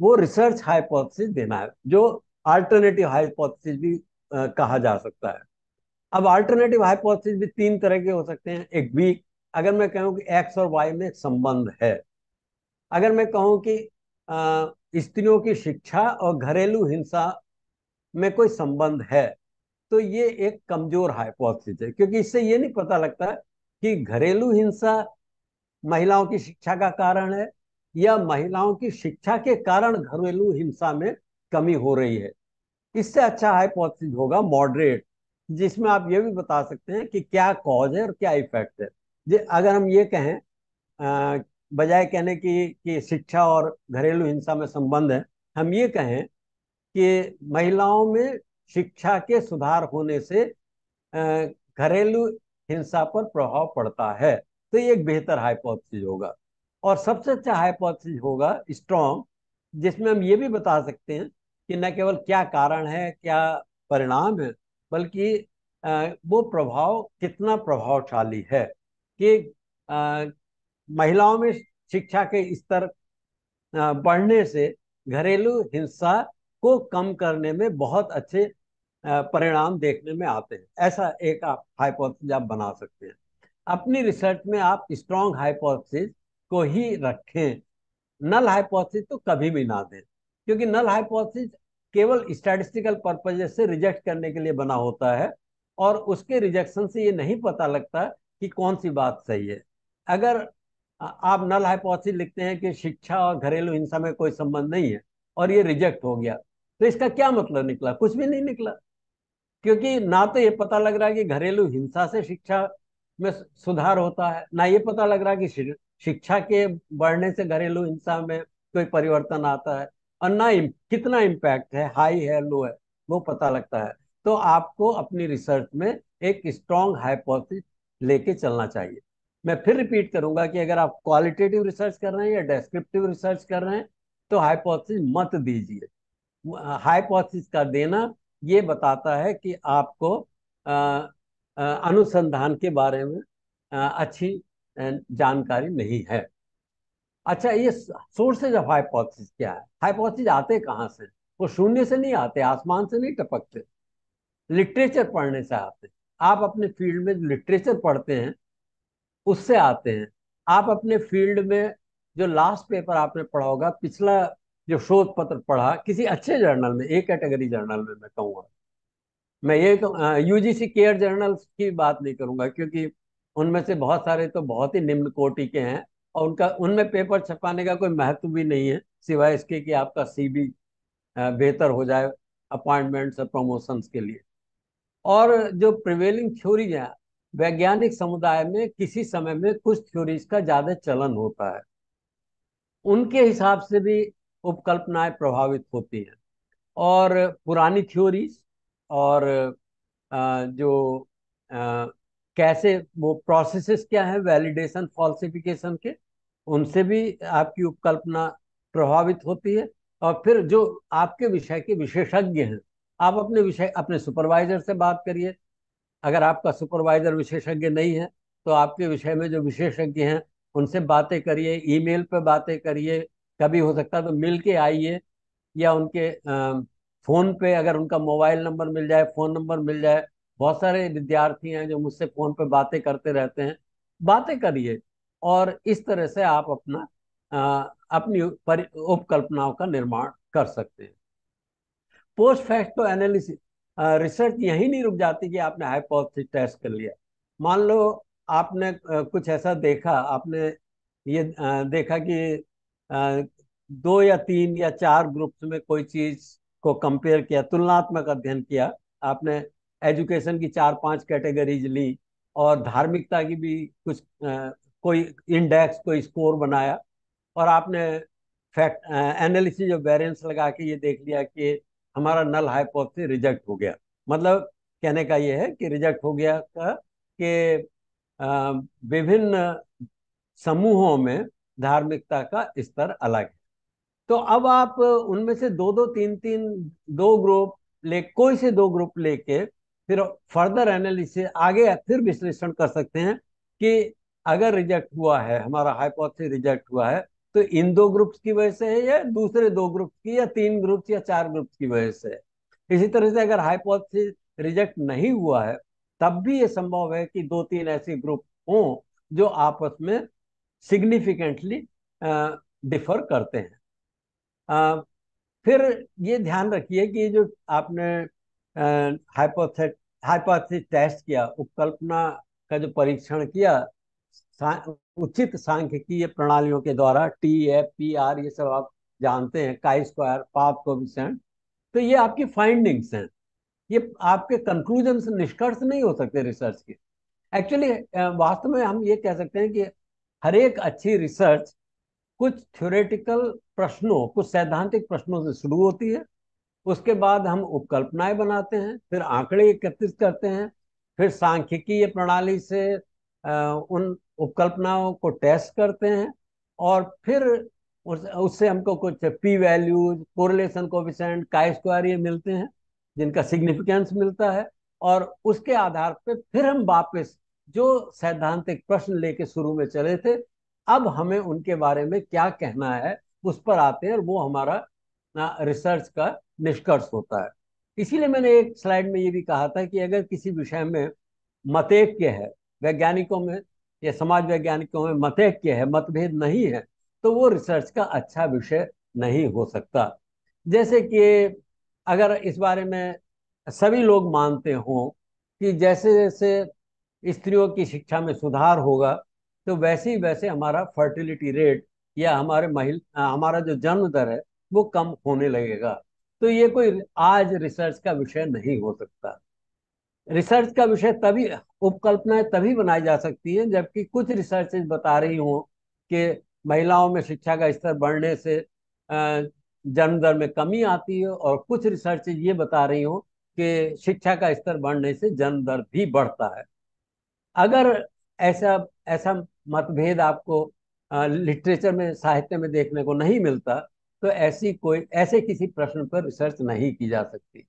वो रिसर्च हाइपोथेसिस देना है जो अल्टरनेटिव हाइपोथेसिस भी कहा जा सकता है अब अल्टरनेटिव हाइपोथेसिस भी तीन तरह के हो सकते हैं एक वीक अगर मैं कहूँ कि एक्स और वाई में संबंध है अगर मैं कहूँ कि स्त्रियों की शिक्षा और घरेलू हिंसा में कोई संबंध है तो ये एक कमजोर हाइपोथेसिस है क्योंकि इससे ये नहीं पता लगता कि घरेलू हिंसा महिलाओं की शिक्षा का कारण है या महिलाओं की शिक्षा के कारण घरेलू हिंसा में कमी हो रही है इससे अच्छा हाइपोथेसिस होगा मॉडरेट जिसमें आप ये भी बता सकते हैं कि क्या कॉज है और क्या इफेक्ट है जे अगर हम ये कहें आ, बजाय कहने की कि शिक्षा और घरेलू हिंसा में संबंध है हम ये कहें कि महिलाओं में शिक्षा के सुधार होने से घरेलू हिंसा पर प्रभाव पड़ता है तो ये एक बेहतर हाइपोथेसिस होगा और सबसे अच्छा हाइपोथेसिस होगा स्ट्रॉन्ग जिसमें हम ये भी बता सकते हैं कि न केवल क्या कारण है क्या परिणाम है बल्कि वो प्रभाव कितना प्रभावशाली है कि महिलाओं में शिक्षा के स्तर बढ़ने से घरेलू हिंसा को कम करने में बहुत अच्छे परिणाम देखने में आते हैं ऐसा एक आप हाइपोथेसिस आप बना सकते हैं अपनी रिसर्च में आप स्ट्रॉन्ग हाइपोथेसिस को ही रखें नल हाइपोथेसिस तो कभी भी ना दें क्योंकि नल हाइपोथेसिस केवल स्टैटिस्टिकल पर्पजेस से रिजेक्ट करने के लिए बना होता है और उसके रिजेक्शन से ये नहीं पता लगता कि कौन सी बात सही है अगर आप नल हाइपोथेसिस लिखते हैं कि शिक्षा और घरेलू हिंसा में कोई संबंध नहीं है और ये रिजेक्ट हो गया तो इसका क्या मतलब निकला कुछ भी नहीं निकला क्योंकि ना तो ये पता लग रहा है कि घरेलू हिंसा से शिक्षा में सुधार होता है ना ये पता लग रहा है कि शिक्षा के बढ़ने से घरेलू हिंसा में कोई परिवर्तन आता है और ना कितना इम्पैक्ट है हाई है लो है वो पता लगता है तो आपको अपनी रिसर्च में एक स्ट्रॉन्ग हाइपोथेसिस लेके चलना चाहिए मैं फिर रिपीट करूंगा कि अगर आप क्वालिटेटिव रिसर्च कर रहे हैं या डिस्क्रिप्टिव रिसर्च कर रहे हैं तो हाइपोथेसिस मत दीजिए हाइपोथेसिस का देना ये बताता है कि आपको अनुसंधान के बारे में आ, अच्छी जानकारी नहीं है अच्छा ये सोर्सेज ऑफ हाइपोथेसिस क्या है हाइपोथेसिस आते कहाँ से वो शून्य से नहीं आते आसमान से नहीं टपकते लिटरेचर पढ़ने से आते आप अपने फील्ड में लिटरेचर पढ़ते हैं उससे आते हैं आप अपने फील्ड में जो लास्ट पेपर आपने पढ़ा होगा पिछला जो शोध पत्र पढ़ा किसी अच्छे जर्नल में एक कैटेगरी जर्नल में मैं कहूँगा मैं ये यूजीसी केयर जर्नल की बात नहीं करूँगा क्योंकि उनमें से बहुत सारे तो बहुत ही निम्न कोटि के हैं और उनका उनमें पेपर छपाने का कोई महत्व भी नहीं है सिवाय इसके कि आपका सीबी बेहतर हो जाए अपॉइंटमेंट्स और प्रमोशंस के लिए और जो प्रिवेलिंग थ्योरीज हैं वैज्ञानिक समुदाय में किसी समय में कुछ थ्योरीज का ज्यादा चलन होता है उनके हिसाब से भी उपकल्पनाएं प्रभावित होती हैं और पुरानी थ्योरीज और जो कैसे वो प्रोसेसेस क्या है वैलिडेशन फॉल्सिफिकेशन के उनसे भी आपकी उपकल्पना प्रभावित होती है और फिर जो आपके विषय के विशेषज्ञ हैं आप अपने विषय अपने सुपरवाइजर से बात करिए अगर आपका सुपरवाइजर विशेषज्ञ नहीं है तो आपके विषय में जो विशेषज्ञ हैं उनसे बातें करिए ईमेल पर बातें करिए कभी हो सकता है तो मिल के आइए या उनके फ़ोन पे अगर उनका मोबाइल नंबर मिल जाए फ़ोन नंबर मिल जाए बहुत सारे विद्यार्थी हैं जो मुझसे फ़ोन पे बातें करते रहते हैं बातें करिए और इस तरह से आप अपना आ, अपनी उपकल्पनाओं का निर्माण कर सकते हैं पोस्ट फैक्टो एनालिसिस रिसर्च यहीं नहीं रुक जाती कि आपने हाइपोथेसिस टेस्ट कर लिया मान लो आपने कुछ ऐसा देखा आपने ये देखा कि दो या तीन या चार ग्रुप्स में कोई चीज को कंपेयर किया तुलनात्मक अध्ययन किया आपने एजुकेशन की चार पांच कैटेगरीज ली और धार्मिकता की भी कुछ कोई इंडेक्स कोई स्कोर बनाया और आपने फैक्ट एनालिसिस ऑफ वेरियंस लगा के ये देख लिया कि हमारा नल हाइपोक्सी रिजेक्ट हो गया मतलब कहने का ये है कि रिजेक्ट हो गया का कि विभिन्न समूहों में धार्मिकता का स्तर अलग है तो अब आप उनमें से दो दो तीन तीन दो ग्रुप ले कोई से दो ग्रुप लेके फिर फर्दर एनालिसिस आगे फिर विश्लेषण कर सकते हैं कि अगर रिजेक्ट हुआ है हमारा हाइपोथेसिस रिजेक्ट हुआ है तो इन दो ग्रुप्स की वजह से है या दूसरे दो ग्रुप्स की या तीन ग्रुप्स या चार ग्रुप्स की वजह से इसी तरह से अगर हाइपोथेसिस रिजेक्ट नहीं हुआ है तब भी ये संभव है कि दो तीन ऐसे ग्रुप हों जो आपस में सिग्निफिकेंटली डिफर करते हैं आ, फिर ये ध्यान रखिए कि जो आपने हाइपोथेट हाइपोथेसिस टेस्ट किया उपकल्पना का जो परीक्षण किया उचित सांख्यिकीय प्रणालियों के द्वारा टी एफ पी आर ये सब आप जानते हैं काई स्क्वायर पाप को तो ये आपकी फाइंडिंग्स हैं ये आपके कंक्लूजन निष्कर्ष नहीं हो सकते रिसर्च के एक्चुअली वास्तव में हम ये कह सकते हैं कि हर एक अच्छी रिसर्च कुछ थ्योरेटिकल प्रश्नों कुछ सैद्धांतिक प्रश्नों से शुरू होती है उसके बाद हम उपकल्पनाएं बनाते हैं फिर आंकड़े एकत्रित करते हैं फिर सांख्यिकीय प्रणाली से उन उपकल्पनाओं को टेस्ट करते हैं और फिर उस, उससे हमको कुछ पी वैल्यूज कोरिलेशन कोविशेंट का स्क्वायर ये मिलते हैं जिनका सिग्निफिकेंस मिलता है और उसके आधार पर फिर हम वापस जो सैद्धांतिक प्रश्न लेके शुरू में चले थे अब हमें उनके बारे में क्या कहना है उस पर आते हैं और वो हमारा रिसर्च का निष्कर्ष होता है इसीलिए मैंने एक स्लाइड में ये भी कहा था कि अगर किसी विषय में मतैक्य है वैज्ञानिकों में या समाज वैज्ञानिकों में मतैक्य है मतभेद नहीं है तो वो रिसर्च का अच्छा विषय नहीं हो सकता जैसे कि अगर इस बारे में सभी लोग मानते हों कि जैसे जैसे स्त्रियों की शिक्षा में सुधार होगा तो वैसे ही वैसे हमारा फर्टिलिटी रेट या हमारे महिला हमारा जो जन्म दर है वो कम होने लगेगा तो ये कोई आज रिसर्च का विषय नहीं हो सकता रिसर्च का विषय तभी उपकल्पनाएं तभी बनाई जा सकती हैं जबकि कुछ रिसर्चेज बता रही हूँ कि महिलाओं में शिक्षा का स्तर बढ़ने से जन्म दर में कमी आती है और कुछ रिसर्चेज ये बता रही हूँ कि शिक्षा का स्तर बढ़ने से जन्म दर भी बढ़ता है अगर ऐसा ऐसा मतभेद आपको लिटरेचर में साहित्य में देखने को नहीं मिलता तो ऐसी कोई ऐसे किसी प्रश्न पर रिसर्च नहीं की जा सकती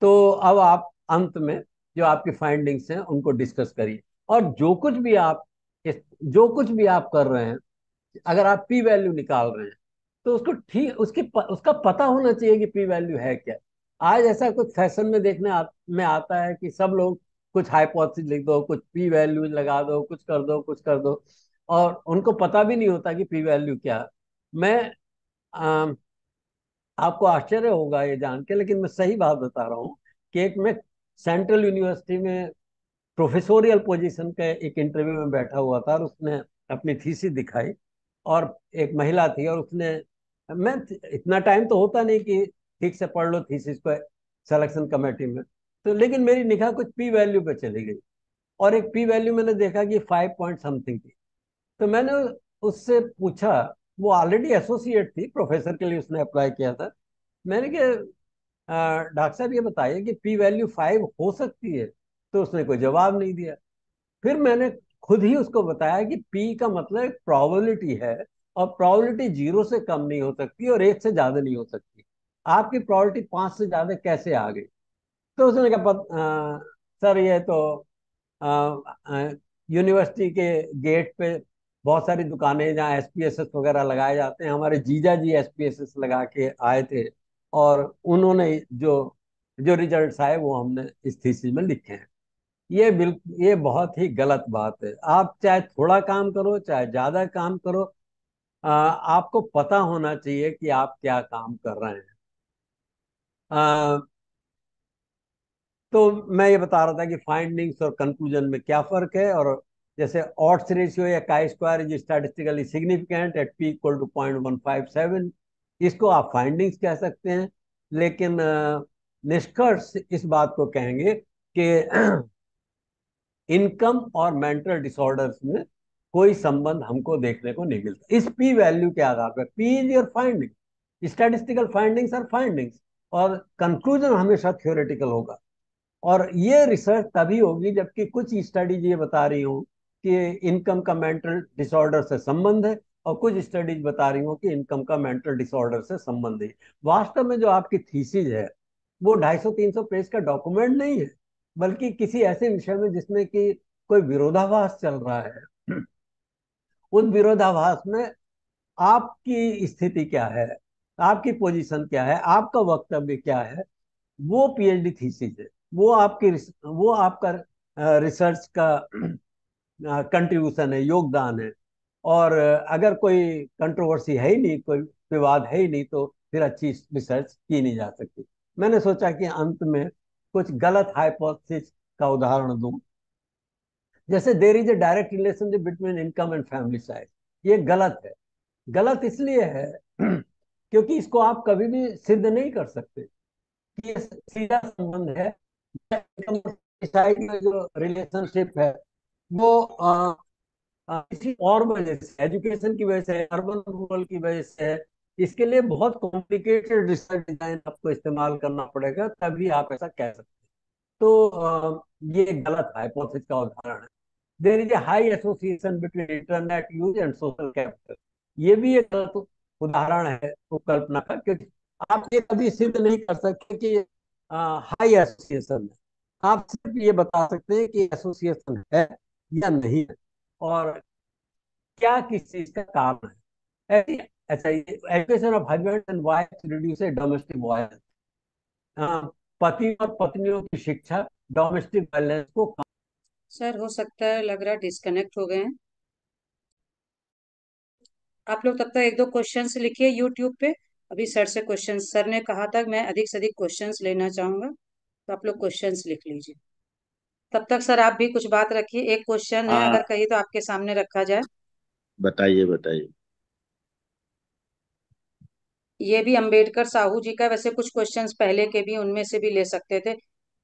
तो अब आप अंत में जो आपकी फाइंडिंग्स हैं उनको डिस्कस करिए और जो कुछ भी आप जो कुछ भी आप कर रहे हैं अगर आप पी वैल्यू निकाल रहे हैं तो उसको ठीक उसके प, उसका पता होना चाहिए कि पी वैल्यू है क्या आज ऐसा कुछ फैशन में देखने आ, में आता है कि सब लोग कुछ हाइपोथेसिस लिख दो कुछ पी वैल्यू लगा दो कुछ कर दो कुछ कर दो और उनको पता भी नहीं होता कि पी वैल्यू क्या मैं आ, आपको आश्चर्य होगा ये जान के लेकिन मैं सही बात बता रहा हूँ कि एक मैं सेंट्रल यूनिवर्सिटी में प्रोफेसोरियल पोजीशन का एक इंटरव्यू में बैठा हुआ था और उसने अपनी थीसी दिखाई और एक महिला थी और उसने मैं इतना टाइम तो होता नहीं कि ठीक से पढ़ लो थीसिस को सिलेक्शन कमेटी में तो लेकिन मेरी निगाह कुछ पी वैल्यू पे चली गई और एक पी वैल्यू मैंने देखा कि फाइव पॉइंट समथिंग की तो मैंने उससे पूछा वो ऑलरेडी एसोसिएट थी प्रोफेसर के लिए उसने अप्लाई किया था मैंने कहा डॉक्टर साहब ये बताइए कि पी वैल्यू फाइव हो सकती है तो उसने कोई जवाब नहीं दिया फिर मैंने खुद ही उसको बताया कि पी का मतलब प्रॉबलिटी है और प्रॉबलिटी जीरो से कम नहीं हो सकती और एक से ज्यादा नहीं हो सकती आपकी प्रॉबलिटी पांच से ज्यादा कैसे आ गई तो उसने कहा सर ये तो यूनिवर्सिटी के गेट पे बहुत सारी दुकानें जहाँ एस पी एस एस वगैरह लगाए जाते हैं हमारे जीजा जी एस पी एस एस लगा के आए थे और उन्होंने जो जो रिजल्ट आए वो हमने इस थीसिस में लिखे हैं ये बिल्कुल ये बहुत ही गलत बात है आप चाहे थोड़ा काम करो चाहे ज़्यादा काम करो आ, आपको पता होना चाहिए कि आप क्या काम कर रहे हैं आ, तो मैं ये बता रहा था कि फाइंडिंग्स और कंक्लूजन में क्या फ़र्क है और जैसे ऑट्स रेशियो या chi square is statistically significant at p equal to point one five seven इसको आप फाइंडिंग्स कह सकते हैं लेकिन निष्कर्ष इस बात को कहेंगे कि इनकम और मेंटल डिसऑर्डर्स में कोई संबंध हमको देखने को नहीं मिलता इस पी वैल्यू के आधार पर p is your finding statistical findings are findings और कंक्लूजन हमेशा थियोरेटिकल होगा और ये रिसर्च तभी होगी जबकि कुछ स्टडीज ये बता रही हूँ कि इनकम का मेंटल डिसऑर्डर से संबंध है और कुछ स्टडीज बता रही हूँ कि इनकम का मेंटल डिसऑर्डर से संबंधित वास्तव में जो आपकी थीसिस है वो 250-300 पेज का डॉक्यूमेंट नहीं है बल्कि किसी ऐसे विषय में जिसमें कि कोई विरोधाभास चल रहा है उन विरोधाभास में आपकी स्थिति क्या है आपकी पोजीशन क्या है आपका वक्तव्य क्या है वो पीएचडी थीसिस है वो आपकी वो आपका रिसर्च का कंट्रीब्यूशन है योगदान है और अगर कोई कंट्रोवर्सी है ही नहीं कोई विवाद है ही नहीं तो फिर अच्छी रिसर्च की नहीं जा सकती मैंने सोचा कि अंत में कुछ गलत हाइपोथेसिस का उदाहरण दूं जैसे there is a direct relation between income and family size ये गलत है गलत इसलिए है क्योंकि इसको आप कभी भी सिद्ध नहीं कर सकते सीधा संबंध है जो रिलेशनशिप है वो आ, किसी हाँ, और वजह से एजुकेशन की वजह से अर्बन रूरल की वजह से इसके लिए बहुत कॉम्प्लिकेटेड रिसर्च डिजाइन आपको इस्तेमाल करना पड़ेगा तभी आप ऐसा कह सकते तो ये गलत हाइपोथेसिस का उदाहरण है there is a high association between internet use and social capital ये भी एक गलत उदाहरण है उपकल्पना का क्योंकि आप ये कभी सिद्ध नहीं कर सकते कि हाई एसोसिएशन है आप सिर्फ ये बता सकते हैं कि एसोसिएशन है या नहीं है और क्या किस चीज का काम है अच्छा education of husband and wife reduce a domestic violence पति और पत्नियों की शिक्षा डोमेस्टिक वायलेंस को सर हो सकता है लग रहा डिस्कनेक्ट हो गए हैं आप लोग तब तक एक दो क्वेश्चंस लिखिए यूट्यूब पे अभी सर से क्वेश्चंस सर ने कहा था मैं अधिक से अधिक क्वेश्चंस लेना चाहूंगा तो आप लोग क्वेश्चंस लिख लीजिए तब तक सर आप भी कुछ बात रखिए एक क्वेश्चन है अगर हाँ। कहीं तो आपके सामने रखा जाए बताइए बताइए ये भी अंबेडकर साहू जी का वैसे कुछ क्वेश्चंस पहले के भी उनमें से भी ले सकते थे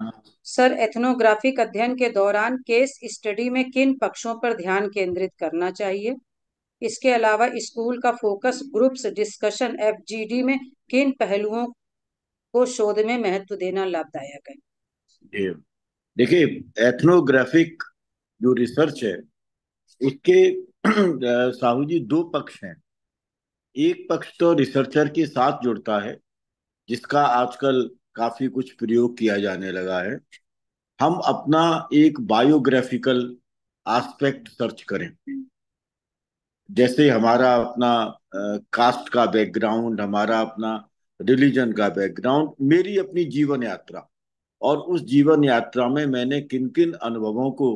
हाँ। सर एथनोग्राफिक अध्ययन के दौरान केस स्टडी में किन पक्षों पर ध्यान केंद्रित करना चाहिए इसके अलावा स्कूल का फोकस ग्रुप्स डिस्कशन एफजीडी में किन पहलुओं को शोध में महत्व देना लाभदायक है देखिए एथनोग्राफिक जो रिसर्च है उसके साहू जी दो पक्ष हैं एक पक्ष तो रिसर्चर के साथ जुड़ता है जिसका आजकल काफी कुछ प्रयोग किया जाने लगा है हम अपना एक बायोग्राफिकल एस्पेक्ट सर्च करें जैसे हमारा अपना कास्ट का बैकग्राउंड हमारा अपना रिलीजन का बैकग्राउंड मेरी अपनी जीवन यात्रा और उस जीवन यात्रा में मैंने किन किन अनुभवों को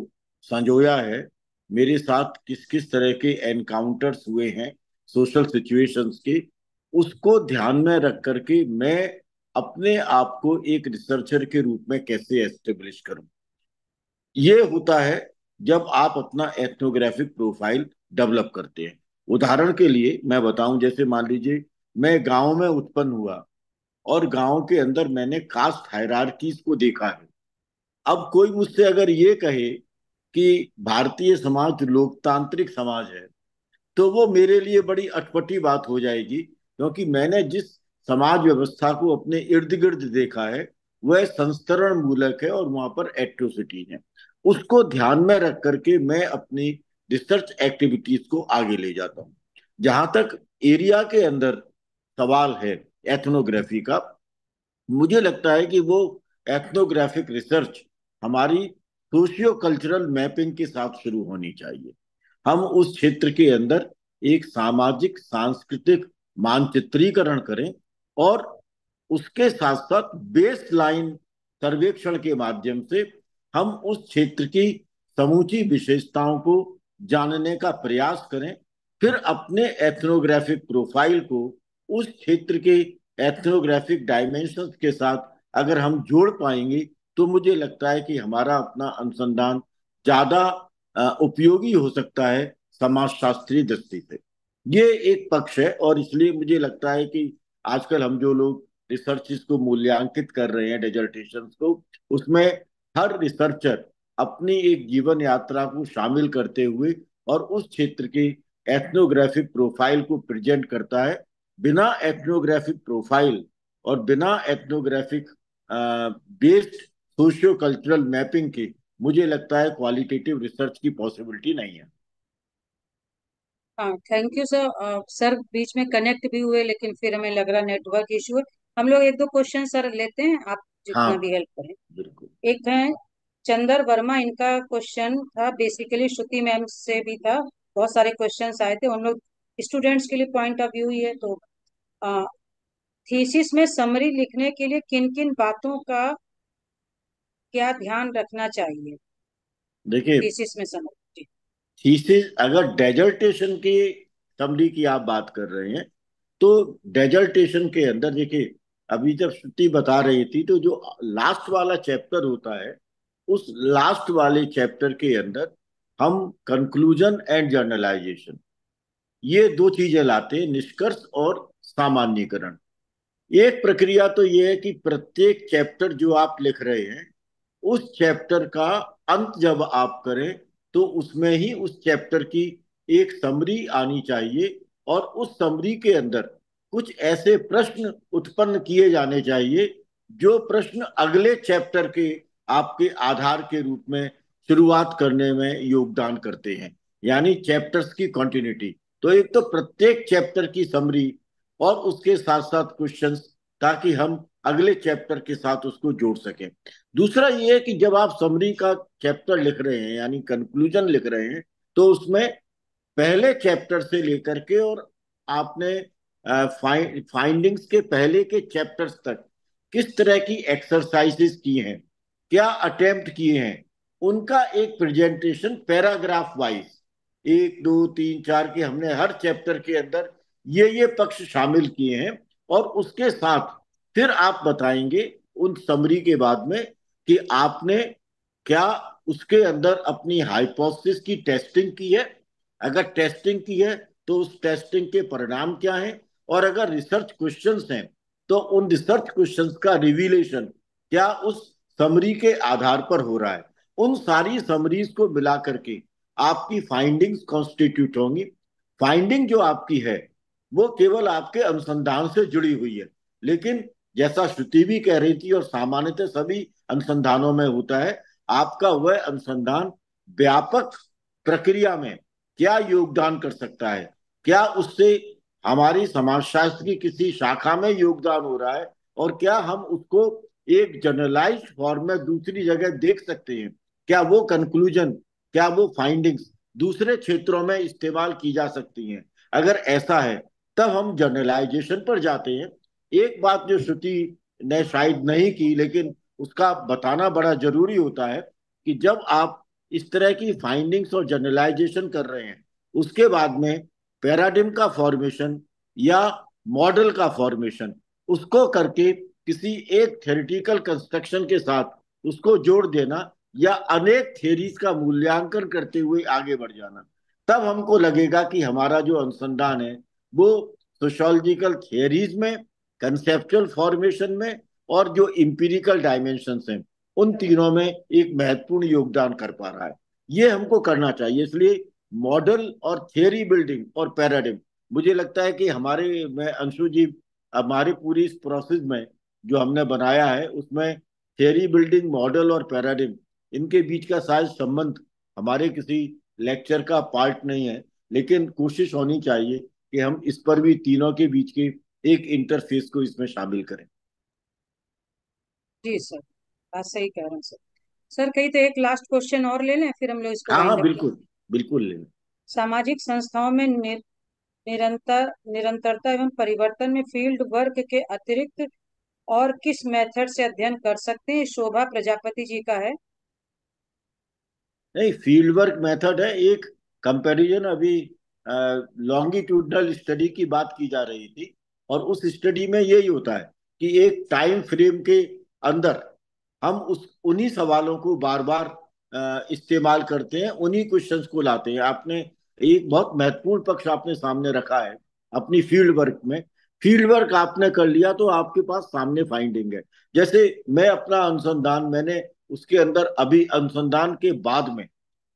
संजोया है मेरे साथ किस किस तरह के एनकाउंटर्स हुए हैं सोशल सिचुएशंस के उसको ध्यान में रख करके मैं अपने आप को एक रिसर्चर के रूप में कैसे एस्टेब्लिश करूं ये होता है जब आप अपना एथनोग्राफिक प्रोफाइल डेवलप करते हैं उदाहरण के लिए मैं बताऊं जैसे मान लीजिए मैं गांव में उत्पन्न हुआ और गांव के अंदर मैंने कास्ट हायरार्कीज को देखा है अब कोई मुझसे अगर ये कहे कि भारतीय समाज लोकतांत्रिक समाज है तो वो मेरे लिए बड़ी अटपटी बात हो जाएगी क्योंकि मैंने जिस समाज व्यवस्था को अपने इर्द गिर्द देखा है वह संस्करण मूलक है और वहां पर एट्रोसिटी है उसको ध्यान में रख करके मैं अपनी रिसर्च एक्टिविटीज को आगे ले जाता हूँ जहां तक एरिया के अंदर सवाल है एथनोग्राफी का मुझे लगता है कि वो एथनोग्राफिक रिसर्च हमारी सोशियो कल्चरल मैपिंग के साथ शुरू होनी चाहिए हम उस क्षेत्र के अंदर एक सामाजिक सांस्कृतिक मानचित्रीकरण करें और उसके साथ साथ बेस लाइन सर्वेक्षण के माध्यम से हम उस क्षेत्र की समूची विशेषताओं को जानने का प्रयास करें फिर अपने एथनोग्राफिक प्रोफाइल को उस क्षेत्र के एथनोग्राफिक डायमेंशन के साथ अगर हम जोड़ पाएंगे तो मुझे लगता है कि हमारा अपना अनुसंधान ज्यादा उपयोगी हो सकता है समाज दृष्टि से ये एक पक्ष है और इसलिए मुझे लगता है कि आजकल हम जो लोग रिसर्च को मूल्यांकित कर रहे हैं डेजर्टेशन को उसमें हर रिसर्चर अपनी एक जीवन यात्रा को शामिल करते हुए और उस क्षेत्र के एथनोग्राफिक प्रोफाइल को प्रेजेंट करता है बिना एथनोग्राफिक प्रोफाइल और बिना ethnographic based socio cultural mapping के मुझे लगता है क्वालिटेटिव रिसर्च की पॉसिबिलिटी नहीं है थैंक यू सर सर बीच में कनेक्ट भी हुए लेकिन फिर हमें लग रहा नेटवर्क इश्यू है हम लोग एक दो क्वेश्चन सर लेते हैं आप जितना हाँ, भी हेल्प करें एक है चंदर वर्मा इनका क्वेश्चन था बेसिकली श्रुति मैम से भी था बहुत सारे क्वेश्चन आए थे उन लोग स्टूडेंट्स के लिए पॉइंट ऑफ व्यू ये तो थीसिस में समरी लिखने के लिए किन किन बातों का क्या ध्यान रखना चाहिए देखिए थीसिस में समरी थीसिस अगर डेजर्टेशन की समरी की आप बात कर रहे हैं तो डेजर्टेशन के अंदर देखिए अभी जब श्रुति बता रही थी तो जो लास्ट वाला चैप्टर होता है उस लास्ट वाले चैप्टर के अंदर हम कंक्लूजन एंड जर्नलाइजेशन ये दो चीजें लाते निष्कर्ष और सामान्यकरण एक प्रक्रिया तो ये है कि प्रत्येक चैप्टर जो आप लिख रहे हैं उस चैप्टर का अंत जब आप करें तो उसमें ही उस चैप्टर की एक समरी आनी चाहिए और उस समरी के अंदर कुछ ऐसे प्रश्न उत्पन्न किए जाने चाहिए जो प्रश्न अगले चैप्टर के आपके आधार के रूप में शुरुआत करने में योगदान करते हैं यानी चैप्टर्स की कंटिन्यूटी तो एक तो प्रत्येक चैप्टर की समरी और उसके साथ साथ क्वेश्चंस ताकि हम अगले चैप्टर के साथ उसको जोड़ सकें दूसरा ये है कि जब आप समरी का चैप्टर लिख रहे हैं यानी कंक्लूजन लिख रहे हैं तो उसमें पहले चैप्टर से लेकर के और आपने फाइंडिंग्स के पहले के चैप्टर्स तक किस तरह की एक्सरसाइजेस की हैं क्या अटेम्प्ट किए हैं उनका एक प्रेजेंटेशन पैराग्राफ वाइज एक दो तीन चार के हमने हर चैप्टर के अंदर ये ये पक्ष शामिल किए हैं और उसके साथ फिर आप बताएंगे उन समरी के बाद में कि आपने क्या उसके अंदर अपनी हाइपोथेसिस की टेस्टिंग की है अगर टेस्टिंग की है तो उस टेस्टिंग के परिणाम क्या हैं और अगर रिसर्च क्वेश्चंस हैं तो उन रिसर्च क्वेश्चंस का रिविलेशन क्या उस समरी के आधार पर हो रहा है उन सारी समरीज को मिला करके आपकी फाइंडिंग्स कॉन्स्टिट्यूट होंगी फाइंडिंग जो आपकी है वो केवल आपके अनुसंधान से जुड़ी हुई है लेकिन जैसा श्रुति भी कह रही थी और सामान्यतः सभी अनुसंधानों में होता है आपका वह अनुसंधान व्यापक प्रक्रिया में क्या योगदान कर सकता है क्या उससे हमारी समाजशास्त्र की किसी शाखा में योगदान हो रहा है और क्या हम उसको एक जर्नलाइज फॉर्म में दूसरी जगह देख सकते हैं क्या वो कंक्लूजन क्या वो फाइंडिंग्स दूसरे क्षेत्रों में इस्तेमाल की जा सकती हैं अगर ऐसा है तब हम जर्नलाइजेशन पर जाते हैं एक बात जो श्रुति ने शायद नहीं की लेकिन उसका बताना बड़ा जरूरी होता है कि जब आप इस तरह की फाइंडिंग्स और जर्नलाइजेशन कर रहे हैं उसके बाद में पैराडिम का फॉर्मेशन या मॉडल का फॉर्मेशन उसको करके किसी एक थेरेटिकल कंस्ट्रक्शन के साथ उसको जोड़ देना या अनेक थेरीज का मूल्यांकन करते हुए आगे बढ़ जाना तब हमको लगेगा कि हमारा जो अनुसंधान है वो सोशोलॉजिकल थियरीज में कंसेप्चुअल फॉर्मेशन में और जो इम्पीरिकल डायमेंशन है उन तीनों में एक महत्वपूर्ण योगदान कर पा रहा है ये हमको करना चाहिए इसलिए मॉडल और थियोरी बिल्डिंग और पैराडिम मुझे लगता है कि हमारे मैं अंशु जी हमारे पूरी इस प्रोसेस में जो हमने बनाया है उसमें थियोरी बिल्डिंग मॉडल और पैराडिम इनके बीच का शायद संबंध हमारे किसी लेक्चर का पार्ट नहीं है लेकिन कोशिश होनी चाहिए कि हम इस पर भी तीनों के बीच के एक इंटरफेस को इसमें शामिल करें जी सर बात सही कह रहे हैं सर सर कहीं तो एक लास्ट क्वेश्चन और ले लें फिर हम लोग इसको हाँ, हाँ बिल्कुल बिल्कुल ले लें सामाजिक संस्थाओं में निर, निरंतर निरंतरता एवं परिवर्तन में फील्ड वर्क के अतिरिक्त और किस मेथड से अध्ययन कर सकते हैं शोभा प्रजापति जी का है नहीं फील्ड वर्क मेथड है एक कंपैरिजन अभी लॉन्गिट्यूडनल स्टडी की बात की जा रही थी और उस स्टडी में यही होता है कि एक टाइम फ्रेम के अंदर हम उस उन्हीं सवालों को बार बार इस्तेमाल करते हैं उन्हीं क्वेश्चन को लाते हैं आपने एक बहुत महत्वपूर्ण पक्ष आपने सामने रखा है अपनी फील्ड वर्क में फील्ड वर्क आपने कर लिया तो आपके पास सामने फाइंडिंग है जैसे मैं अपना अनुसंधान मैंने उसके अंदर अभी अनुसंधान के बाद में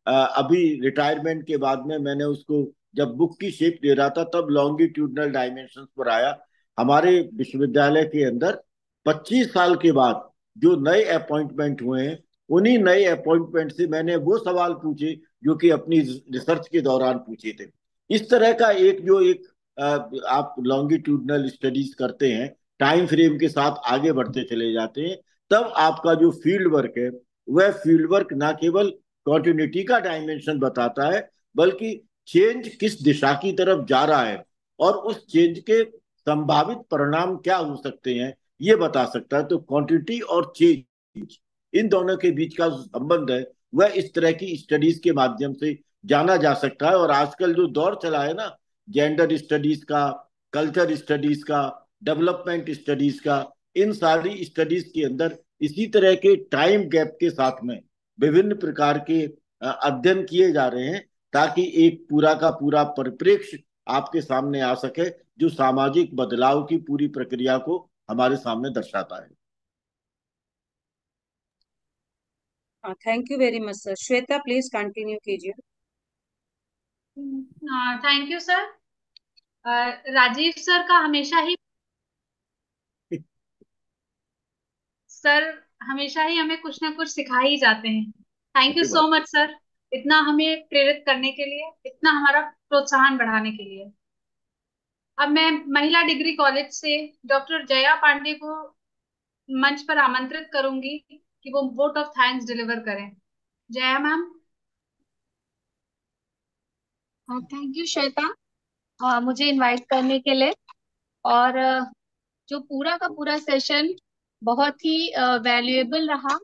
अभी रिटायरमेंट के बाद में मैंने उसको जब बुक की शेप दे रहा था तब लॉन्गिट्यूडनल डायमेंशन पर आया हमारे विश्वविद्यालय के अंदर 25 साल के बाद जो नए अपॉइंटमेंट हुए हैं उन्हीं नए अपॉइंटमेंट से मैंने वो सवाल पूछे जो कि अपनी रिसर्च के दौरान पूछे थे इस तरह का एक जो एक आप लॉन्गिट्यूडनल स्टडीज करते हैं टाइम फ्रेम के साथ आगे बढ़ते चले जाते हैं तब आपका जो फील्ड वर्क है वह फील्ड वर्क ना केवल कॉन्टिन्यूटी का डायमेंशन बताता है बल्कि चेंज किस दिशा की तरफ जा रहा है और उस चेंज के संभावित परिणाम क्या हो सकते हैं ये बता सकता है तो क्वांटिटी और चेंज इन दोनों के बीच का संबंध है वह इस तरह की स्टडीज के माध्यम से जाना जा सकता है और आजकल जो दौर चला है ना जेंडर स्टडीज का कल्चर स्टडीज का डेवलपमेंट स्टडीज का इन सारी स्टडीज के अंदर इसी तरह के टाइम गैप के साथ में विभिन्न प्रकार के अध्ययन किए जा रहे हैं ताकि एक पूरा का पूरा परिप्रेक्ष्य आपके सामने आ सके जो सामाजिक बदलाव की पूरी प्रक्रिया को हमारे सामने दर्शाता है thank you very much sir Shweta please continue कीजिए thank you sir Rajiv sir का हमेशा ही सर हमेशा ही हमें कुछ ना कुछ सिखा ही जाते हैं thank you so much sir इतना हमें प्रेरित करने के लिए इतना हमारा प्रोत्साहन बढ़ाने के लिए अब मैं महिला डिग्री कॉलेज से डॉक्टर जया पांडे को मंच पर आमंत्रित करूंगी कि वो वोट ऑफ थैंक्स डिलीवर करें Jaya ma'am thank uh, you Shweta uh, मुझे इनवाइट करने के लिए और uh, जो पूरा का पूरा सेशन बहुत ही वैल्यूएबल रहा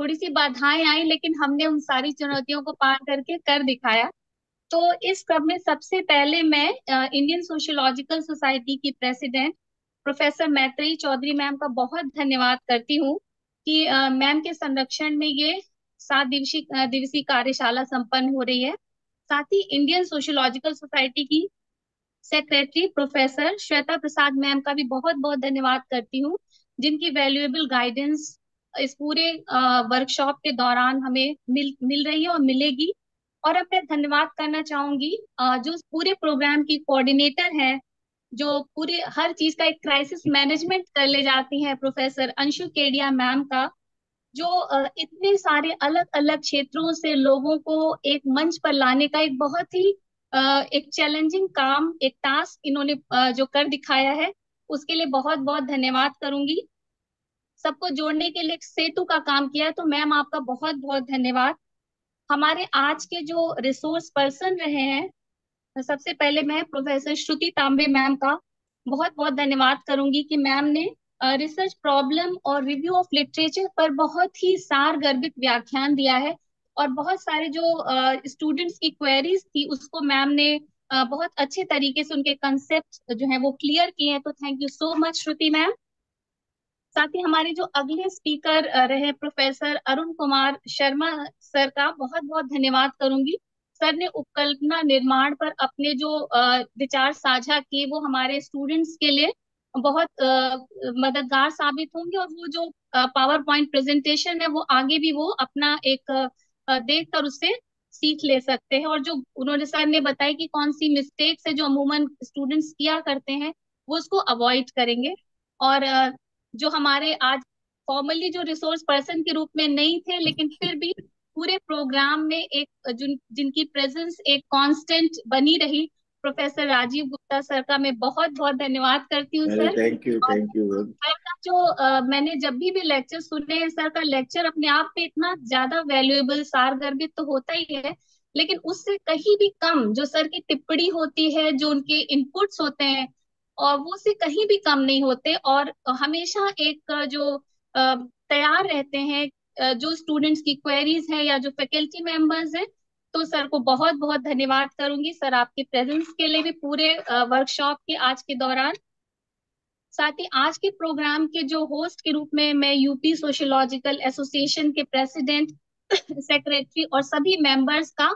थोड़ी सी बाधाएं आई लेकिन हमने उन सारी चुनौतियों को पार करके कर दिखाया तो इस क्रम में सबसे पहले मैं इंडियन सोशियोलॉजिकल सोसाइटी की president professor Maitri Chaudhary ma'am का बहुत धन्यवाद करती हूँ कि मैम के संरक्षण में ये सात दिवसीय दिवसीय कार्यशाला संपन्न हो रही है साथ ही इंडियन सोशियोलॉजिकल सोसाइटी की secretary professor Shweta Prasad ma'am का भी बहुत बहुत धन्यवाद करती हूँ जिनकी वैल्यूएबल गाइडेंस इस पूरे वर्कशॉप के दौरान हमें मिल मिल रही है और मिलेगी और अब मैं धन्यवाद करना चाहूंगी जो पूरे प्रोग्राम की कोऑर्डिनेटर है जो पूरे हर चीज का एक क्राइसिस मैनेजमेंट कर ले जाती है प्रोफेसर अंशु केडिया मैम का जो इतने सारे अलग अलग क्षेत्रों से लोगों को एक मंच पर लाने का एक बहुत ही एक चैलेंजिंग काम एक टास्क इन्होंने जो कर दिखाया है उसके लिए बहुत बहुत धन्यवाद करूंगी सबको जोड़ने के लिए सेतु का काम किया तो मैम आपका बहुत बहुत धन्यवाद हमारे आज के जो रिसोर्स पर्सन रहे हैं सबसे पहले मैं प्रोफेसर श्रुति तांबे मैम का बहुत बहुत धन्यवाद करूंगी कि मैम ने रिसर्च प्रॉब्लम और रिव्यू ऑफ लिटरेचर पर बहुत ही सार गर्भित व्याख्यान दिया है और बहुत सारे जो स्टूडेंट्स की क्वेरीज थी उसको मैम ने बहुत अच्छे तरीके से उनके कंसेप्ट जो है वो क्लियर किए हैं तो thank you so much Shruti ma'am साथ ही हमारे जो अगले स्पीकर रहे प्रोफेसर अरुण कुमार शर्मा सर का बहुत बहुत धन्यवाद करूंगी सर ने उपकल्पना निर्माण पर अपने जो विचार साझा किए वो हमारे स्टूडेंट्स के लिए बहुत मददगार साबित होंगे और वो जो पावर पॉइंट प्रेजेंटेशन है वो आगे भी वो अपना एक देखकर उससे सीख ले सकते हैं और जो उन्होंने सर ने बताया कि कौन सी मिस्टेक्स है जो अमूमन स्टूडेंट्स किया करते हैं वो उसको अवॉइड करेंगे और जो हमारे आज फॉर्मली जो रिसोर्स पर्सन के रूप में नहीं थे लेकिन फिर भी पूरे प्रोग्राम में एक जिन जिनकी प्रेजेंस एक कांस्टेंट बनी रही प्रोफेसर राजीव गुप्ता सर का मैं बहुत बहुत धन्यवाद करती हूँ sir thank you thank you sir का जो आ, मैंने जब भी भी लेक्चर सुने हैं सर का लेक्चर अपने आप में इतना ज्यादा वैल्यूएबल सारगर्भित तो होता ही है लेकिन उससे कहीं भी कम जो सर की टिप्पणी होती है जो उनके इनपुट्स होते हैं और वो से कहीं भी कम नहीं होते और हमेशा एक जो तैयार रहते हैं जो स्टूडेंट्स की क्वेरीज है या जो फैकल्टी मेंबर्स हैं तो सर को बहुत बहुत धन्यवाद करूंगी सर आपके प्रेजेंस के लिए भी पूरे वर्कशॉप के आज के दौरान साथ ही आज के प्रोग्राम के जो होस्ट के रूप में मैं यूपी सोशियोलॉजिकल एसोसिएशन के प्रेसिडेंट सेक्रेटरी और सभी मेंबर्स का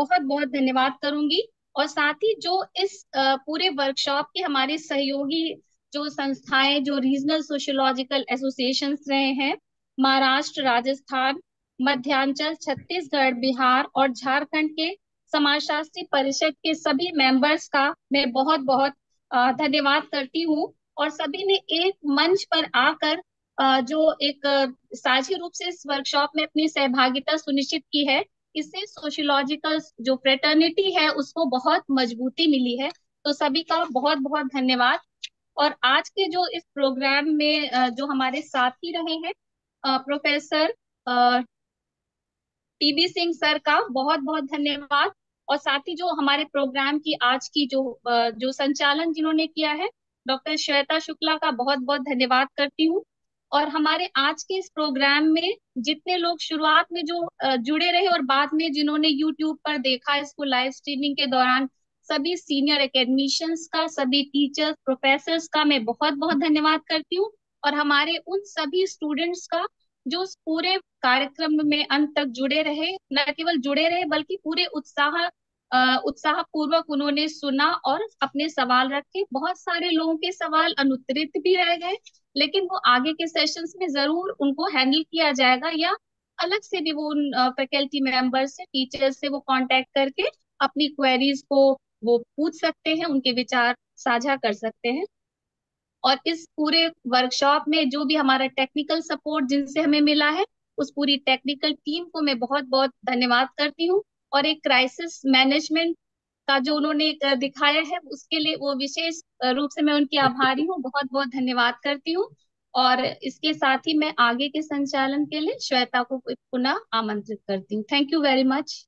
बहुत बहुत धन्यवाद करूंगी और साथ ही जो इस पूरे वर्कशॉप के हमारे सहयोगी जो संस्थाएं जो रीजनल सोशियोलॉजिकल एसोसिएशन रहे हैं महाराष्ट्र राजस्थान मध्यांचल छत्तीसगढ़ बिहार और झारखंड के समाजशास्त्री परिषद के सभी मेंबर्स का मैं बहुत बहुत धन्यवाद करती हूँ और सभी ने एक मंच पर आकर जो एक साझी रूप से इस वर्कशॉप में अपनी सहभागिता सुनिश्चित की है इससे सोशियोलॉजिकल जो फ्रेटर्निटी है उसको बहुत मजबूती मिली है तो सभी का बहुत बहुत धन्यवाद और आज के जो इस प्रोग्राम में जो हमारे साथी रहे हैं प्रोफेसर टीबी सिंह सर का बहुत बहुत धन्यवाद और साथ ही जो हमारे प्रोग्राम की आज की जो जो संचालन जिन्होंने किया है डॉक्टर श्वेता शुक्ला का बहुत बहुत धन्यवाद करती हूँ और हमारे आज के इस प्रोग्राम में जितने लोग शुरुआत में जो जुड़े रहे और बाद में जिन्होंने यूट्यूब पर देखा इसको लाइव स्ट्रीमिंग के दौरान सभी सीनियर एकेडमिशंस का सभी टीचर्स प्रोफेसर का मैं बहुत बहुत धन्यवाद करती हूँ और हमारे उन सभी स्टूडेंट्स का जो उस पूरे कार्यक्रम में अंत तक जुड़े रहे न केवल जुड़े रहे बल्कि पूरे उत्साह उत्साह पूर्वक उन्होंने सुना और अपने सवाल रखे बहुत सारे लोगों के सवाल अनुत्तरित भी रह गए लेकिन वो आगे के सेशंस में जरूर उनको हैंडल किया जाएगा या अलग से भी वो उन फैकल्टी मेंबर से टीचर्स से वो कांटेक्ट करके अपनी क्वेरीज को वो पूछ सकते हैं उनके विचार साझा कर सकते हैं और इस पूरे वर्कशॉप में जो भी हमारा टेक्निकल सपोर्ट जिनसे हमें मिला है उस पूरी टेक्निकल टीम को मैं बहुत बहुत धन्यवाद करती हूँ और एक क्राइसिस मैनेजमेंट का जो उन्होंने दिखाया है उसके लिए वो विशेष रूप से मैं उनकी आभारी हूँ बहुत बहुत धन्यवाद करती हूँ और इसके साथ ही मैं आगे के संचालन के लिए श्वेता को पुनः आमंत्रित करती हूँ थैंक यू वेरी मच